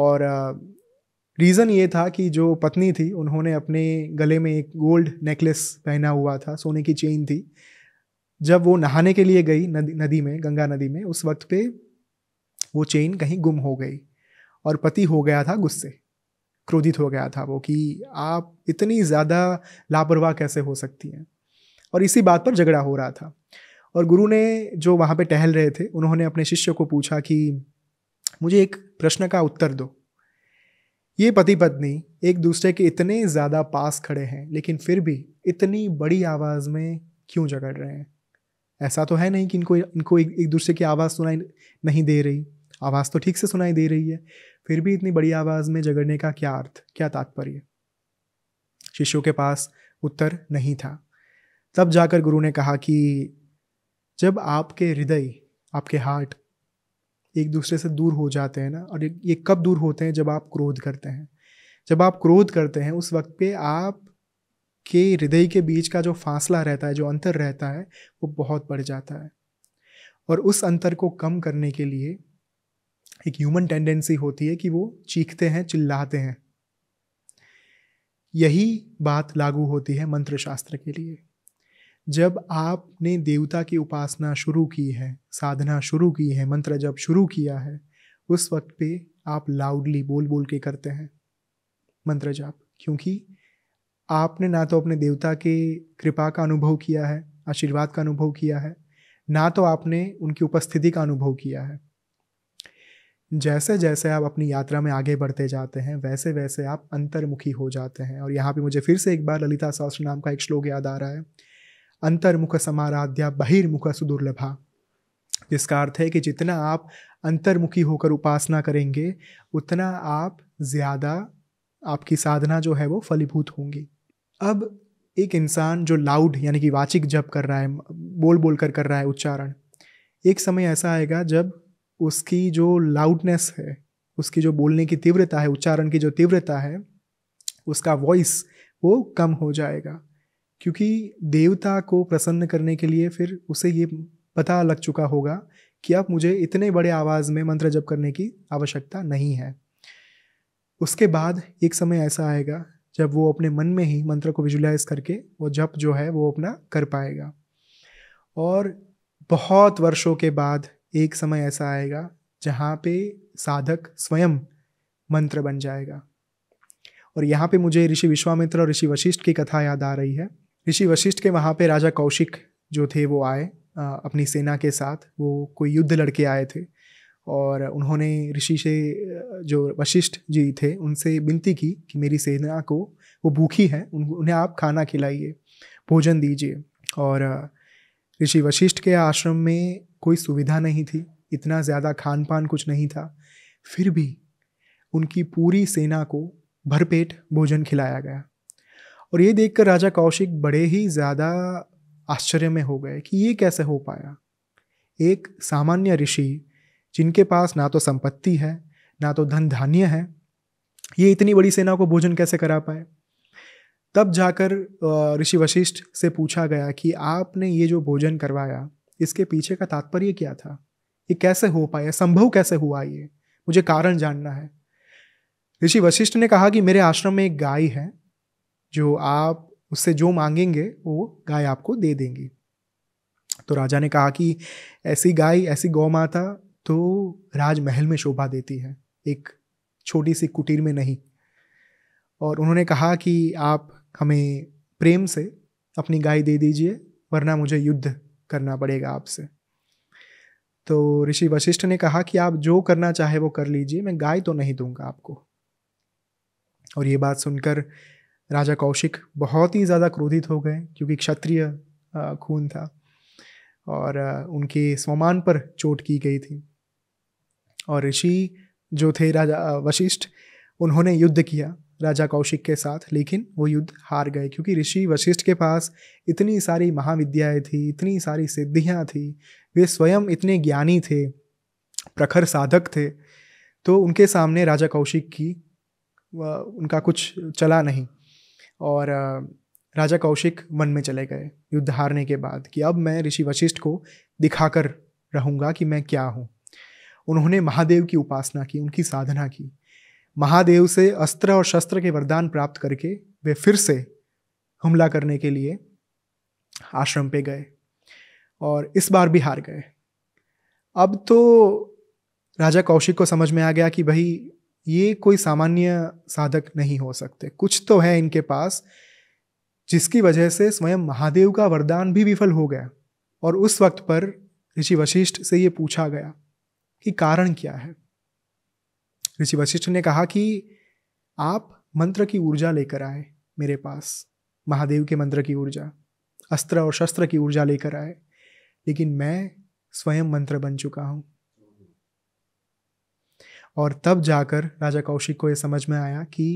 और रीज़न ये था कि जो पत्नी थी उन्होंने अपने गले में एक गोल्ड नेकलेस पहना हुआ था सोने की चेन थी जब वो नहाने के लिए गई नदी नदी में गंगा नदी में उस वक्त पे वो चेन कहीं गुम हो गई और पति हो गया था गुस्से क्रोधित हो गया था वो कि आप इतनी ज़्यादा लापरवाह कैसे हो सकती हैं और इसी बात पर झगड़ा हो रहा था और गुरु ने जो वहाँ पे टहल रहे थे उन्होंने अपने शिष्य को पूछा कि मुझे एक प्रश्न का उत्तर दो ये पति पत्नी एक दूसरे के इतने ज़्यादा पास खड़े हैं लेकिन फिर भी इतनी बड़ी आवाज़ में क्यों झगड़ रहे हैं ऐसा तो है नहीं कि इनको इनको एक, एक दूसरे की आवाज़ सुनाई नहीं दे रही आवाज़ तो ठीक से सुनाई दे रही है फिर भी इतनी बड़ी आवाज़ में झगड़ने का क्या अर्थ क्या तात्पर्य शिष्यों के पास उत्तर नहीं था तब जाकर गुरु ने कहा कि जब आपके हृदय आपके हार्ट एक दूसरे से दूर हो जाते हैं ना और ये कब दूर होते हैं जब आप क्रोध करते हैं जब आप क्रोध करते हैं उस वक्त पे आप के हृदय के बीच का जो फासला रहता है जो अंतर रहता है वो बहुत बढ़ जाता है और उस अंतर को कम करने के लिए एक ह्यूमन टेंडेंसी होती है कि वो चीखते हैं चिल्लाते हैं यही बात लागू होती है मंत्र शास्त्र के लिए जब आपने देवता की उपासना शुरू की है साधना शुरू की है मंत्र जब शुरू किया है उस वक्त पे आप लाउडली बोल बोल के करते हैं मंत्र जाप क्योंकि आपने ना तो अपने देवता के कृपा का अनुभव किया है आशीर्वाद का अनुभव किया है ना तो आपने उनकी उपस्थिति का अनुभव किया है जैसे जैसे आप अपनी यात्रा में आगे बढ़ते जाते हैं वैसे वैसे आप अंतर्मुखी हो जाते हैं और यहाँ पे मुझे फिर से एक बार ललिता सहस्त्र नाम का एक श्लोक याद आ रहा है अंतर्मुख समाराध्या बहिर्मुख सुदुर्लभा जिसका अर्थ है कि जितना आप अंतर्मुखी होकर उपासना करेंगे उतना आप ज़्यादा आपकी साधना जो है वो फलीभूत होंगी अब एक इंसान जो लाउड यानी कि वाचिक जप कर रहा है बोल बोल कर कर रहा है उच्चारण एक समय ऐसा आएगा जब उसकी जो लाउडनेस है उसकी जो बोलने की तीव्रता है उच्चारण की जो तीव्रता है उसका वॉइस वो कम हो जाएगा क्योंकि देवता को प्रसन्न करने के लिए फिर उसे ये पता लग चुका होगा कि अब मुझे इतने बड़े आवाज़ में मंत्र जप करने की आवश्यकता नहीं है उसके बाद एक समय ऐसा आएगा जब वो अपने मन में ही मंत्र को विजुलाइज करके वो जप जो है वो अपना कर पाएगा और बहुत वर्षों के बाद एक समय ऐसा आएगा जहाँ पे साधक स्वयं मंत्र बन जाएगा और यहाँ पे मुझे ऋषि विश्वामित्र और ऋषि वशिष्ठ की कथा याद आ रही है ऋषि वशिष्ठ के वहाँ पे राजा कौशिक जो थे वो आए अपनी सेना के साथ वो कोई युद्ध लड़के आए थे और उन्होंने ऋषि से जो वशिष्ठ जी थे उनसे विनती की कि मेरी सेना को वो भूखी है उन्हें आप खाना खिलाइए भोजन दीजिए और ऋषि वशिष्ठ के आश्रम में कोई सुविधा नहीं थी इतना ज़्यादा खान पान कुछ नहीं था फिर भी उनकी पूरी सेना को भरपेट भोजन खिलाया गया और ये देखकर राजा कौशिक बड़े ही ज़्यादा आश्चर्य में हो गए कि ये कैसे हो पाया एक सामान्य ऋषि जिनके पास ना तो संपत्ति है ना तो धन धान्य है ये इतनी बड़ी सेना को भोजन कैसे करा पाए तब जाकर ऋषि वशिष्ठ से पूछा गया कि आपने ये जो भोजन करवाया इसके पीछे का तात्पर्य क्या था ये कैसे हो पाया संभव कैसे हुआ ये मुझे कारण जानना है ऋषि वशिष्ठ ने कहा कि मेरे आश्रम में एक गाय है जो आप उससे जो मांगेंगे वो गाय आपको दे देंगी तो राजा ने कहा कि ऐसी गाय ऐसी गौ माता तो राजमहल में शोभा देती है एक छोटी सी कुटीर में नहीं और उन्होंने कहा कि आप हमें प्रेम से अपनी गाय दे दीजिए वरना मुझे युद्ध करना पड़ेगा आपसे तो ऋषि वशिष्ठ ने कहा कि आप जो करना चाहे वो कर लीजिए मैं गाय तो नहीं दूंगा आपको और ये बात सुनकर राजा कौशिक बहुत ही ज़्यादा क्रोधित हो गए क्योंकि क्षत्रिय खून था और उनके स्वमान पर चोट की गई थी और ऋषि जो थे राजा वशिष्ठ उन्होंने युद्ध किया राजा कौशिक के साथ लेकिन वो युद्ध हार गए क्योंकि ऋषि वशिष्ठ के पास इतनी सारी महाविद्याएं थी इतनी सारी सिद्धियाँ थी वे स्वयं इतने ज्ञानी थे प्रखर साधक थे तो उनके सामने राजा कौशिक की उनका कुछ चला नहीं और राजा कौशिक मन में चले गए युद्ध हारने के बाद कि अब मैं ऋषि वशिष्ठ को दिखाकर रहूँगा कि मैं क्या हूँ उन्होंने महादेव की उपासना की उनकी साधना की महादेव से अस्त्र और शस्त्र के वरदान प्राप्त करके वे फिर से हमला करने के लिए आश्रम पे गए और इस बार भी हार गए अब तो राजा कौशिक को समझ में आ गया कि भाई ये कोई सामान्य साधक नहीं हो सकते कुछ तो है इनके पास जिसकी वजह से स्वयं महादेव का वरदान भी विफल हो गया और उस वक्त पर ऋषि वशिष्ठ से ये पूछा गया कि कारण क्या है ऋषि वशिष्ठ ने कहा कि आप मंत्र की ऊर्जा लेकर आए मेरे पास महादेव के मंत्र की ऊर्जा अस्त्र और शस्त्र की ऊर्जा लेकर आए लेकिन मैं स्वयं मंत्र बन चुका हूं और तब जाकर राजा कौशिक को यह समझ में आया कि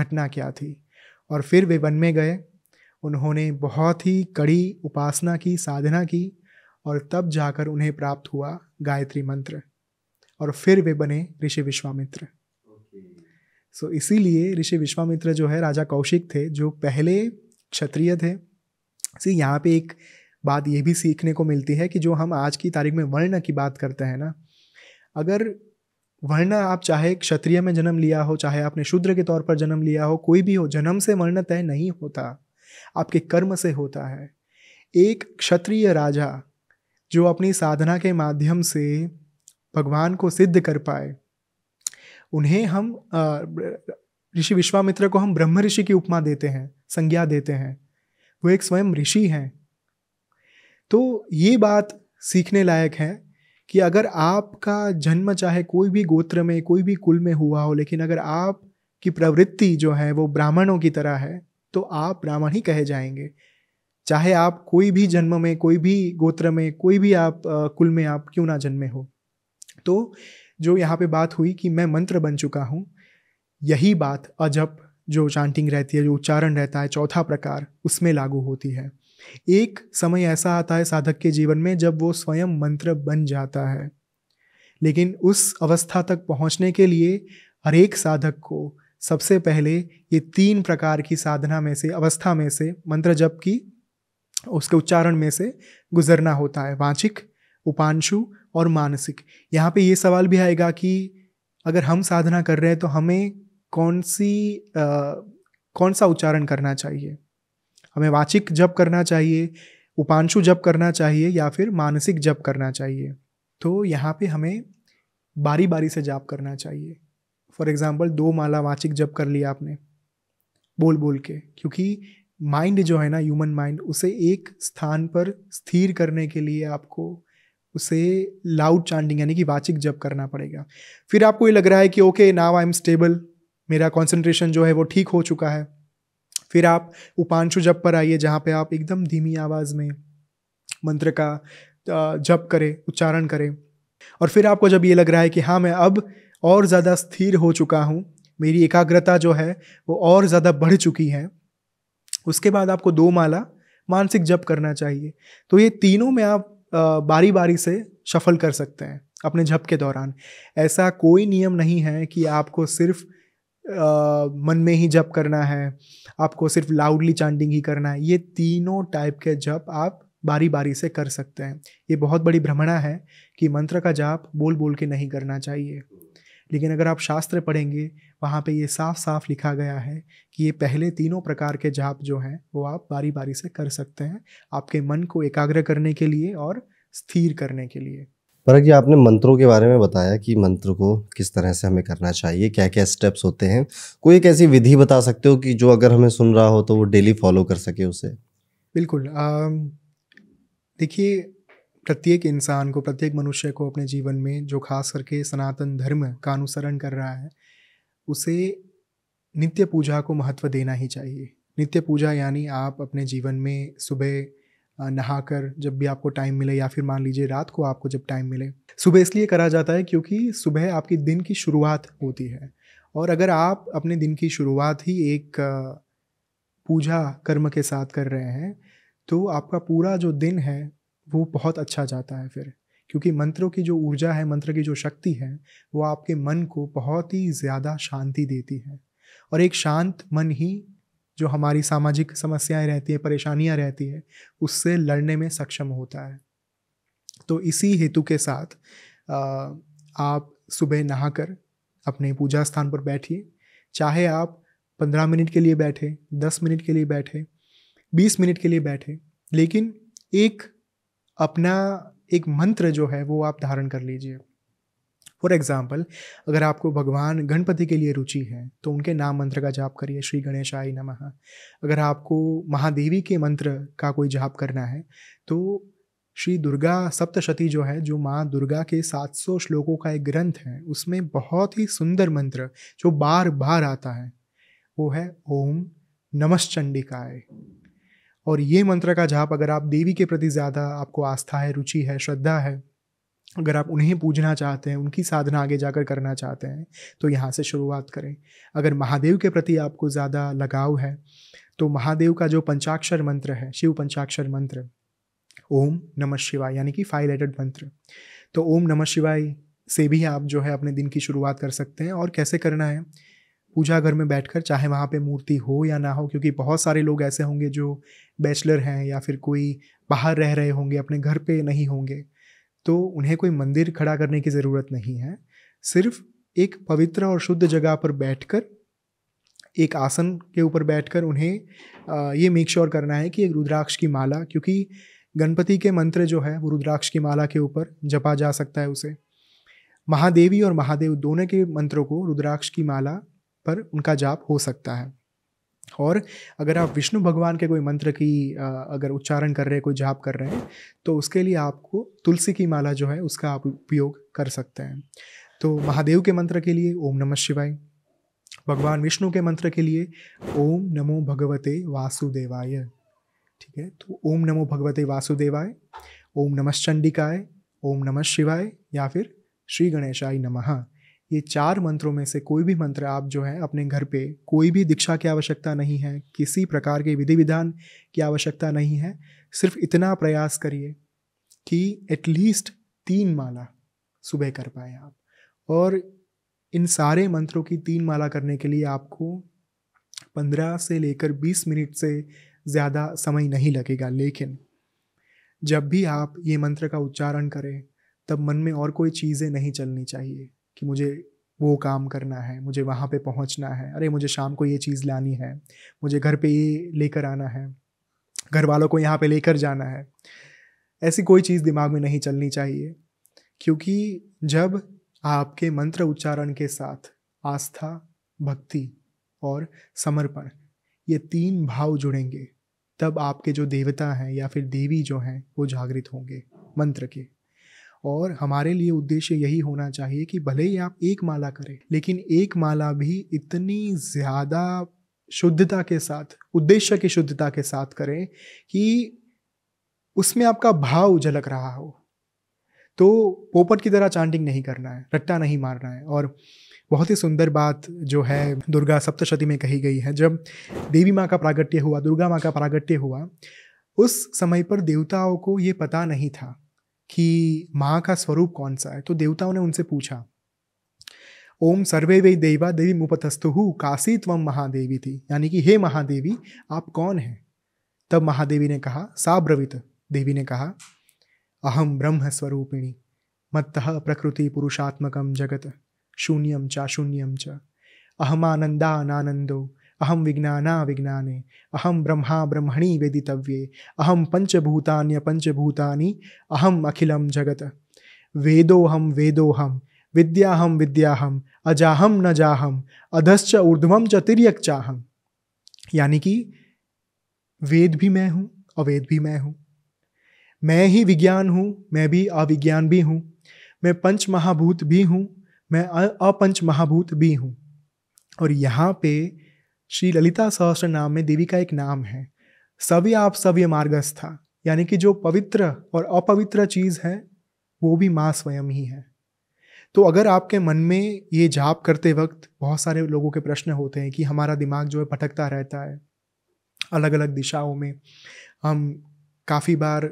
घटना क्या थी और फिर वे वन में गए उन्होंने बहुत ही कड़ी उपासना की साधना की और तब जाकर उन्हें प्राप्त हुआ गायत्री मंत्र और फिर वे बने ऋषि विश्वामित्र सो okay. so, इसीलिए ऋषि विश्वामित्र जो है राजा कौशिक थे जो पहले क्षत्रिय थे सी यहाँ पे एक बात यह भी सीखने को मिलती है कि जो हम आज की तारीख में वर्ण की बात करते हैं ना अगर वर्ण आप चाहे क्षत्रिय में जन्म लिया हो चाहे आपने शूद्र के तौर पर जन्म लिया हो कोई भी हो जन्म से वर्ण तय नहीं होता आपके कर्म से होता है एक क्षत्रिय राजा जो अपनी साधना के माध्यम से भगवान को सिद्ध कर पाए उन्हें हम ऋषि विश्वामित्र को हम ब्रह्म ऋषि की उपमा देते हैं संज्ञा देते हैं वो एक स्वयं ऋषि हैं तो ये बात सीखने लायक है कि अगर आपका जन्म चाहे कोई भी गोत्र में कोई भी कुल में हुआ हो लेकिन अगर आप की प्रवृत्ति जो है वो ब्राह्मणों की तरह है तो आप ब्राह्मण ही कहे जाएंगे चाहे आप कोई भी जन्म में कोई भी गोत्र में कोई भी आप कुल में आप क्यों ना जन्मे हो तो जो यहाँ पे बात हुई कि मैं मंत्र बन चुका हूँ यही बात अजब जो चांटिंग रहती है जो उच्चारण रहता है चौथा प्रकार उसमें लागू होती है एक समय ऐसा आता है साधक के जीवन में जब वो स्वयं मंत्र बन जाता है लेकिन उस अवस्था तक पहुँचने के लिए हरेक साधक को सबसे पहले ये तीन प्रकार की साधना में से अवस्था में से मंत्र जप की उसके उच्चारण में से गुजरना होता है वाचिक उपांशु और मानसिक यहाँ पे ये सवाल भी आएगा कि अगर हम साधना कर रहे हैं तो हमें कौन सी आ, कौन सा उच्चारण करना चाहिए हमें वाचिक जप करना चाहिए उपांशु जप करना चाहिए या फिर मानसिक जप करना चाहिए तो यहाँ पे हमें बारी बारी से जाप करना चाहिए फॉर एग्ज़ाम्पल दो माला वाचिक जप कर लिया आपने बोल बोल के क्योंकि माइंड जो है ना ह्यूमन माइंड उसे एक स्थान पर स्थिर करने के लिए आपको उसे लाउड चांडिंग यानी कि वाचिक जप करना पड़ेगा फिर आपको ये लग रहा है कि okay now I am stable मेरा कॉन्सेंट्रेशन जो है वो ठीक हो चुका है फिर आप उपांशु जप पर आइए जहाँ पे आप एकदम धीमी आवाज़ में मंत्र का जप करें उच्चारण करें और फिर आपको जब ये लग रहा है कि हाँ मैं अब और ज़्यादा स्थिर हो चुका हूँ मेरी एकाग्रता जो है वो और ज़्यादा बढ़ चुकी है उसके बाद आपको दो माला मानसिक जप करना चाहिए तो ये तीनों में आप बारी बारी से शफल कर सकते हैं अपने झप के दौरान ऐसा कोई नियम नहीं है कि आपको सिर्फ आ, मन में ही जप करना है आपको सिर्फ लाउडली चांडिंग ही करना है ये तीनों टाइप के जप आप बारी बारी से कर सकते हैं ये बहुत बड़ी भ्रमणा है कि मंत्र का जाप बोल बोल के नहीं करना चाहिए लेकिन अगर आप शास्त्र पढ़ेंगे वहाँ पे ये साफ साफ लिखा गया है कि ये पहले तीनों प्रकार के जाप जो हैं वो आप बारी बारी से कर सकते हैं आपके मन को एकाग्र करने के लिए और स्थिर करने के लिए पर जी आपने मंत्रों के बारे में बताया कि मंत्र को किस तरह से हमें करना चाहिए क्या क्या स्टेप्स होते हैं कोई एक ऐसी विधि बता सकते हो कि जो अगर हमें सुन रहा हो तो वो डेली फॉलो कर सके उसे बिल्कुल देखिए प्रत्येक इंसान को प्रत्येक मनुष्य को अपने जीवन में जो खास करके सनातन धर्म का अनुसरण कर रहा है उसे नित्य पूजा को महत्व देना ही चाहिए नित्य पूजा यानी आप अपने जीवन में सुबह नहाकर जब भी आपको टाइम मिले या फिर मान लीजिए रात को आपको जब टाइम मिले सुबह इसलिए करा जाता है क्योंकि सुबह आपकी दिन की शुरुआत होती है और अगर आप अपने दिन की शुरुआत ही एक पूजा कर्म के साथ कर रहे हैं तो आपका पूरा जो दिन है वो बहुत अच्छा जाता है फिर क्योंकि मंत्रों की जो ऊर्जा है मंत्र की जो शक्ति है वो आपके मन को बहुत ही ज़्यादा शांति देती है और एक शांत मन ही जो हमारी सामाजिक समस्याएं रहती हैं परेशानियां रहती है उससे लड़ने में सक्षम होता है तो इसी हेतु के साथ आप सुबह नहाकर अपने पूजा स्थान पर बैठिए चाहे आप पंद्रह मिनट के लिए बैठे दस मिनट के लिए बैठे बीस मिनट के लिए बैठे लेकिन एक अपना एक मंत्र जो है वो आप धारण कर लीजिए फॉर एग्जाम्पल अगर आपको भगवान गणपति के लिए रुचि है तो उनके नाम मंत्र का जाप करिए श्री गणेश आय नम अगर आपको महादेवी के मंत्र का कोई जाप करना है तो श्री दुर्गा सप्तशती जो है जो माँ दुर्गा के 700 श्लोकों का एक ग्रंथ है उसमें बहुत ही सुंदर मंत्र जो बार बार आता है वो है ओम नमश्चंडिकाय और ये मंत्र का जाप अगर आप देवी के प्रति ज़्यादा आपको आस्था है रुचि है श्रद्धा है अगर आप उन्हें पूजना चाहते हैं उनकी साधना आगे जाकर करना चाहते हैं तो यहाँ से शुरुआत करें अगर महादेव के प्रति आपको ज़्यादा लगाव है तो महादेव का जो पंचाक्षर मंत्र है शिव पंचाक्षर मंत्र ओम नमः शिवाय यानी कि फाइव लेटेड मंत्र तो ओम नमः शिवाय से भी आप जो है अपने दिन की शुरुआत कर सकते हैं और कैसे करना है पूजा घर में बैठकर चाहे वहाँ पे मूर्ति हो या ना हो क्योंकि बहुत सारे लोग ऐसे होंगे जो बैचलर हैं या फिर कोई बाहर रह रहे होंगे अपने घर पे नहीं होंगे तो उन्हें कोई मंदिर खड़ा करने की ज़रूरत नहीं है सिर्फ एक पवित्र और शुद्ध जगह पर बैठकर एक आसन के ऊपर बैठकर उन्हें ये मेक श्योर करना है कि एक रुद्राक्ष की माला क्योंकि गणपति के मंत्र जो है वो रुद्राक्ष की माला के ऊपर जपा जा सकता है उसे महादेवी और महादेव दोनों के मंत्रों को रुद्राक्ष की माला पर उनका जाप हो सकता है और अगर आप विष्णु भगवान के कोई मंत्र की अगर उच्चारण कर रहे हैं कोई जाप कर रहे हैं तो उसके लिए आपको तुलसी की माला जो है उसका आप उपयोग कर सकते हैं तो महादेव के मंत्र के लिए ओम नमः शिवाय भगवान विष्णु के मंत्र के लिए ओम नमो भगवते वासुदेवाय ठीक है तो ओम नमो भगवते वासुदेवाय ओम नमश्चंडिकाय ओम नमः शिवाय या फिर श्री गणेशाय नमः ये चार मंत्रों में से कोई भी मंत्र आप जो है अपने घर पे कोई भी दीक्षा की आवश्यकता नहीं है किसी प्रकार के विधि विधान की आवश्यकता नहीं है सिर्फ इतना प्रयास करिए कि एटलीस्ट तीन माला सुबह कर पाए आप और इन सारे मंत्रों की तीन माला करने के लिए आपको पंद्रह से लेकर बीस मिनट से ज़्यादा समय नहीं लगेगा लेकिन जब भी आप ये मंत्र का उच्चारण करें तब मन में और कोई चीज़ें नहीं चलनी चाहिए कि मुझे वो काम करना है मुझे वहाँ पे पहुँचना है अरे मुझे शाम को ये चीज़ लानी है मुझे घर पे ये लेकर आना है घर वालों को यहाँ पे लेकर जाना है ऐसी कोई चीज़ दिमाग में नहीं चलनी चाहिए क्योंकि जब आपके मंत्र उच्चारण के साथ आस्था भक्ति और समर्पण ये तीन भाव जुड़ेंगे तब आपके जो देवता हैं या फिर देवी जो हैं वो जागृत होंगे मंत्र के और हमारे लिए उद्देश्य यही होना चाहिए कि भले ही आप एक माला करें लेकिन एक माला भी इतनी ज़्यादा शुद्धता के साथ उद्देश्य की शुद्धता के साथ करें कि उसमें आपका भाव झलक रहा हो तो पोपट की तरह चांटिंग नहीं करना है रट्टा नहीं मारना है और बहुत ही सुंदर बात जो है दुर्गा सप्तशती में कही गई है जब देवी माँ का प्रागट्य हुआ दुर्गा माँ का प्रागट्य हुआ उस समय पर देवताओं को ये पता नहीं था कि माँ का स्वरूप कौन सा है तो देवताओं ने उनसे पूछा ओम सर्वे वे देवा देवी हु काशी तम महादेवी थी यानी कि हे महादेवी आप कौन हैं तब महादेवी ने कहा साब्रवित देवी ने कहा अहम ब्रह्म स्वरूपिणी मत्त प्रकृति पुरुषात्मकम जगत शून्यम चा शून्यम च अहमानंदा अनानंदो अहम विज्ञाना विज्ञाने अहम ब्रह्मा ब्रह्मणी वेदितव्ये अहम पंचभूतान्य पंचभूतानि अहम अखिलम जगत वेदोहम वेदोहम विद्याहम विद्याहम अजाहम न जाहम अधश्च ऊर्धम च तिरक चाहम यानी कि वेद भी मैं हूँ अवेद भी मैं हूँ मैं ही विज्ञान हूँ मैं भी अविज्ञान भी हूँ मैं पंच महाभूत भी हूँ मैं अपंच महाभूत भी हूँ और यहाँ पे श्री ललिता सहस्र नाम में देवी का एक नाम है सभी आप सव्य मार्गस्था यानी कि जो पवित्र और अपवित्र चीज़ है वो भी माँ स्वयं ही है तो अगर आपके मन में ये जाप करते वक्त बहुत सारे लोगों के प्रश्न होते हैं कि हमारा दिमाग जो है भटकता रहता है अलग अलग दिशाओं में हम काफ़ी बार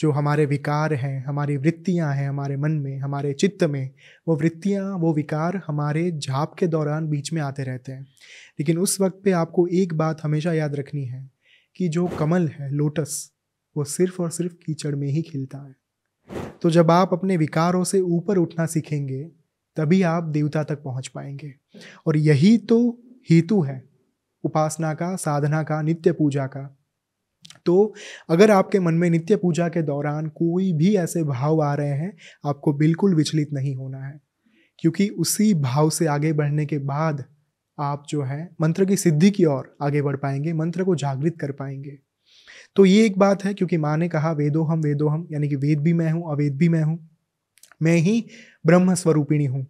जो हमारे विकार हैं हमारी वृत्तियां हैं हमारे मन में हमारे चित्त में वो वृत्तियां वो विकार हमारे जाप के दौरान बीच में आते रहते हैं लेकिन उस वक्त पे आपको एक बात हमेशा याद रखनी है कि जो कमल है लोटस वो सिर्फ और सिर्फ कीचड़ में ही खिलता है तो जब आप अपने विकारों से ऊपर उठना सीखेंगे तभी आप देवता तक पहुंच पाएंगे और यही तो हेतु है उपासना का साधना का नित्य पूजा का तो अगर आपके मन में नित्य पूजा के दौरान कोई भी ऐसे भाव आ रहे हैं आपको बिल्कुल विचलित नहीं होना है क्योंकि उसी भाव से आगे बढ़ने के बाद आप जो है मंत्र की सिद्धि की ओर आगे बढ़ पाएंगे मंत्र को जागृत कर पाएंगे तो ये एक बात है क्योंकि माँ ने कहा वेदो हम वेदो हम यानी कि वेद भी मैं हूँ अवेद भी मैं हूँ मैं ही ब्रह्म स्वरूपिणी हूँ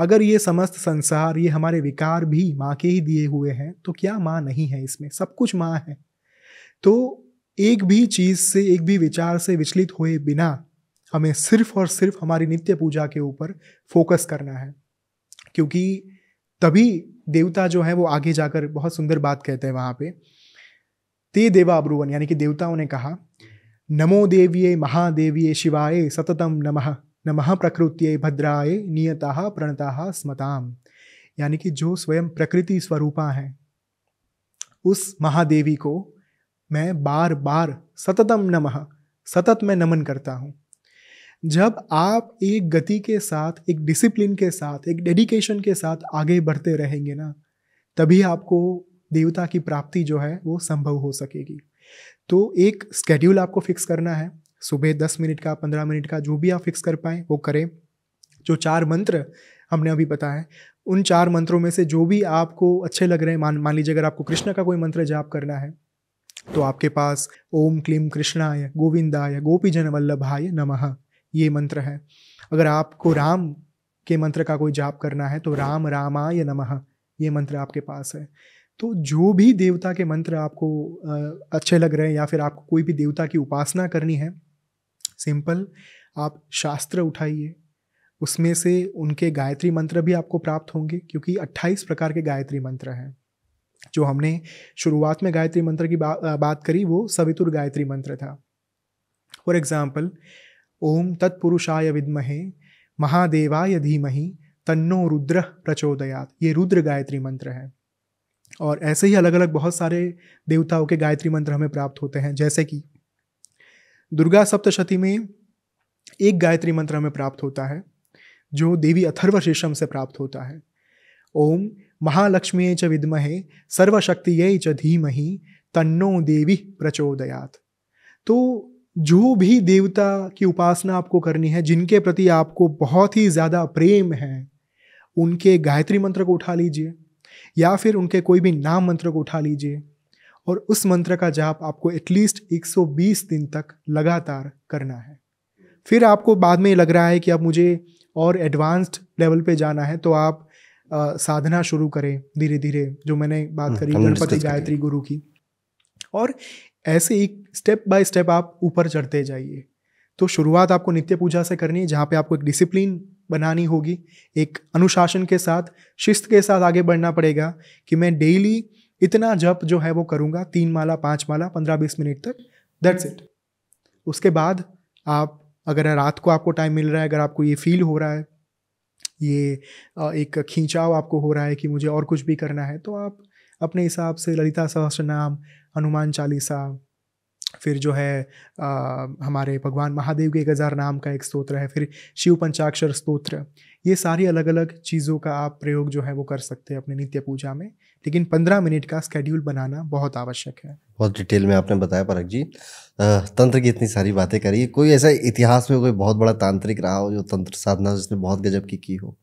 अगर ये समस्त संसार ये हमारे विकार भी माँ के ही दिए हुए हैं तो क्या माँ नहीं है इसमें सब कुछ माँ है तो एक भी चीज़ से एक भी विचार से विचलित हुए बिना हमें सिर्फ और सिर्फ हमारी नित्य पूजा के ऊपर फोकस करना है क्योंकि तभी देवता जो है वो आगे जाकर बहुत सुंदर बात कहते हैं वहां पे ते देवा अब्रुवन यानी कि देवताओं ने कहा नमो देविये महादेविये शिवाय सततम नमः नमः प्रकृत्य भद्राय नियता प्रणता स्मताम यानी कि जो स्वयं प्रकृति स्वरूपा हैं उस महादेवी को मैं बार बार सततम नमः सतत मैं नमन करता हूँ जब आप एक गति के साथ एक डिसिप्लिन के साथ एक डेडिकेशन के साथ आगे बढ़ते रहेंगे ना तभी आपको देवता की प्राप्ति जो है वो संभव हो सकेगी तो एक स्केड्यूल आपको फिक्स करना है सुबह दस मिनट का पंद्रह मिनट का जो भी आप फिक्स कर पाएँ वो करें जो चार मंत्र हमने अभी है उन चार मंत्रों में से जो भी आपको अच्छे लग रहे हैं मान मान लीजिए अगर आपको कृष्ण का कोई मंत्र जाप करना है तो आपके पास ओम क्लीम कृष्णाय गोविंदाय गोपी जन वल्लभाय नमः ये मंत्र है अगर आपको राम के मंत्र का कोई जाप करना है तो राम रामा या नमः ये मंत्र आपके पास है तो जो भी देवता के मंत्र आपको अच्छे लग रहे हैं या फिर आपको कोई भी देवता की उपासना करनी है सिंपल आप शास्त्र उठाइए उसमें से उनके गायत्री मंत्र भी आपको प्राप्त होंगे क्योंकि 28 प्रकार के गायत्री मंत्र हैं जो हमने शुरुआत में गायत्री मंत्र की बा, बात करी वो सवितुर गायत्री मंत्र था फॉर एग्जाम्पल ओम तत्पुरुषाय विद्महे महादेवाय धीमहि तन्नो रुद्र प्रचोदयात ये रुद्र गायत्री मंत्र है और ऐसे ही अलग अलग बहुत सारे देवताओं के गायत्री मंत्र हमें प्राप्त होते हैं जैसे कि दुर्गा सप्तशती में एक गायत्री मंत्र हमें प्राप्त होता है जो देवी अथर्व शीर्षम से प्राप्त होता है ओम महालक्ष्मी च विद्महे सर्वशक्ति च धीमहि तन्नो देवी प्रचोदयात तो जो भी देवता की उपासना आपको करनी है जिनके प्रति आपको बहुत ही ज़्यादा प्रेम है उनके गायत्री मंत्र को उठा लीजिए या फिर उनके कोई भी नाम मंत्र को उठा लीजिए और उस मंत्र का जाप आपको एटलीस्ट 120 दिन तक लगातार करना है फिर आपको बाद में लग रहा है कि अब मुझे और एडवांस्ड लेवल पे जाना है तो आप आ, साधना शुरू करें धीरे धीरे जो मैंने बात हम्म, करी गणपति गायत्री गुरु की और ऐसे एक स्टेप बाय स्टेप आप ऊपर चढ़ते जाइए तो शुरुआत आपको नित्य पूजा से करनी है जहाँ पे आपको एक डिसिप्लिन बनानी होगी एक अनुशासन के साथ शिस्त के साथ आगे बढ़ना पड़ेगा कि मैं डेली इतना जप जो है वो करूँगा तीन माला पाँच माला पंद्रह बीस मिनट तक दैट्स इट उसके बाद आप अगर रात को आपको टाइम मिल रहा है अगर आपको ये फील हो रहा है ये एक खींचाव आपको हो रहा है कि मुझे और कुछ भी करना है तो आप अपने हिसाब से ललिता सहस्र नाम हनुमान चालीसा फिर जो है आ, हमारे भगवान महादेव के गजार नाम का एक स्तोत्र है फिर शिव पंचाक्षर स्तोत्र ये सारी अलग अलग चीज़ों का आप प्रयोग जो है वो कर सकते हैं अपने नित्य पूजा में लेकिन पंद्रह मिनट का स्केड्यूल बनाना बहुत आवश्यक है बहुत डिटेल में आपने बताया परख जी तंत्र की इतनी सारी बातें करी कोई ऐसा इतिहास में कोई बहुत बड़ा तांत्रिक रहा हो जो तंत्र साधना जिसने बहुत गजब की की हो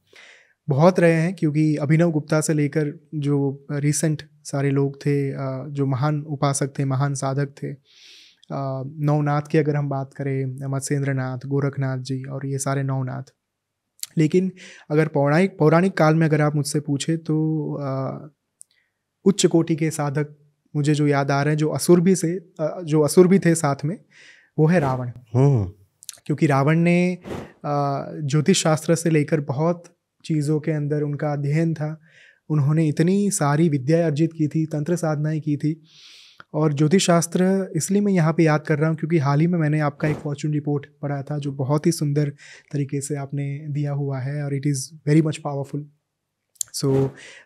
बहुत रहे हैं क्योंकि अभिनव गुप्ता से लेकर जो रिसेंट सारे लोग थे जो महान उपासक थे महान साधक थे नवनाथ की अगर हम बात करें मत्स्येंद्र नाथ गोरखनाथ जी और ये सारे नवनाथ लेकिन अगर पौराणिक पौराणिक काल में अगर आप मुझसे पूछें तो उच्च कोटि के साधक मुझे जो याद आ रहे हैं जो असुर भी से जो असुर भी थे साथ में वो है रावण हाँ। क्योंकि रावण ने ज्योतिष शास्त्र से लेकर बहुत चीज़ों के अंदर उनका अध्ययन था उन्होंने इतनी सारी विद्याएं अर्जित की थी तंत्र साधनाएं की थी और ज्योतिष शास्त्र इसलिए मैं यहाँ पे याद कर रहा हूँ क्योंकि हाल ही में मैंने आपका एक फॉर्चून रिपोर्ट पढ़ा था जो बहुत ही सुंदर तरीके से आपने दिया हुआ है और it is very much powerful so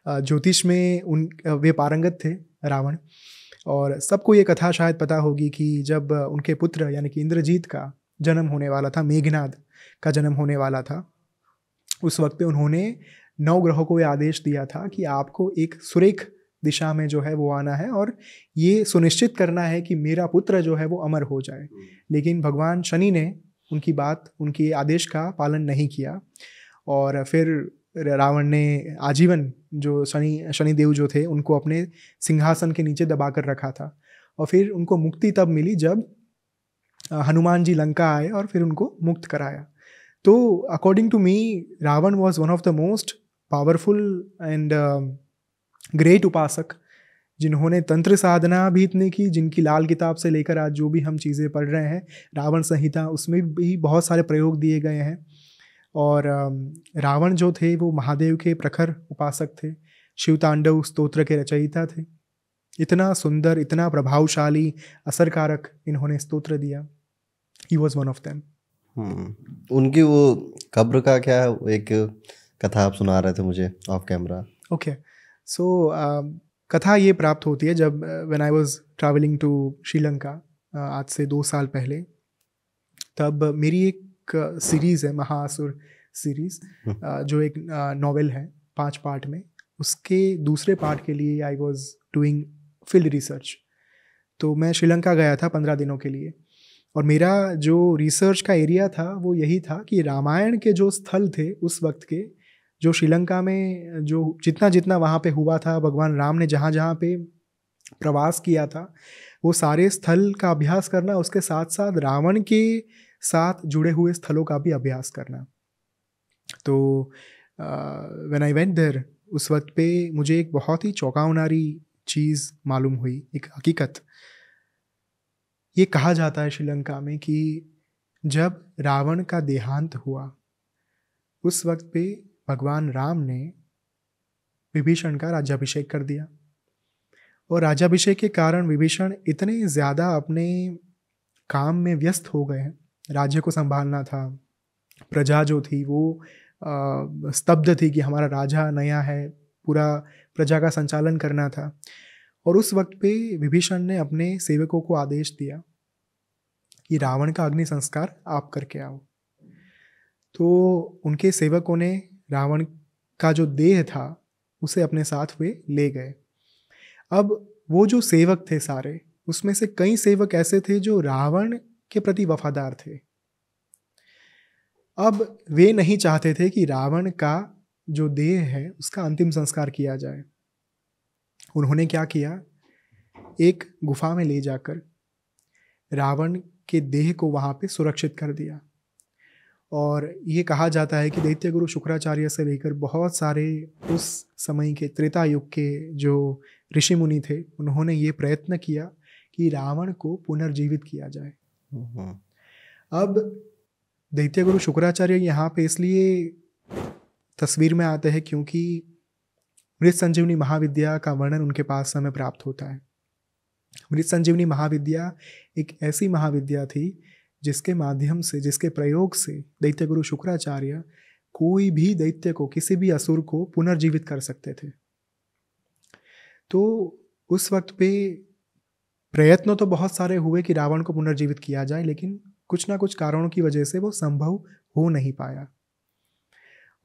ज्योतिष में उन वे पारंगत थे रावण और सबको ये कथा शायद पता होगी कि जब उनके पुत्र यानी कि इंद्रजीत का जन्म होने वाला था मेघनाद का जन्म होने वाला था उस वक्त पे उन्होंने नौ ग्रहों को यह आदेश दिया था कि आपको एक सुरेख दिशा में जो है वो आना है और ये सुनिश्चित करना है कि मेरा पुत्र जो है वो अमर हो जाए हम्म। लेकिन भगवान शनि ने उनकी बात उनके आदेश का पालन नहीं किया और फिर रावण ने आजीवन जो शनि शनिदेव जो थे उनको अपने सिंहासन के नीचे दबा कर रखा था और फिर उनको मुक्ति तब मिली जब हनुमान जी लंका आए और फिर उनको मुक्त कराया तो according to me Ravan was one of the most powerful and great उपासक जिन्होंने तंत्र साधना भी इतने की जिनकी लाल किताब से लेकर आज जो भी हम चीज़ें पढ़ रहे हैं रावण संहिता उसमें भी बहुत सारे प्रयोग दिए गए हैं और रावण जो थे वो महादेव के प्रखर उपासक थे शिव तांडव स्तोत्र के रचयिता थे इतना सुंदर इतना प्रभावशाली असरकारक इन्होंने स्तोत्र दिया he was one of them उनकी वो कब्र का क्या एक कथा आप सुना रहे थे मुझे off camera okay okay. So so, um, कथा ये प्राप्त होती है जब when I was travelling to Sri Lanka आज से दो साल पहले तब मेरी एक सीरीज़ uh, है महासुर हम्म। सीरीज़ uh, जो एक नॉवेल uh, है पांच पार्ट में उसके दूसरे पार्ट के लिए I was doing field research तो मैं श्रीलंका गया था पंद्रह दिनों के लिए और मेरा जो रिसर्च का एरिया था वो यही था कि रामायण के जो स्थल थे उस वक्त के जो श्रीलंका में जो जितना जितना वहाँ पे हुआ था भगवान राम ने जहाँ जहाँ पे प्रवास किया था वो सारे स्थल का अभ्यास करना उसके साथ साथ रावण के साथ जुड़े हुए स्थलों का भी अभ्यास करना तो वेन आई वेंट देर उस वक्त पे मुझे एक बहुत ही चौंकावनारी चीज़ मालूम हुई एक हकीकत ये कहा जाता है श्रीलंका में कि जब रावण का देहांत हुआ उस वक्त पे भगवान राम ने विभीषण का राज्याभिषेक कर दिया और राज्याभिषेक के कारण विभीषण इतने ज़्यादा अपने काम में व्यस्त हो गए राज्य को संभालना था प्रजा जो थी वो स्तब्ध थी कि हमारा राजा नया है पूरा प्रजा का संचालन करना था और उस वक्त पे विभीषण ने अपने सेवकों को आदेश दिया कि रावण का अग्नि संस्कार आप करके आओ तो उनके सेवकों ने रावण का जो देह था उसे अपने साथ वे ले गए अब वो जो सेवक थे सारे उसमें से कई सेवक ऐसे थे जो रावण के प्रति वफादार थे अब वे नहीं चाहते थे कि रावण का जो देह है उसका अंतिम संस्कार किया जाए उन्होंने क्या किया एक गुफा में ले जाकर रावण के देह को वहां पे सुरक्षित कर दिया और ये कहा जाता है कि दैत्य गुरु शुक्राचार्य से लेकर बहुत सारे उस समय के त्रेता युग के जो ऋषि मुनि थे उन्होंने ये प्रयत्न किया कि रावण को पुनर्जीवित किया जाए हम्म। अब दैत्य गुरु शुक्राचार्य यहाँ पे इसलिए तस्वीर में आते हैं क्योंकि मृत संजीवनी महाविद्या का वर्णन उनके पास समय प्राप्त होता है मृत संजीवनी महाविद्या एक ऐसी महाविद्या थी जिसके माध्यम से जिसके प्रयोग से दैत्य गुरु शुक्राचार्य कोई भी दैत्य को किसी भी असुर को पुनर्जीवित कर सकते थे तो उस वक्त पे प्रयत्न तो बहुत सारे हुए कि रावण को पुनर्जीवित किया जाए लेकिन कुछ ना कुछ कारणों की वजह से वो संभव हो नहीं पाया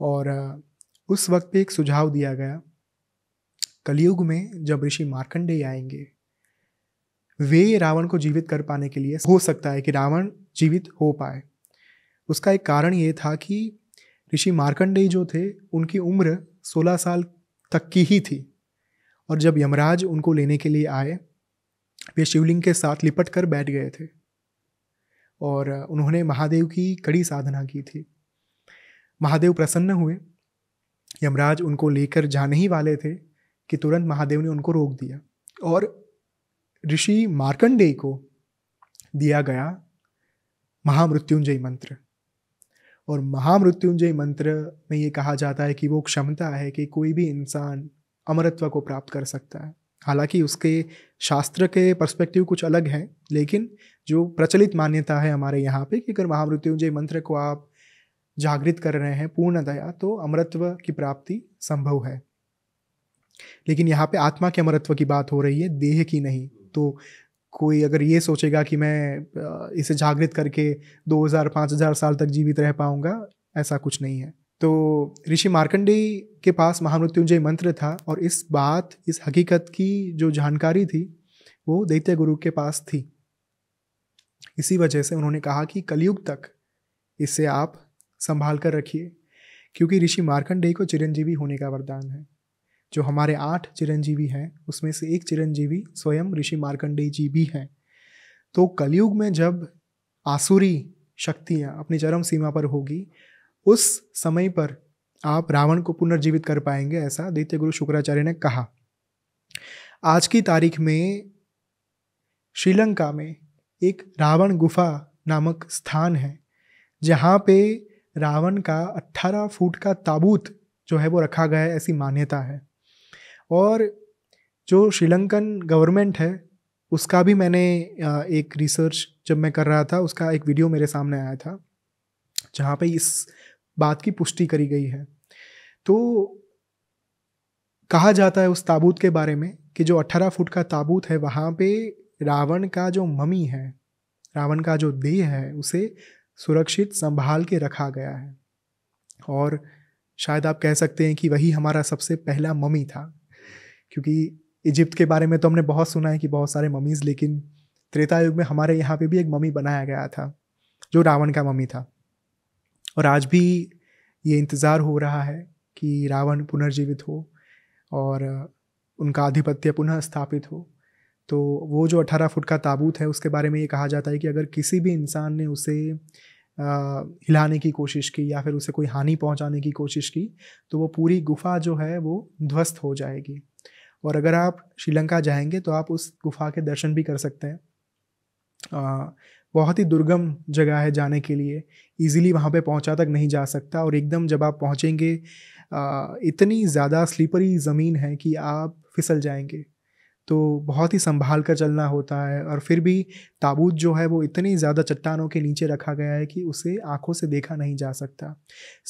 और उस वक्त पे एक सुझाव दिया गया कलयुग में जब ऋषि मार्कंडेय आएंगे वे रावण को जीवित कर पाने के लिए हो सकता है कि रावण जीवित हो पाए उसका एक कारण ये था कि ऋषि मार्कंडेय जो थे उनकी उम्र 16 साल तक की ही थी और जब यमराज उनको लेने के लिए आए वे शिवलिंग के साथ लिपट कर बैठ गए थे और उन्होंने महादेव की कड़ी साधना की थी महादेव प्रसन्न हुए यमराज उनको लेकर जाने ही वाले थे कि तुरंत महादेव ने उनको रोक दिया और ऋषि मार्कंडेय को दिया गया महामृत्युंजय मंत्र और महामृत्युंजय मंत्र में ये कहा जाता है कि वो क्षमता है कि कोई भी इंसान अमरत्व को प्राप्त कर सकता है हालांकि उसके शास्त्र के पर्सपेक्टिव कुछ अलग हैं लेकिन जो प्रचलित मान्यता है हमारे यहाँ पे कि अगर महामृत्युंजय मंत्र को आप जागृत कर रहे हैं पूर्णतया तो अमरत्व की प्राप्ति संभव है लेकिन यहाँ पे आत्मा के अमरत्व की बात हो रही है देह की नहीं तो कोई अगर ये सोचेगा कि मैं इसे जागृत करके 2000 5000 साल तक जीवित रह पाऊंगा ऐसा कुछ नहीं है तो ऋषि मार्कंडेय के पास महामृत्युंजय मंत्र था और इस बात इस हकीकत की जो जानकारी थी वो दैत्य गुरु के पास थी इसी वजह से उन्होंने कहा कि कलयुग तक इसे आप संभाल कर रखिए क्योंकि ऋषि मार्कंडेय को चिरंजीवी होने का वरदान है जो हमारे आठ चिरंजीवी हैं उसमें से एक चिरंजीवी स्वयं ऋषि मार्कंडेय जी भी हैं तो कलयुग में जब आसुरी शक्तियाँ अपनी चरम सीमा पर होगी उस समय पर आप रावण को पुनर्जीवित कर पाएंगे ऐसा द्वितीय गुरु शुक्राचार्य ने कहा आज की तारीख में श्रीलंका में एक रावण गुफा नामक स्थान है जहाँ पे रावण का 18 फुट का ताबूत जो है वो रखा गया है ऐसी मान्यता है और जो श्रीलंकन गवर्नमेंट है उसका भी मैंने एक रिसर्च जब मैं कर रहा था उसका एक वीडियो मेरे सामने आया था जहाँ पे इस बात की पुष्टि करी गई है तो कहा जाता है उस ताबूत के बारे में कि जो 18 फुट का ताबूत है वहाँ पे रावण का जो ममी है रावण का जो देह है उसे सुरक्षित संभाल के रखा गया है और शायद आप कह सकते हैं कि वही हमारा सबसे पहला ममी था क्योंकि इजिप्ट के बारे में तो हमने बहुत सुना है कि बहुत सारे ममीज़ लेकिन त्रेता युग में हमारे यहाँ पे भी एक मम्मी बनाया गया था जो रावण का मम्मी था और आज भी ये इंतज़ार हो रहा है कि रावण पुनर्जीवित हो और उनका आधिपत्य पुनः स्थापित हो तो वो जो अठारह फुट का ताबूत है उसके बारे में ये कहा जाता है कि अगर किसी भी इंसान ने उसे आ, हिलाने की कोशिश की या फिर उसे कोई हानि पहुंचाने की कोशिश की तो वो पूरी गुफा जो है वो ध्वस्त हो जाएगी और अगर आप श्रीलंका जाएंगे तो आप उस गुफा के दर्शन भी कर सकते हैं आ, बहुत ही दुर्गम जगह है जाने के लिए इजीली वहाँ पे पहुँचा तक नहीं जा सकता और एकदम जब आप पहुँचेंगे इतनी ज़्यादा स्लीपरी ज़मीन है कि आप फिसल जाएंगे तो बहुत ही संभाल कर चलना होता है और फिर भी ताबूत जो है वो इतनी ज़्यादा चट्टानों के नीचे रखा गया है कि उसे आंखों से देखा नहीं जा सकता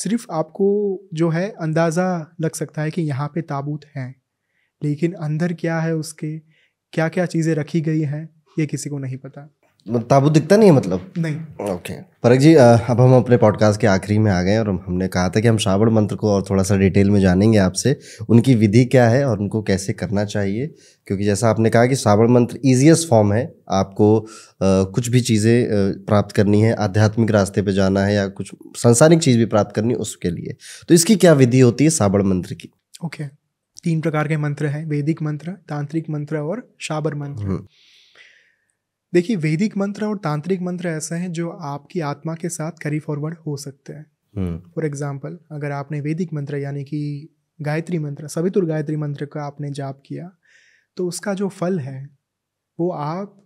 सिर्फ आपको जो है अंदाज़ा लग सकता है कि यहाँ पे ताबूत हैं लेकिन अंदर क्या है उसके क्या क्या चीज़ें रखी गई हैं ये किसी को नहीं पता मतलब ताबूत दिखता नहीं है मतलब नहीं ओके परक जी अब हम अपने पॉडकास्ट के आखिरी में आ गए और हमने कहा था कि हम श्रावण मंत्र को और थोड़ा सा डिटेल में जानेंगे आपसे उनकी विधि क्या है और उनको कैसे करना चाहिए क्योंकि जैसा आपने कहा कि श्रावण मंत्र ईजिएस्ट फॉर्म है आपको आ, कुछ भी चीज़ें प्राप्त करनी है आध्यात्मिक रास्ते पर जाना है या कुछ सांसारिक चीज़ भी प्राप्त करनी है उसके लिए तो इसकी क्या विधि होती है श्रावण मंत्र की ओके okay. तीन प्रकार के मंत्र हैं वैदिक मंत्र तांत्रिक मंत्र और शाबर मंत्र हम्म। देखिए वैदिक मंत्र और तांत्रिक मंत्र ऐसे हैं जो आपकी आत्मा के साथ करी फॉरवर्ड हो सकते हैं फॉर एग्जाम्पल हम्म। अगर आपने वैदिक मंत्र यानी कि गायत्री मंत्र सवितुर गायत्री मंत्र का आपने जाप किया तो उसका जो फल है वो आप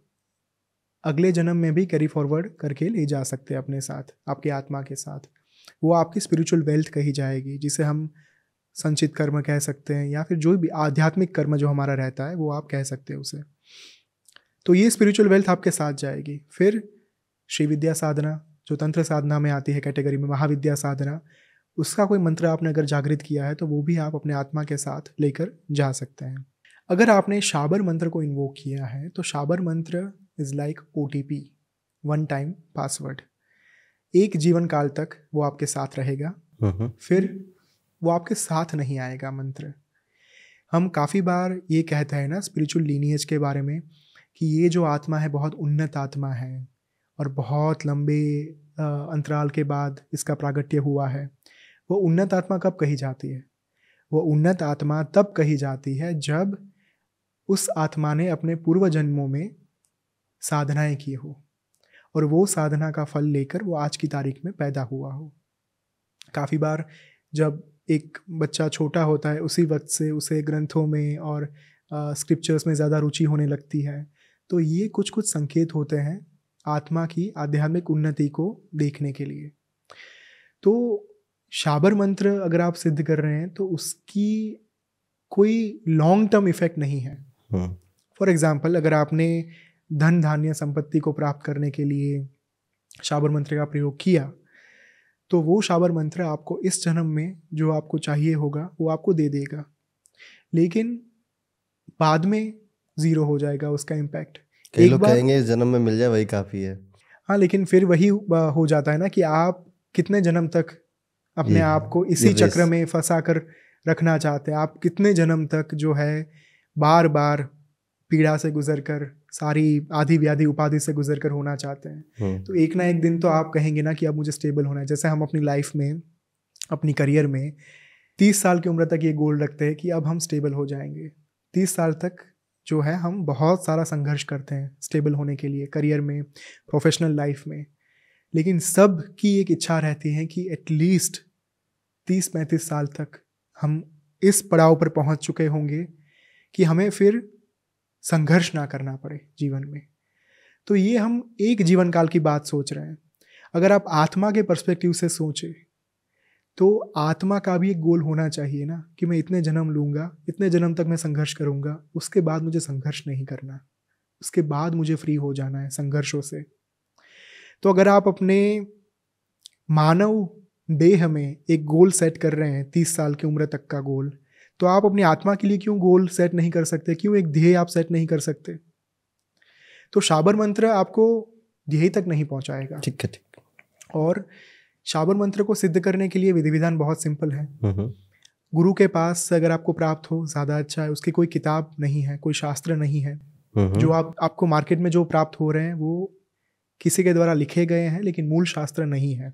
अगले जन्म में भी कैरी फॉरवर्ड करके ले जा सकते हैं अपने साथ आपकी आत्मा के साथ वो आपकी स्पिरिचुअल वेल्थ कही जाएगी जिसे हम संचित कर्म कह सकते हैं या फिर जो भी आध्यात्मिक कर्म जो हमारा रहता है वो आप कह सकते हैं उसे तो ये स्पिरिचुअल वेल्थ आपके साथ जाएगी फिर श्री विद्या साधना जो तंत्र साधना में आती है कैटेगरी में महाविद्या साधना उसका कोई मंत्र आपने अगर जागृत किया है तो वो भी आप अपने आत्मा के साथ लेकर जा सकते हैं अगर आपने शाबर मंत्र को इन्वोक किया है तो Shabar mantra is like a one time password एक जीवन काल तक वो आपके साथ रहेगा हम्म। फिर वो आपके साथ नहीं आएगा मंत्र हम काफ़ी बार ये कहते हैं ना स्पिरिचुअल लीनियज के बारे में कि ये जो आत्मा है बहुत उन्नत आत्मा है और बहुत लंबे अंतराल के बाद इसका प्रागट्य हुआ है वो उन्नत आत्मा कब कही जाती है वो उन्नत आत्मा तब कही जाती है जब उस आत्मा ने अपने पूर्व जन्मों में साधनाएं की हो और वो साधना का फल लेकर वो आज की तारीख में पैदा हुआ हो काफ़ी बार जब एक बच्चा छोटा होता है उसी वक्त से उसे ग्रंथों में और स्क्रिप्चर्स में ज़्यादा रुचि होने लगती है तो ये कुछ कुछ संकेत होते हैं आत्मा की आध्यात्मिक उन्नति को देखने के लिए तो शाबर मंत्र अगर आप सिद्ध कर रहे हैं तो उसकी कोई लॉन्ग टर्म इफेक्ट नहीं है फॉर हाँ। एग्जाम्पल अगर आपने धन धान्य संपत्ति को प्राप्त करने के लिए शाबर मंत्र का प्रयोग किया तो वो शावर मंत्र आपको इस जन्म में जो आपको चाहिए होगा वो आपको दे देगा लेकिन बाद में ज़ीरो हो जाएगा उसका इम्पैक्ट कई लोग कहेंगे इस जन्म में मिल जाए वही काफ़ी है हाँ लेकिन फिर वही हो जाता है ना कि आप कितने जन्म तक अपने आप को इसी चक्र में फंसा कर रखना चाहते हैं आप कितने जन्म तक जो है बार बार पीड़ा से गुजर कर सारी आधी व्याधि उपाधि से गुजर कर होना चाहते हैं हम्म। तो एक ना एक दिन तो आप कहेंगे ना कि अब मुझे स्टेबल होना है जैसे हम अपनी लाइफ में अपनी करियर में तीस साल की उम्र तक ये गोल रखते हैं कि अब हम स्टेबल हो जाएंगे तीस साल तक जो है हम बहुत सारा संघर्ष करते हैं स्टेबल होने के लिए करियर में प्रोफेशनल लाइफ में लेकिन सब की एक इच्छा रहती है कि एटलीस्ट तीस पैंतीस साल तक हम इस पड़ाव पर पहुंच चुके होंगे कि हमें फिर संघर्ष ना करना पड़े जीवन में तो ये हम एक जीवन काल की बात सोच रहे हैं अगर आप आत्मा के परस्पेक्टिव से सोचें तो आत्मा का भी एक गोल होना चाहिए ना कि मैं इतने जन्म लूँगा इतने जन्म तक मैं संघर्ष करूँगा उसके बाद मुझे संघर्ष नहीं करना उसके बाद मुझे फ्री हो जाना है संघर्षों से तो अगर आप अपने मानव देह में एक गोल सेट कर रहे हैं तीस साल की उम्र तक का गोल तो आप अपनी आत्मा के लिए क्यों गोल सेट नहीं कर सकते क्यों एक ध्येय आप सेट नहीं कर सकते तो शाबर मंत्र आपको ध्येय तक नहीं पहुंचाएगा ठीक है ठीक और शाबर मंत्र को सिद्ध करने के लिए विधि विधान बहुत सिंपल है हम्म, हम्म। गुरु के पास अगर आपको प्राप्त हो ज़्यादा अच्छा है उसकी कोई किताब नहीं है कोई शास्त्र नहीं है हम्म, जो आप आपको मार्केट में जो प्राप्त हो रहे हैं वो किसी के द्वारा लिखे गए हैं लेकिन मूल शास्त्र नहीं है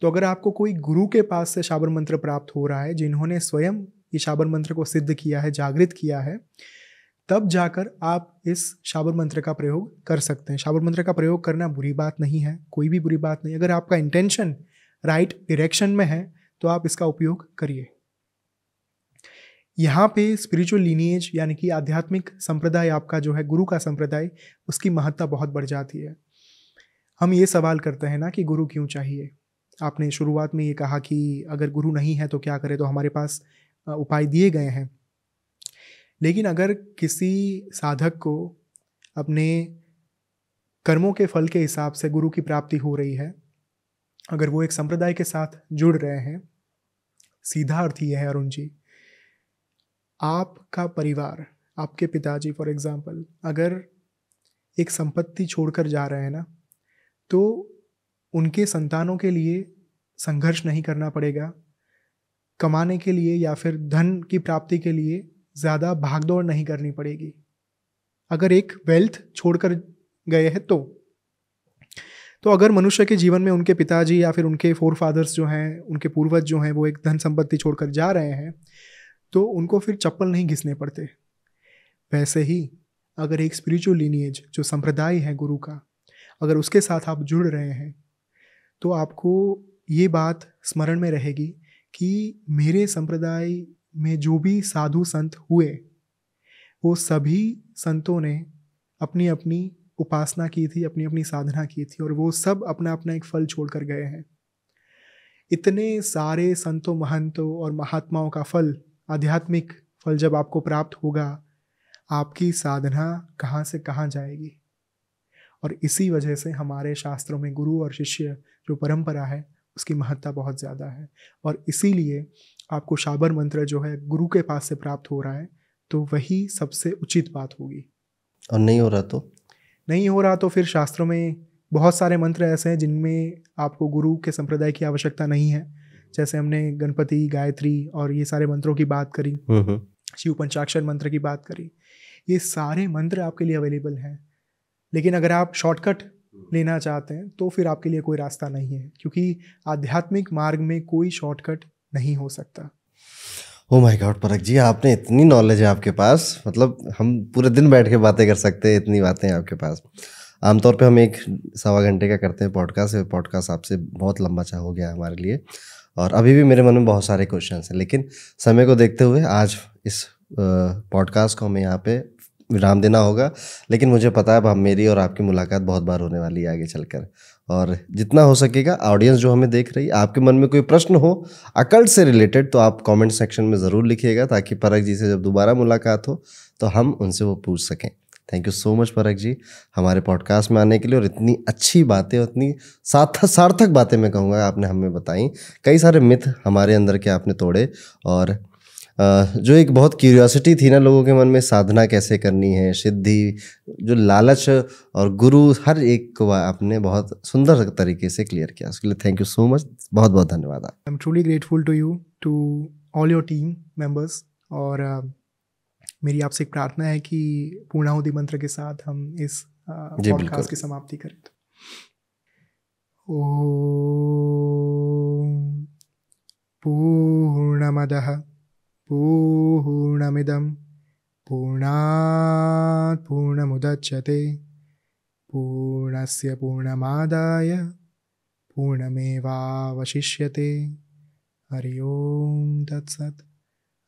तो अगर आपको कोई गुरु के पास से शाबर मंत्र प्राप्त हो रहा है जिन्होंने स्वयं ये शाबर मंत्र को सिद्ध किया है जागृत किया है तब जाकर आप इस शाबर मंत्र का प्रयोग कर सकते हैं शाबर मंत्र का प्रयोग करना बुरी बात नहीं है कोई भी बुरी बात नहीं अगर आपका इंटेंशन राइट डायरेक्शन में है तो आप इसका उपयोग करिए यहाँ पे स्पिरिचुअल लीनिएज यानी कि आध्यात्मिक संप्रदाय आपका जो है गुरु का संप्रदाय उसकी महत्ता बहुत बढ़ जाती है हम ये सवाल करते हैं ना कि गुरु क्यों चाहिए आपने शुरुआत में ये कहा कि अगर गुरु नहीं है तो क्या करें तो हमारे पास उपाय दिए गए हैं लेकिन अगर किसी साधक को अपने कर्मों के फल के हिसाब से गुरु की प्राप्ति हो रही है अगर वो एक संप्रदाय के साथ जुड़ रहे हैं सीधा अर्थ यह है अरुण जी आपका परिवार आपके पिताजी फॉर एग्जाम्पल अगर एक संपत्ति छोड़कर जा रहे हैं ना तो उनके संतानों के लिए संघर्ष नहीं करना पड़ेगा कमाने के लिए या फिर धन की प्राप्ति के लिए ज़्यादा भागदौड़ नहीं करनी पड़ेगी अगर एक वेल्थ छोड़कर गए हैं तो तो अगर मनुष्य के जीवन में उनके पिताजी या फिर उनके फोर फादर्स जो हैं उनके पूर्वज जो हैं वो एक धन संपत्ति छोड़कर जा रहे हैं तो उनको फिर चप्पल नहीं घिसने पड़ते वैसे ही अगर एक स्पिरिचुअल लीनिएज जो संप्रदाय है गुरु का अगर उसके साथ आप जुड़ रहे हैं तो आपको ये बात स्मरण में रहेगी कि मेरे संप्रदाय में जो भी साधु संत हुए वो सभी संतों ने अपनी अपनी उपासना की थी अपनी अपनी साधना की थी और वो सब अपना अपना एक फल छोड़ कर गए हैं इतने सारे संतों महंतों और महात्माओं का फल आध्यात्मिक फल जब आपको प्राप्त होगा आपकी साधना कहाँ से कहाँ जाएगी और इसी वजह से हमारे शास्त्रों में गुरु और शिष्य जो परंपरा है उसकी महत्ता बहुत ज़्यादा है और इसीलिए आपको शाबर मंत्र जो है गुरु के पास से प्राप्त हो रहा है तो वही सबसे उचित बात होगी और नहीं हो रहा तो नहीं हो रहा तो फिर शास्त्रों में बहुत सारे मंत्र ऐसे हैं जिनमें आपको गुरु के संप्रदाय की आवश्यकता नहीं है जैसे हमने गणपति गायत्री और ये सारे मंत्रों की बात करी हम्म, हम्म। शिव पंचाक्षर मंत्र की बात करी ये सारे मंत्र आपके लिए अवेलेबल हैं लेकिन अगर आप शॉर्टकट लेना चाहते हैं तो फिर आपके लिए कोई रास्ता नहीं है क्योंकि आध्यात्मिक मार्ग में कोई शॉर्टकट नहीं हो सकता ओ माय गॉड परख जी आपने इतनी नॉलेज है आपके पास मतलब हम पूरे दिन बैठ के बातें कर सकते हैं इतनी बातें आपके पास आमतौर पे हम एक सवा घंटे का करते हैं पॉडकास्ट पॉडकास्ट आपसे बहुत लंबा चा हो गया हमारे लिए और अभी भी मेरे मन में बहुत सारे क्वेश्चन हैं लेकिन समय को देखते हुए आज इस पॉडकास्ट को हमें यहाँ पे विराम देना होगा लेकिन मुझे पता है अब मेरी और आपकी मुलाकात बहुत बार होने वाली है आगे चलकर और जितना हो सकेगा ऑडियंस जो हमें देख रही है आपके मन में कोई प्रश्न हो अकल्ट से रिलेटेड तो आप कमेंट सेक्शन में ज़रूर लिखिएगा ताकि परख जी से जब दोबारा मुलाकात हो तो हम उनसे वो पूछ सकें थैंक यू सो मच परख जी हमारे पॉडकास्ट में आने के लिए और इतनी अच्छी बातें और इतनी सार्थक सार्थक बातें मैं कहूँगा आपने हमें बताई कई सारे मिथ हमारे अंदर के आपने तोड़े और जो एक बहुत क्यूरियोसिटी थी ना लोगों के मन में साधना कैसे करनी है सिद्धि जो लालच और गुरु हर एक को आपने बहुत सुंदर तरीके से क्लियर किया उसके लिए थैंक यू सो मच बहुत बहुत धन्यवाद I am truly grateful to you to all your team members और मेरी आपसे एक प्रार्थना है कि पूर्णाहुदी मंत्र के साथ हम इस पॉडकास्ट की समाप्ति करें ओ पूर्णमदः पूर्णमिदं पूर्णात् पूर्णमुदच्यते पूर्णस्य पूर्णमादाय पूर्णमेवावशिष्यते हरि ओं तत्सत्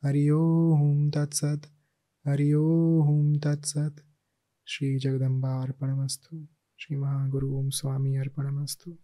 हरि ओं तत्सत् हरि ओं तत्सत् श्री जगदम्बा स्वामी अर्पणमस्तु